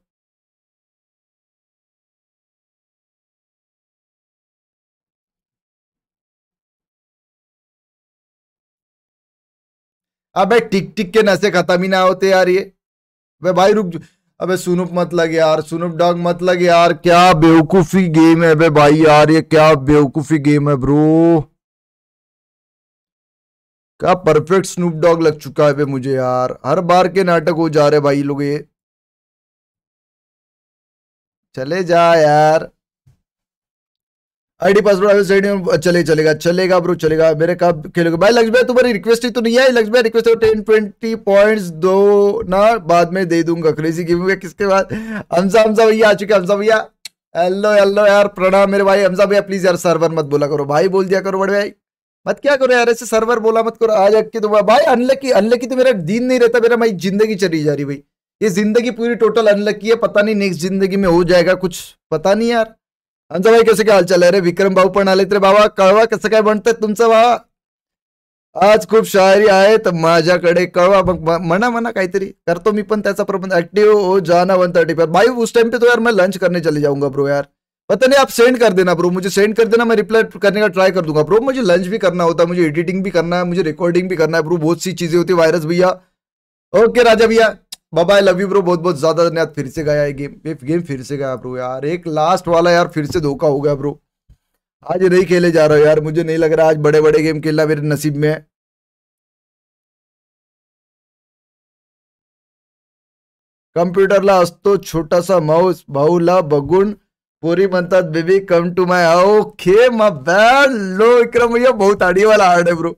अबे टिक टिक के नशे खत्म ही ना होते यार ये अबे भाई रुक अबे सुनुप मत लगे यार सुनुप डॉग मत लग यार क्या बेवकूफी गेम है अबे भाई यार ये क्या बेवकूफी गेम है ब्रो क्या परफेक्ट स्नूप डॉग लग चुका है मुझे यार हर बार के नाटक हो जा रहे भाई लोग ये चले जा यार आईडी पासवर्ड आई साइड चले चलेगा चलेगा ब्रो चलेगा मेरे कब खेलोगे भाई लक्ष्य भाई तुम्हारी रिक्वेस्ट ही तो नहीं आई लक्ष्य भाई रिक्वेस्ट टेन ट्वेंटी पॉइंट्स दो ना बाद में दे दूंगा क्रेजी गेमिंग का किसके बाद हमजा हमजा भैया आ चुके हमजा भैया हेलो हेलो यार प्रणाम मेरे भाई हमजा भैया प्लीज यार सर्वर मत बोला करो भाई बोल दिया करो बड़े भाई मत क्या करो यार ऐसे सर्वर बोला मत करो आज के तुम्हारा तो भाई अनलकी अनलकी तो मेरा दिन नहीं रहता मेरा भाई जिंदगी चली जा रही भाई ये जिंदगी पूरी टोटल अनलकी है पता नहीं नेक्स्ट जिंदगी में हो जाएगा कुछ पता नहीं यार हंस भाई कैसे हाल चल आहे रे विक्रम भाऊ पण आलेत रे बाबा कळवा कसं काय बनते तुमचं बाबा आज खूब शायरी है तो कळवा मग मना मना काहीतरी करतो मी पण प्रबंध एक्टिव हो जाना वन थर्टी फाइव भाई उस टाइम पे तो यार मैं लंच करने चले जाऊंगा ब्रो यार पता नहीं आप सेंड कर देना ब्रो मुझे सेंड कर देना मैं रिप्लाई करने का ट्राई कर दूंगा ब्रो मुझे लंच भी करना होता है मुझे एडिटिंग भी करना है मुझे रिकॉर्डिंग भी करना है ब्रो बहुत सी चीजें होती वायरस भैया ओके राजा भैया बाबा आई लव यू ब्रो बहुत बहुत ज्यादा धन्यवाद फिर से गया है गेम ये गेम फिर से गया ब्रो यार एक लास्ट वाला यार फिर से धोखा हो गया ब्रो आज नहीं खेले जा रहा यार मुझे नहीं लग रहा आज बड़े बड़े गेम खेलना मेरे नसीब में कंप्यूटर है कम्प्युटरला असतो छोटासा माऊस भाऊला बगुन पूरी मनता baby come to my okay my bad लो विक्रम भैया बहुत आड़ी वाला हार्ड है bro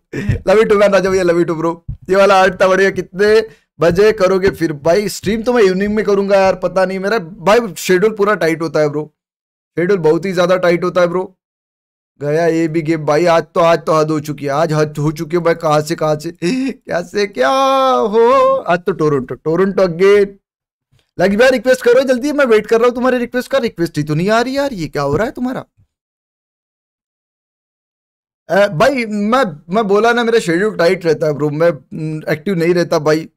love you too man Raja भैया लव यू टू ब्रो ये वाला हार्ड था बढ़िया कितने बजे करोगे फिर भाई स्ट्रीम तो मैं इवनिंग में करूंगा यार पता नहीं मेरा भाई शेड्यूल पूरा टाइट होता है ब्रो शेड्यूल बहुत ही ज्यादा टाइट होता है ब्रो गया ये भी गेम भाई आज तो आज तो हद हो चुकी है आज हद हो चुकी है भाई कहाँ से कहाँ से क्या से क्या हो आज तो टोरंटो टोरंटो अगेन लगी भाई रिक्वेस्ट करो जल्दी मैं वेट कर रहा हूँ तुम्हारी रिक्वेस्ट का रिक्वेस्ट ही तो नहीं आ रही यार ये क्या हो रहा है तुम्हारा भाई मैं मैं बोला ना मेरा शेड्यूल टाइट रहता है ब्रो मैं एक्टिव mm, नहीं रहता भाई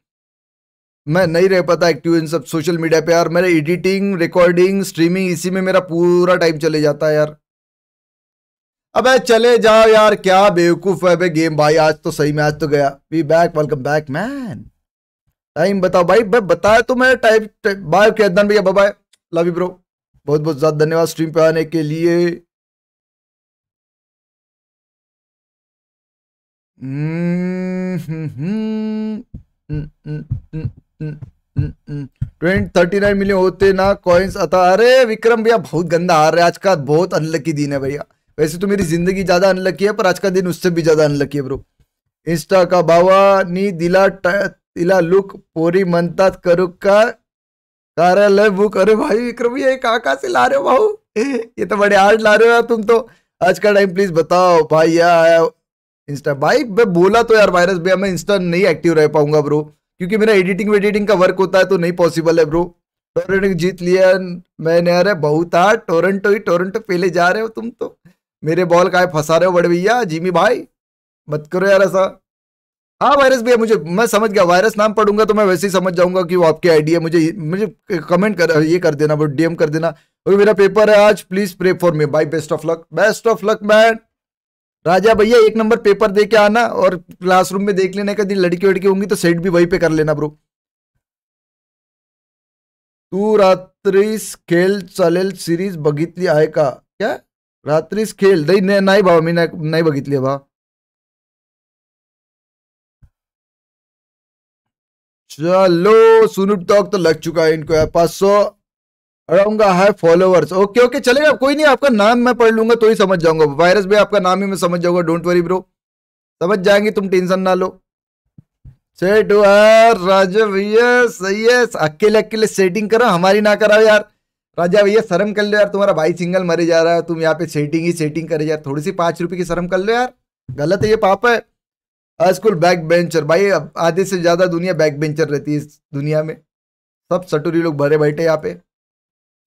मैं नहीं रह पाता एक्टिव इन सब सोशल मीडिया पे यार मेरे एडिटिंग रिकॉर्डिंग स्ट्रीमिंग इसी में मेरा पूरा टाइम चले जाता है यार अब चले जाओ यार क्या बेवकूफ है बे गेम भाई आज तो सही में आज तो गया we back welcome back man time बताओ भाई बताया तो मैं टाइप बाय कैदान भैया बाय लव यू ब्रो बहुत बहुत ज्यादा धन्यवाद स्ट्रीम पे आने के लिए hmm hmm hmm thirty nine million होते ना कॉइन्स आता अरे विक्रम भैया बहुत गंदा हार रहा है आज का बहुत अनलकी दिन है भैया वैसे तो मेरी जिंदगी ज्यादा अनलकी है पर आज का दिन उससे भी ज्यादा अनलकी है ब्रो इंस्टा का बाबा नी दिला दिला लुक पोरी मनता करु का कार्यालय बुक अरे भाई विक्रम ये कहाँ से ला रहे हो भाऊ ये तो बड़े हार्ड ला रहे हो तुम तो आज का टाइम प्लीज बताओ भाई यार इंस्टा भाई मैं बोला तो यार वायरस भैया मैं इंस्टा नहीं एक्टिव रह पाऊंगा ब्रो क्योंकि मेरा एडिटिंग वेडिटिंग का वर्क होता है तो नहीं पॉसिबल है ब्रो टोरेंटो जीत लिया मैंने अरे बहुत हार टोरेंटो ही टोरेंटो पहले जा रहे हो तुम तो मेरे बॉल का फंसा रहे हो बड़े भैया जिमी भाई मत करो यार ऐसा हाँ वायरस भैया मुझे मैं समझ गया वायरस नाम पढ़ूंगा तो मैं वैसे ही समझ जाऊंगा कि वो आपकी आईडी है मुझे मुझे कमेंट कर ये कर देना वो डीएम कर देना ओके मेरा पेपर है आज please pray for me bye best of luck best of luck man Raja भैया एक नंबर पेपर दे के आना और क्लासरूम में देख लेना कभी लड़की वड़की होंगी तो सेट भी वहीं पे कर लेना ब्रो तू रात्रि खेल चलेल सीरीज बघितली आए का क्या रात्रि खेल नहीं भाव मैं नहीं नाही लिया भाव चलो सुनुप टॉक तो लग चुका है इनको यार सौ रहूंगा हाई फॉलोअर्स ओके ओके चलेगा कोई नहीं आपका नाम मैं पढ़ लूंगा तो ही समझ जाऊंगा वायरस भी आपका नाम ही मैं समझ जाऊंगा डोंट वरी ब्रो समझ जाएंगे तुम टेंशन ना लो सेट यार राजा भैया सही है अकेले अकेले सेटिंग करो हमारी ना कराओ यार राजा भैया शर्म कर लो यार तुम्हारा भाई सिंगल मरे जा रहा है तुम यहाँ पे सेटिंग ही सेटिंग करे यार थोड़ी सी पाँच रुपये की शर्म कर लो यार गलत है ये पाप है स्कूल बैक बेंचर भाई आधे से ज़्यादा दुनिया बैक बेंचर रहती है इस दुनिया में सब सटोरी लोग भरे बैठे यहाँ पे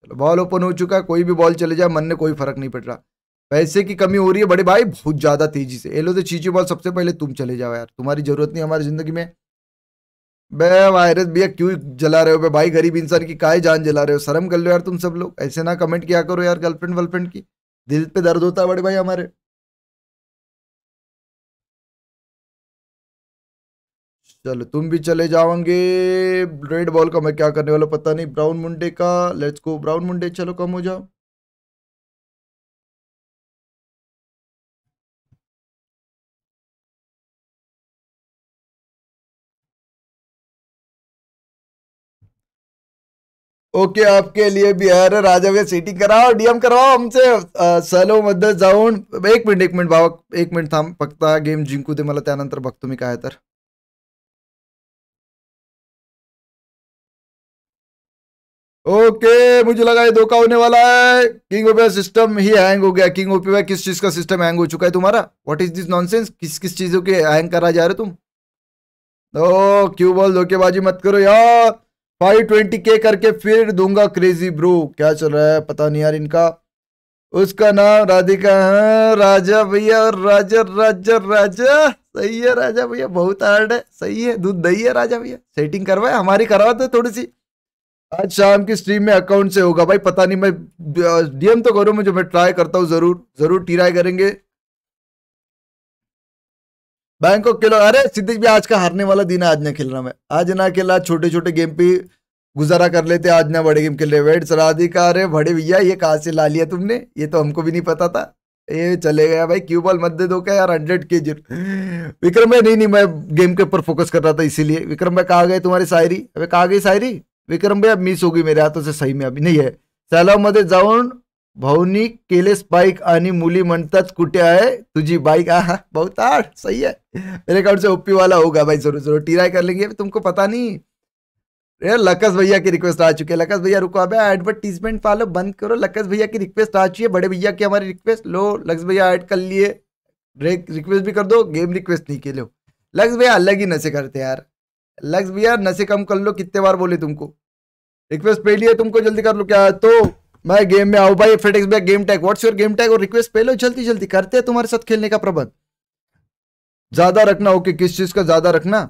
चलो बॉल ओपन हो चुका है कोई भी बॉल चले जाए मन ने कोई फर्क नहीं पड़ रहा पैसे की कमी हो रही है बड़े भाई बहुत ज़्यादा तेजी से ये लो तो चीची बॉल सबसे पहले तुम चले जाओ यार तुम्हारी ज़रूरत नहीं हमारी ज़िंदगी में बे वायरस भैया क्यों जला रहे हो भाई गरीब इंसान की काय जान जला रहे हो शर्म कर लो यार तुम सब लोग ऐसे ना कमेंट किया करो यार गर्लफ्रेंड वर्लफ्रेंड की दिल पे दर्द होता है बड़े भाई हमारे चलो तुम भी चले जाओगे रेड बॉल का मैं क्या करने वाला पता नहीं ब्राउन मुंडे का लेट्स गो ब्राउन मुंडे चलो कम हो जाओ ओके okay, आपके लिए भी है राजा भैया सीटिंग कराओ डीएम कराओ हमसे सलो मदर जाऊन एक मिनट एक मिनट भाव एक मिनट थाम पकता गेम जिंकू दे मतलब बगत बघतो मी काय ओके मुझे लगा ये धोखा होने वाला है किंग ओपेरा सिस्टम ही हैंग हो गया किंग ओपेरा किस चीज का सिस्टम हैंग हो चुका है तुम्हारा व्हाट इज दिस नॉनसेंस किस किस चीजों के हैंग करा जा रहे तुम ओ क्यू बॉल धोखेबाजी मत करो यार फाइव ट्वेंटी के करके फिर दूंगा क्रेजी ब्रो क्या चल रहा है पता नहीं यार इनका उसका नाम राधिका है राजा भैया राजा राजा राजा सही है राजा भैया बहुत हार्ड है सही है दूध दही है राजा भैया सेटिंग करवाए हमारी करवा दो थोड़ी सी आज शाम की स्ट्रीम में अकाउंट से होगा भाई पता नहीं मैं डीएम तो करो मुझे मैं ट्राई करता हूँ जरूर जरूर टीराई करेंगे बैंकॉक खेलो अरे सिद्धिक भी आज का हारने वाला दिन है आज ना खेलना मैं आज ना खेला छोटे छोटे गेम पे गुजारा कर लेते आज ना बड़े गेम खेल रहे वेट सराधिका अरे बड़े भैया ये कहाँ से ला लिया तुमने ये तो हमको भी नहीं पता था ये चले गया भाई क्यू बॉल मत दे दो क्या यार हंड्रेड के जी विक्रम भाई नहीं नहीं मैं गेम के ऊपर फोकस कर रहा था इसीलिए विक्रम भाई कहा गए तुम्हारी शायरी अभी कहा गई शायरी विक्रम भैया मिस होगी मेरे हाथों से सही में अभी नहीं है सैलाब सॅलावमध्ये जाऊन भाऊनी केले स्पाइक मुली मनता कुटे है तुझी बाइक आहा बहुत आठ सही है मेरे अकाउंट से ओपी वाला होगा भाई जरूर जरूर टीरा कर लेंगे तुमको पता नहीं अरे लकस भैया की रिक्वेस्ट आ चुकी है लकस भैया रुको अबे एडवर्टीजमेंट पालो बंद करो लकस भैया की रिक्वेस्ट आ चुकी है बड़े भैया की हमारी रिक्वेस्ट लो लक्स भैया ऐड कर लिए रिक्वेस्ट भी कर दो गेम रिक्वेस्ट नहीं के लो लक्स भैया अलग ही नशे करते यार लक्स भैया नशे कम कर लो कितने बार बोले तुमको रिक्वेस्ट पे लिए तुमको जल्दी कर लो क्या तो मैं गेम में आऊ भाई FedEx bag game tag what's your game tag और रिक्वेस्ट पे लो जल्दी जल्दी करते हैं तुम्हारे साथ खेलने का प्रबंध ज्यादा रखना ओके किस चीज का ज्यादा रखना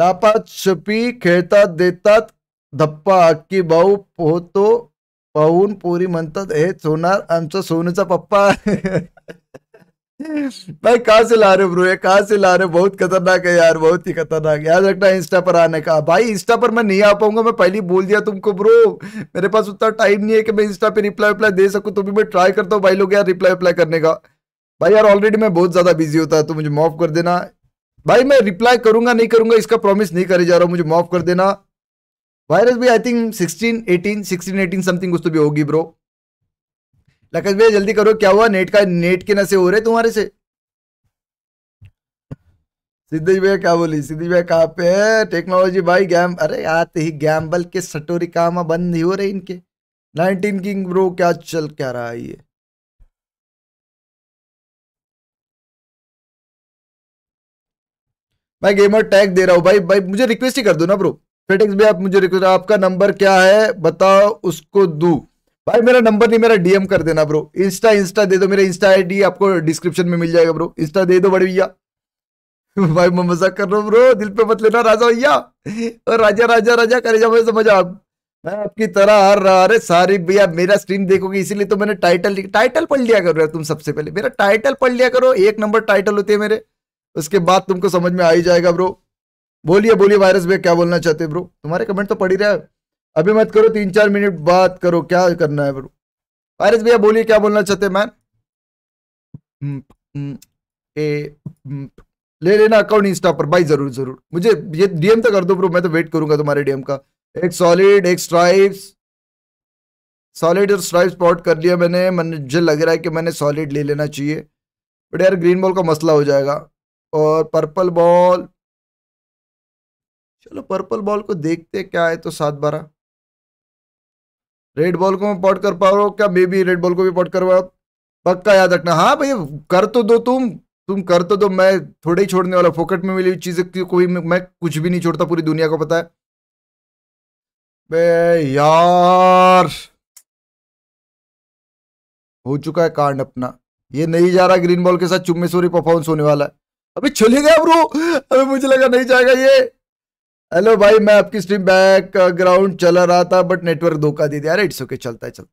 लापा छपी खेता देता धप्पा अक्की भाऊ पोहतो पाहून पोरी म्हणतात हे सोनार आमचा सोनूचा पप्पा भाई कहा से ला रहे ब्रो ये कहा से ला रहे बहुत खतरनाक है यार बहुत ही खतरनाक याद रखना इंस्टा पर आने का भाई इंस्टा पर मैं नहीं आ पाऊंगा मैं पहले बोल दिया तुमको ब्रो मेरे पास उतना टाइम नहीं है कि मैं इंस्टा पे रिप्लाई उप्लाई दे सकूं तो भी मैं ट्राई करता हूँ भाई लोग यार रिप्लाई विप्लाई करने का भाई यार ऑलरेडी मैं बहुत ज़्यादा बिजी होता है तो मुझे माफ़ कर देना भाई मैं रिप्लाई करूंगा नहीं करूंगा इसका प्रॉमिस नहीं करे जा रहा मुझे माफ़ कर देना वायरस भी I think sixteen eighteen sixteen eighteen something कुछ तो भी होगी ब्रो लकेश भैया जल्दी करो क्या हुआ नेट का नेट के नशे हो रहे तुम्हारे से सिद्धेश भैया क्या बोली सिद्धेश भैया कहाँ पे है टेक्नोलॉजी भाई गैम अरे आते ही गैम्बल के सटोरी काम बंद ही हो रहे इनके नाइनटीन किंग ब्रो क्या चल क्या रहा है ये मैं गेमर टैग दे रहा हूँ भाई भाई मुझे रिक्वेस्ट ही कर दो ना ब्रो फेटेक्स भी आप मुझे रिक्वेस्ट आपका नंबर क्या है बताओ उसको दू भाई मेरा नंबर नहीं मेरा डीएम कर देना ब्रो इंस्टा इंस्टा दे दो मेरा इंस्टा आईडी आपको डिस्क्रिप्शन में मिल जाएगा ब्रो इंस्टा दे दो बड़े भैया भाई मैं मजाक कर रहा हूँ ब्रो दिल पे मत लेना राजा भैया और राजा राजा राजा करे जाओ समझ आप मैं आपकी तरह हार रहा अरे सारी भैया मेरा स्ट्रीम देखोगे इसीलिए तो मैंने टाइटल टाइटल पढ़ लिया करो यार तुम सबसे पहले मेरा टाइटल पढ़ लिया करो एक नंबर टाइटल होते हैं मेरे उसके बाद तुमको समझ में आ ही जाएगा ब्रो बोलिए बोलिए वायरस भैया क्या बोलना चाहते ब्रो तुम्हारे कमेंट तो पड़ ही रहा है अभी मत करो तीन चार मिनट बात करो क्या करना है ब्रो वायरस भैया बोलिए क्या बोलना चाहते मैन mm, mm, ए mm, ले लेना अकाउंट इंस्टा पर भाई जरूर जरूर मुझे ये डीएम तो कर दो ब्रो मैं तो वेट करूंगा तुम्हारे डीएम का एक सॉलिड एक स्ट्राइप्स सॉलिड और स्ट्राइप पॉट कर लिया मैंने मुझे लग रहा है कि मैंने सॉलिड ले लेना चाहिए बट यार ग्रीन बॉल का मसला हो जाएगा और पर्पल बॉल चलो पर्पल बॉल को देखते क्या है तो सात बारह रेड बॉल को पॉट कर पा रहा हूँ क्या मे बी रेड बॉल को भी पॉट करवाओ पक्का याद रखना हाँ भैया कर तो दो तुम तुम कर तो दो मैं थोड़े ही छोड़ने वाला फोकट में मिली चीज कोई मैं कुछ भी नहीं छोड़ता पूरी दुनिया को पता है बे यार हो चुका है कांड अपना ये नहीं जा रहा ग्रीन बॉल के साथ चुम्बेश्वरी परफॉर्मेंस होने वाला है अभी चले गया ब्रो अभी मुझे लगा नहीं जाएगा ये हेलो भाई मैं आपकी स्ट्रीम बैक ग्राउंड चला रहा था बट नेटवर्क धोखा दे दिया अरे इट्स ओके चलता है चलता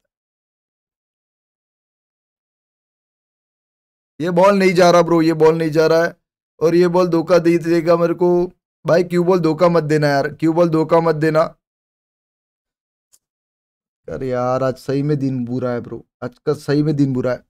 है ये बॉल नहीं जा रहा ब्रो ये बॉल नहीं जा रहा है और ये बॉल धोखा दे देगा मेरे को भाई क्यू बॉल धोखा मत देना यार क्यू बॉल धोखा मत देना अरे यार आज सही में दिन बुरा है ब्रो आज का सही में दिन बुरा है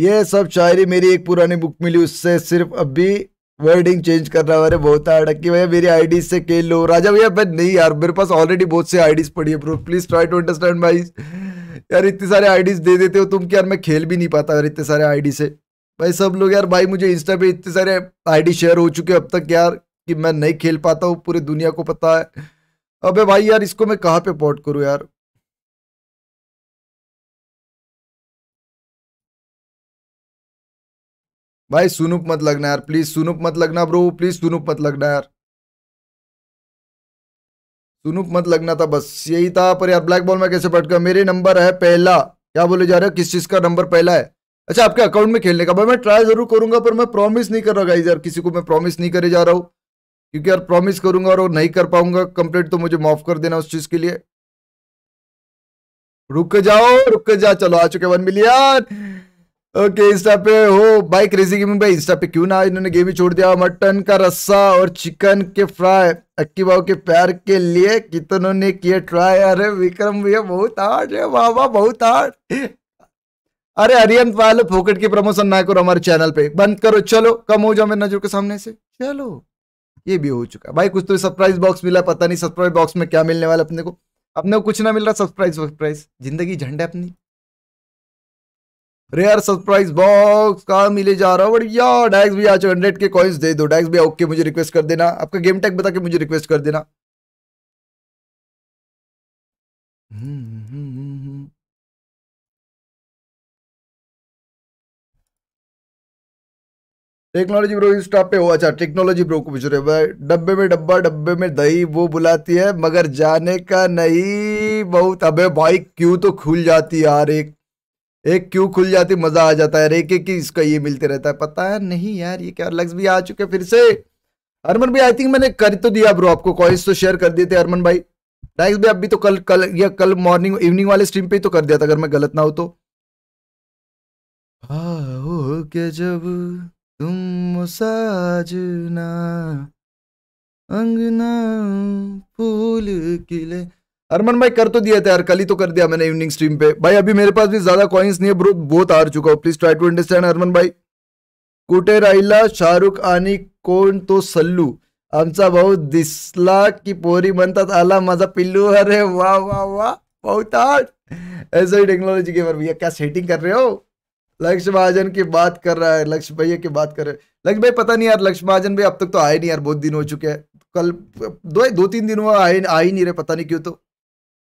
ये सब शायरी मेरी एक पुरानी बुक मिली उससे सिर्फ अभी वर्डिंग चेंज कर करना हमारे बहुत हार्ड कि भैया मेरी आईडी से खेल लो राजा भैया मैं नहीं यार मेरे पास ऑलरेडी बहुत से आईडीज पड़ी है bro please try to understand भाई यार इतने सारे आईडीज दे देते हो तुम कि यार मैं खेल भी नहीं पाता यार इतने सारे आईडी से भाई सब लोग यार भाई मुझे इंस्टा पे इतने सारे आईडी शेयर हो चुके अब तक यार कि मैं नहीं खेल पाता हूँ पूरी दुनिया को पता है अबे भाई यार इसको मैं कहाँ पे पोर्ट करूँ यार भाई सुनूप मत लगना यार प्लीज सुनूप मत लगना ब्रो प्लीज सुनूप मत लगना यार सुनूप मत लगना था बस यही था पर यार ब्लैक बॉल में कैसे पट गया मेरे नंबर है पहला क्या बोले जा रहे हो किस चीज का नंबर पहला है अच्छा आपके अकाउंट में खेलने का भाई मैं ट्राई जरूर करूंगा पर मैं प्रॉमिस नहीं कर रहा गाइज यार किसी को मैं प्रॉमिस नहीं करे जा रहा हूँ क्योंकि यार प्रॉमिस करूंगा और नहीं कर पाऊंगा कंप्लीट तो मुझे माफ कर देना उस चीज के लिए रुक जाओ रुक जाओ चलो आ चुके वन मिलियन ओके इंस्टा पे हो भाई क्रेजी गेमिंग भाई इंस्टा पे क्यों ना इन्होंने गेम ही छोड़ दिया मटन का रस्सा और चिकन के फ्राई अक्की बाबू के प्यार के लिए कितनों ने किया ट्राई अरे विक्रम भैया बहुत हार्ड है वाह वाह बहुत हार्ड अरे हरियंत वाले फोकट की प्रमोशन ना करो हमारे चैनल पे बंद करो चलो कम हो जाओ मेरे नजर के सामने से चलो ये भी हो चुका भाई कुछ तो सरप्राइज बॉक्स मिला पता नहीं सरप्राइज बॉक्स में क्या मिलने वाला अपने को अपने को कुछ ना मिल रहा सरप्राइज सरप्राइज जिंदगी झंडा अपनी रेयर सरप्राइज बॉक्स कहा मिले जा रहा बढ़िया डैक्स भी आज हंड्रेड के कॉइन्स दे दो डैक्स भी ओके मुझे रिक्वेस्ट कर देना आपका गेम टैग बता के मुझे रिक्वेस्ट कर देना टेक्नोलॉजी ब्रो इस टॉप पे हो अच्छा टेक्नोलॉजी ब्रो को पूछ रहे भाई डब्बे में डब्बा डब्बे में दही वो बुलाती है मगर जाने का नहीं बहुत अबे भाई क्यों तो खुल जाती यार एक एक क्यू खुल जाती मजा आ जाता है एक एक इसका ये मिलते रहता है पता है नहीं यार ये क्या लग्स भी आ चुके फिर से अरमन भाई आई थिंक मैंने कर तो दिया ब्रो आपको कॉइस तो शेयर कर दिए थे अरमन भाई लाइक्स भाई अभी तो कल कल या कल मॉर्निंग इवनिंग वाले स्ट्रीम पे ही तो कर दिया था अगर मैं गलत ना हो तो के जब तुम साजना अंगना फूल किले अरमन भाई कर तो दिया था यार कल ही तो कर दिया मैंने इवनिंग स्ट्रीम पे भाई अभी मेरे पास भी ज्यादा कॉइन्स नहीं है ब्रो बहुत आ चुका हूँ please try to understand Arman भाई कुटे राहिला शाहरुख आणि कोण तो सल्लू आमचा भाऊ दिसला की पोरी म्हणतात आला माझा पिल्लू अरे वा वा वा बहुत हार्ड ऐसा ही टेक्नोलॉजी गेमर भैया क्या सेटिंग कर रहे हो लक्ष्य महाजन की बात कर रहा है लक्ष्य भैया की बात कर रहे हैं लक्ष्य भाई पता नहीं यार लक्ष्य महाजन भाई अब तक तो आए नहीं यार बहुत दिन हो चुके हैं कल दो दो तीन दिन हुआ आए आ ही नहीं रहे पता नहीं क्यों तो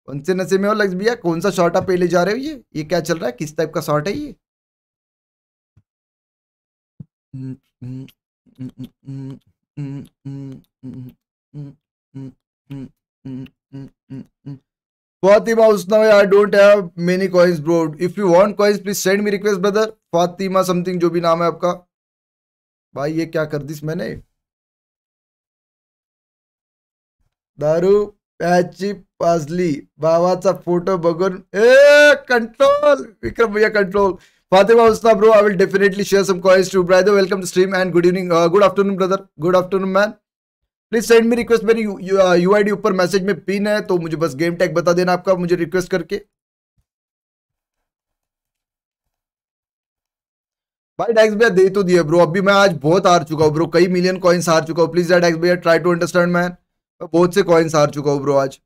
कौन से नशे में हो लग्स भैया कौन सा शॉर्ट आप पहले जा रहे हो ये ये क्या चल रहा है किस टाइप का शॉर्ट है ये फातिमा उसना I don't have many coins bro if you want coins please send me request brother Fatima something जो भी नाम है आपका भाई ये क्या कर दिस मैंने दारू पैची पाजली भावाचा फोटो बघून ए कंट्रोल विक्रम भैया control Fatima Usna bro I will definitely share some coins to brother. Welcome to stream and good evening, uh, good afternoon brother, good afternoon man. Please send me request मेरी UID uh, ऊपर message में pin है तो मुझे बस game tag बता देना आपका मुझे रिक्वेस्ट करके भाई डैक्स भैया दे तो दिया ब्रो अभी मैं आज बहुत हार चुका हूँ ब्रो कई मिलियन कॉइन्स हार चुका हूँ प्लीज डैक्स भैया ट्राई टू अंडरस्टैंड मैन बहुत से कॉइन्स हार चुका हूँ ब्रो आज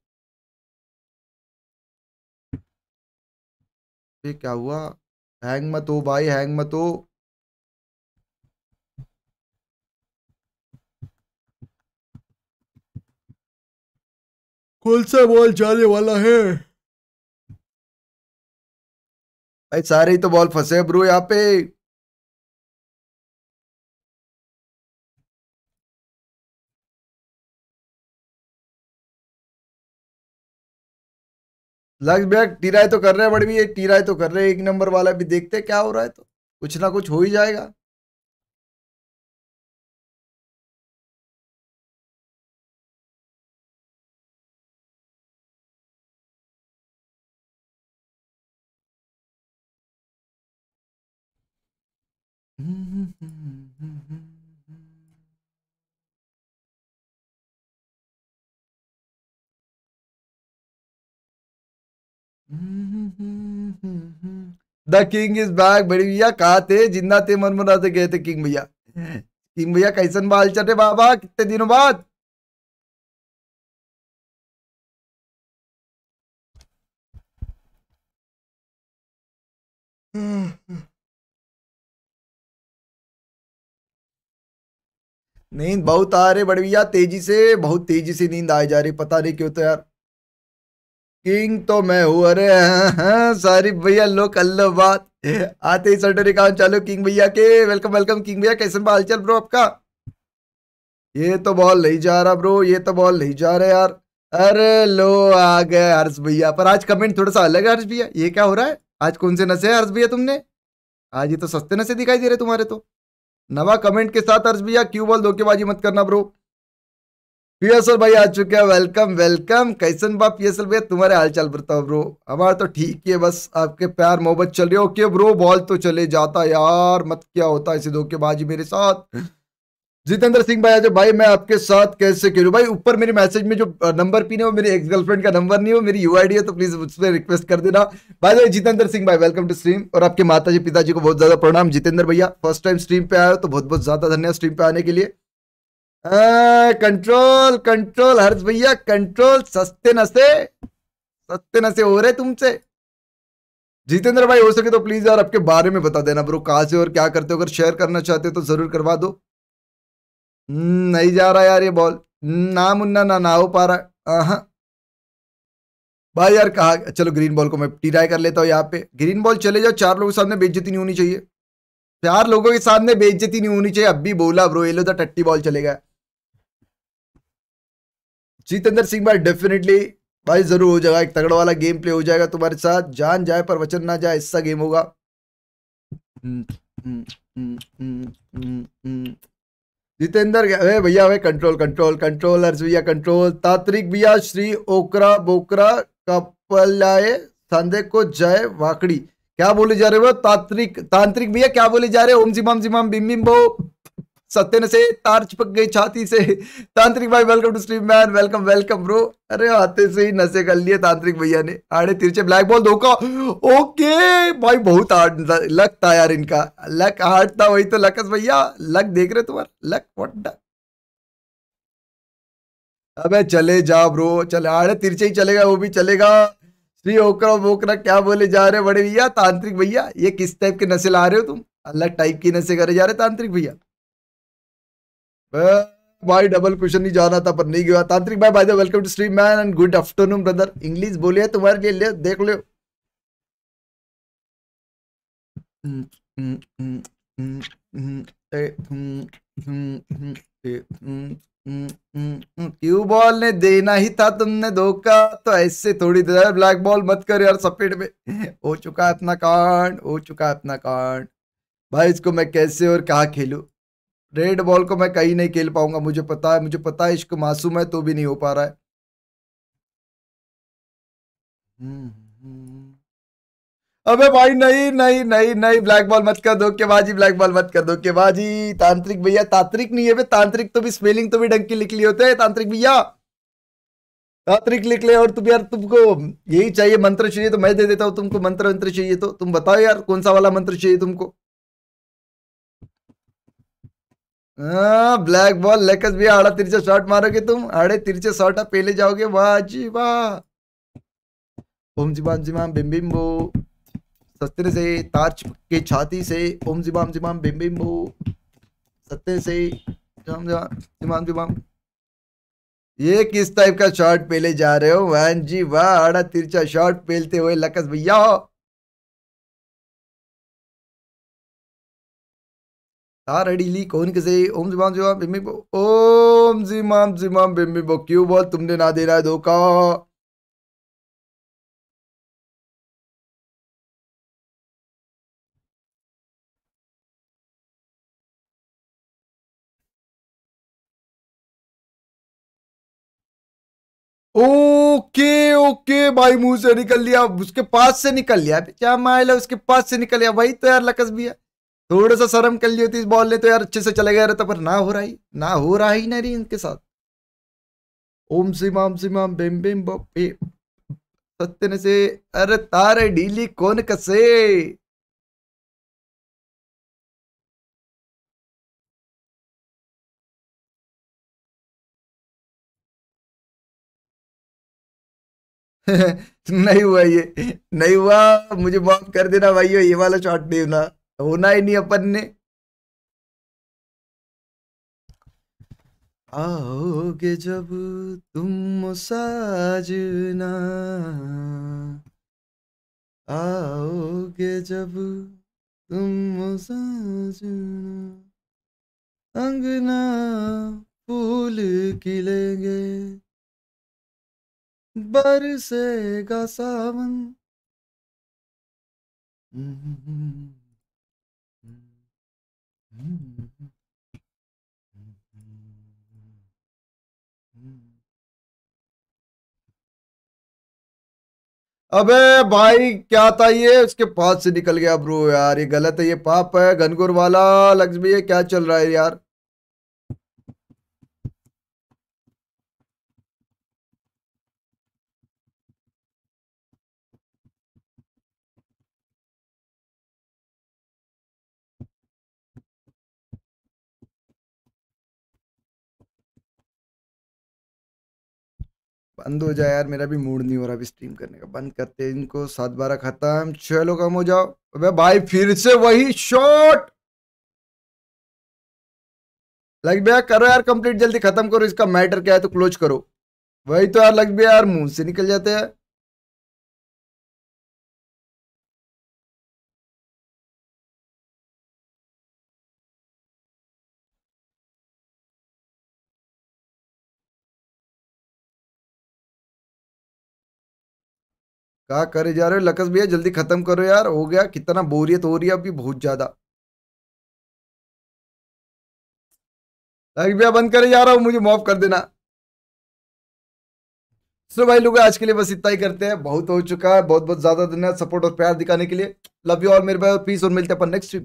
ये क्या हुआ हैंग मत हो भाई हैंग मत हो कौन सा बॉल जाने वाला है भाई सारे ही तो बॉल फंसे ब्रो यहाँ पे लक्ष भैया टीराई तो कर रहे हैं बड़ी भी ये टीराई तो कर रहे हैं एक नंबर वाला भी देखते हैं क्या हो रहा है तो कुछ ना कुछ हो ही जाएगा द किंग इज बैक बड़ी भैया कहा थे जिंदा थे मनमुराते गए थे किंग भैया किंग भैया कैसन बाल चटे बाबा कितने दिनों बाद नींद बहुत आ रही बड़े भैया तेजी से बहुत तेजी से नींद आ जा रही पता नहीं क्यों तो यार किंग तो मैं हूँ अरे हाँ, सारी भैया लो कर बात आते ही सटोरी काम चालू किंग भैया के वेलकम वेलकम किंग भैया कैसे बाल चल ब्रो आपका ये तो बॉल नहीं जा रहा ब्रो ये तो बॉल नहीं जा रहा यार अरे लो आ गए हर्ष भैया पर आज कमेंट थोड़ा सा अलग है हर्ष भैया ये क्या हो रहा है आज कौन से नशे है हर्ष भैया तुमने आज ये तो सस्ते नशे दिखाई दे रहे तुम्हारे तो नवा कमेंट के साथ हर्ष भैया क्यों बॉल धोखेबाजी मत करना ब्रो पीएसएल भाई आ चुके हैं वेलकम वेलकम कैसन बा पीएसएल भैया तुम्हारे हाल चाल बताओ ब्रो हमारा तो ठीक है बस आपके प्यार मोहब्बत चल रही ओके ब्रो बॉल तो चले जाता यार मत क्या होता ऐसे धोखेबाजी मेरे साथ जितेंद्र सिंह भाई आज भाई मैं आपके साथ कैसे करूँ भाई ऊपर मेरे मैसेज में जो नंबर पीने वो मेरी एक्स गर्लफ्रेंड का नंबर नहीं हो मेरी यू है तो प्लीज उस पर रिक्वेस्ट कर देना भाई जितेंद्र सिंह भाई वेलकम टू स्ट्रीम और आपके माता जी पिताजी को बहुत ज्यादा प्रणाम जितेंद्र भैया फर्स्ट टाइम स्ट्रीम पे आए हो तो बहुत बहुत ज्यादा धन्यवाद स्ट्रीम पे आने के लिए कंट्रोल कंट्रोल हर्ष भैया कंट्रोल सस्ते नशे सस्ते नशे हो रहे तुमसे जितेंद्र भाई हो सके तो प्लीज यार आपके बारे में बता देना ब्रो कहाँ से और क्या करते हो अगर शेयर करना चाहते हो तो जरूर करवा दो हम्म, नहीं जा रहा यार ये बॉल हम्म, ना मुन्ना ना ना हो पा रहा हाँ भाई यार कहा चलो ग्रीन बॉल को मैं टिराई कर लेता हूँ यहाँ पे ग्रीन बॉल चले जाओ चार लोगों के सामने बेइज्जती नहीं होनी चाहिए चार लोगों के सामने बेइज्जती नहीं होनी चाहिए अब भी बोला ब्रो ये लो तो टट्टी बॉल चलेगा जितेंद्र सिंह भाई डेफिनेटली भाई जरूर हो जाएगा एक तगड़ वाला गेम प्ले हो जाएगा तुम्हारे साथ जान जाए पर वचन ना जाए ऐसा गेम होगा जितेंद्र भैया भाई कंट्रोल कंट्रोल कंट्रोल अर्ज भैया कंट्रोल तात्रिक भैया श्री ओकरा बोकरा कपलाए सांदे को जय वाकड़ी क्या बोले जा रहे हो तात्रिक तांत्रिक भैया क्या बोले जा रहे हो ओम जिमाम जिमाम बिम बिम बो सत्यन से तार चिपक गई छाती से तांत्रिक भाई welcome to stream man welcome welcome bro अरे आते से ही नशे कर लिए तांत्रिक भैया ने आड़े तिरछे ब्लैक बॉल धोखा ओके भाई बहुत हार्ड लक था यार इनका लक हार्ड था वही तो लकस भैया लक देख रहे तुम्हारा लक वट अबे चले जा ब्रो चले आड़े तिरछे ही चलेगा वो भी चलेगा श्री ओकरा क्या बोले जा रहे बड़े भैया तांत्रिक भैया ये किस टाइप के नशे ला रहे हो तुम अलग टाइप की नशे करे जा रहे तांत्रिक भैया भाई डबल क्वेश्चन नहीं जाना था पर नहीं गया तांत्रिक भाई भाई welcome to stream man and good afternoon brother English बोलिए तुम्हारे लिए ले देख लो क्यू बॉल ने देना ही था तुमने धोखा तो ऐसे थोड़ी देर ब्लैक बॉल मत कर यार सपेट में हो चुका अपना कांड हो चुका अपना कांड भाई इसको मैं कैसे और कहा खेलू रेड बॉल को मैं कहीं नहीं खेल पाऊंगा मुझे पता है मुझे पता है इश्क मासूम है तो भी नहीं हो पा रहा है हम्म, हम्म। अबे भाई नहीं नहीं नहीं नहीं ब्लैक बॉल मत कर बाजी ब्लैक बॉल मत कर बाजी तांत्रिक भैया तांत्रिक नहीं है तांत्रिक तो भी स्पेलिंग तो भी डंकी लिख ली होते हैं तांत्रिक भैया तांत्रिक लिख ले और तुम यार तुमको यही चाहिए मंत्र चाहिए तो मैं दे देता हूँ तुमको मंत्र मंत्र चाहिए तो तुम बताओ यार कौन सा वाला मंत्र चाहिए तुमको ब्लैक बॉल लेकस भी आड़ा तिरछा शॉट मारोगे तुम आड़े तिरछे शॉट आप पहले जाओगे वाह जी वाह ओम जी बाम जी माम बिम बिम बो सत्य से तार के छाती से ओम जी बाम जी माम बिम बिम बो सत्य से जाम जाम जी जी जिमाम ये किस टाइप का शॉट पहले जा रहे हो वैन जी वाह आड़ा तिरछा शॉट पहलते हुए लकस भैया हो तारडीली हाँ, कौन किसे ओम जिमाम जिमाम बिम्बी बो ओम जिमाम जिमाम बिम्बी बो क्यों बोल तुमने ना देना है धोखा ओके ओके भाई मुंह से निकल लिया उसके पास से निकल लिया क्या माइला उसके पास से निकल लिया भाई तो यार लकस भी है थोड़ा सा शर्म कर ली होती बॉल ले तो यार अच्छे से चले गया रहता पर ना हो रहा ही ना हो रहा ही नहीं इनके साथ ओम सिमाम सिमाम बेम बेम बे ने से अरे तारे डीली कौन कसे नहीं हुआ ये नहीं हुआ मुझे माफ कर देना भाई ये वाला शॉट नहीं होना ही नहीं अपन ने आओगे जब तुम साजना आओगे जब तुम साजना अंगना फूल खिलेंगे बरसेगा सावन हम्म, अबे भाई क्या था ये उसके पास से निकल गया ब्रो यार ये गलत है ये पाप है घनघोर वाला लक्ष्मी ये क्या चल रहा है यार बंद हो जाए यार मेरा भी मूड नहीं हो रहा अभी स्ट्रीम करने का बंद करते हैं इनको सात बारह खत्म चलो कम हो जाओ अबे भाई फिर से वही शॉट लग भैया करो यार कंप्लीट जल्दी खत्म करो इसका मैटर क्या है तो क्लोज करो वही तो यार लग भैया यार मुंह से निकल जाते हैं क्या करे जा रहे हो लकस भैया जल्दी खत्म करो यार हो गया कितना बोरियत हो रही है अभी बहुत ज्यादा भैया बंद करे जा रहा हूं मुझे माफ कर देना सो भाई लोग आज के लिए बस इतना ही करते हैं बहुत हो चुका है बहुत बहुत ज्यादा धन्यवाद सपोर्ट और प्यार दिखाने के लिए लव यू और मेरे भाई और पीस और मिलते हैं अपन नेक्स्ट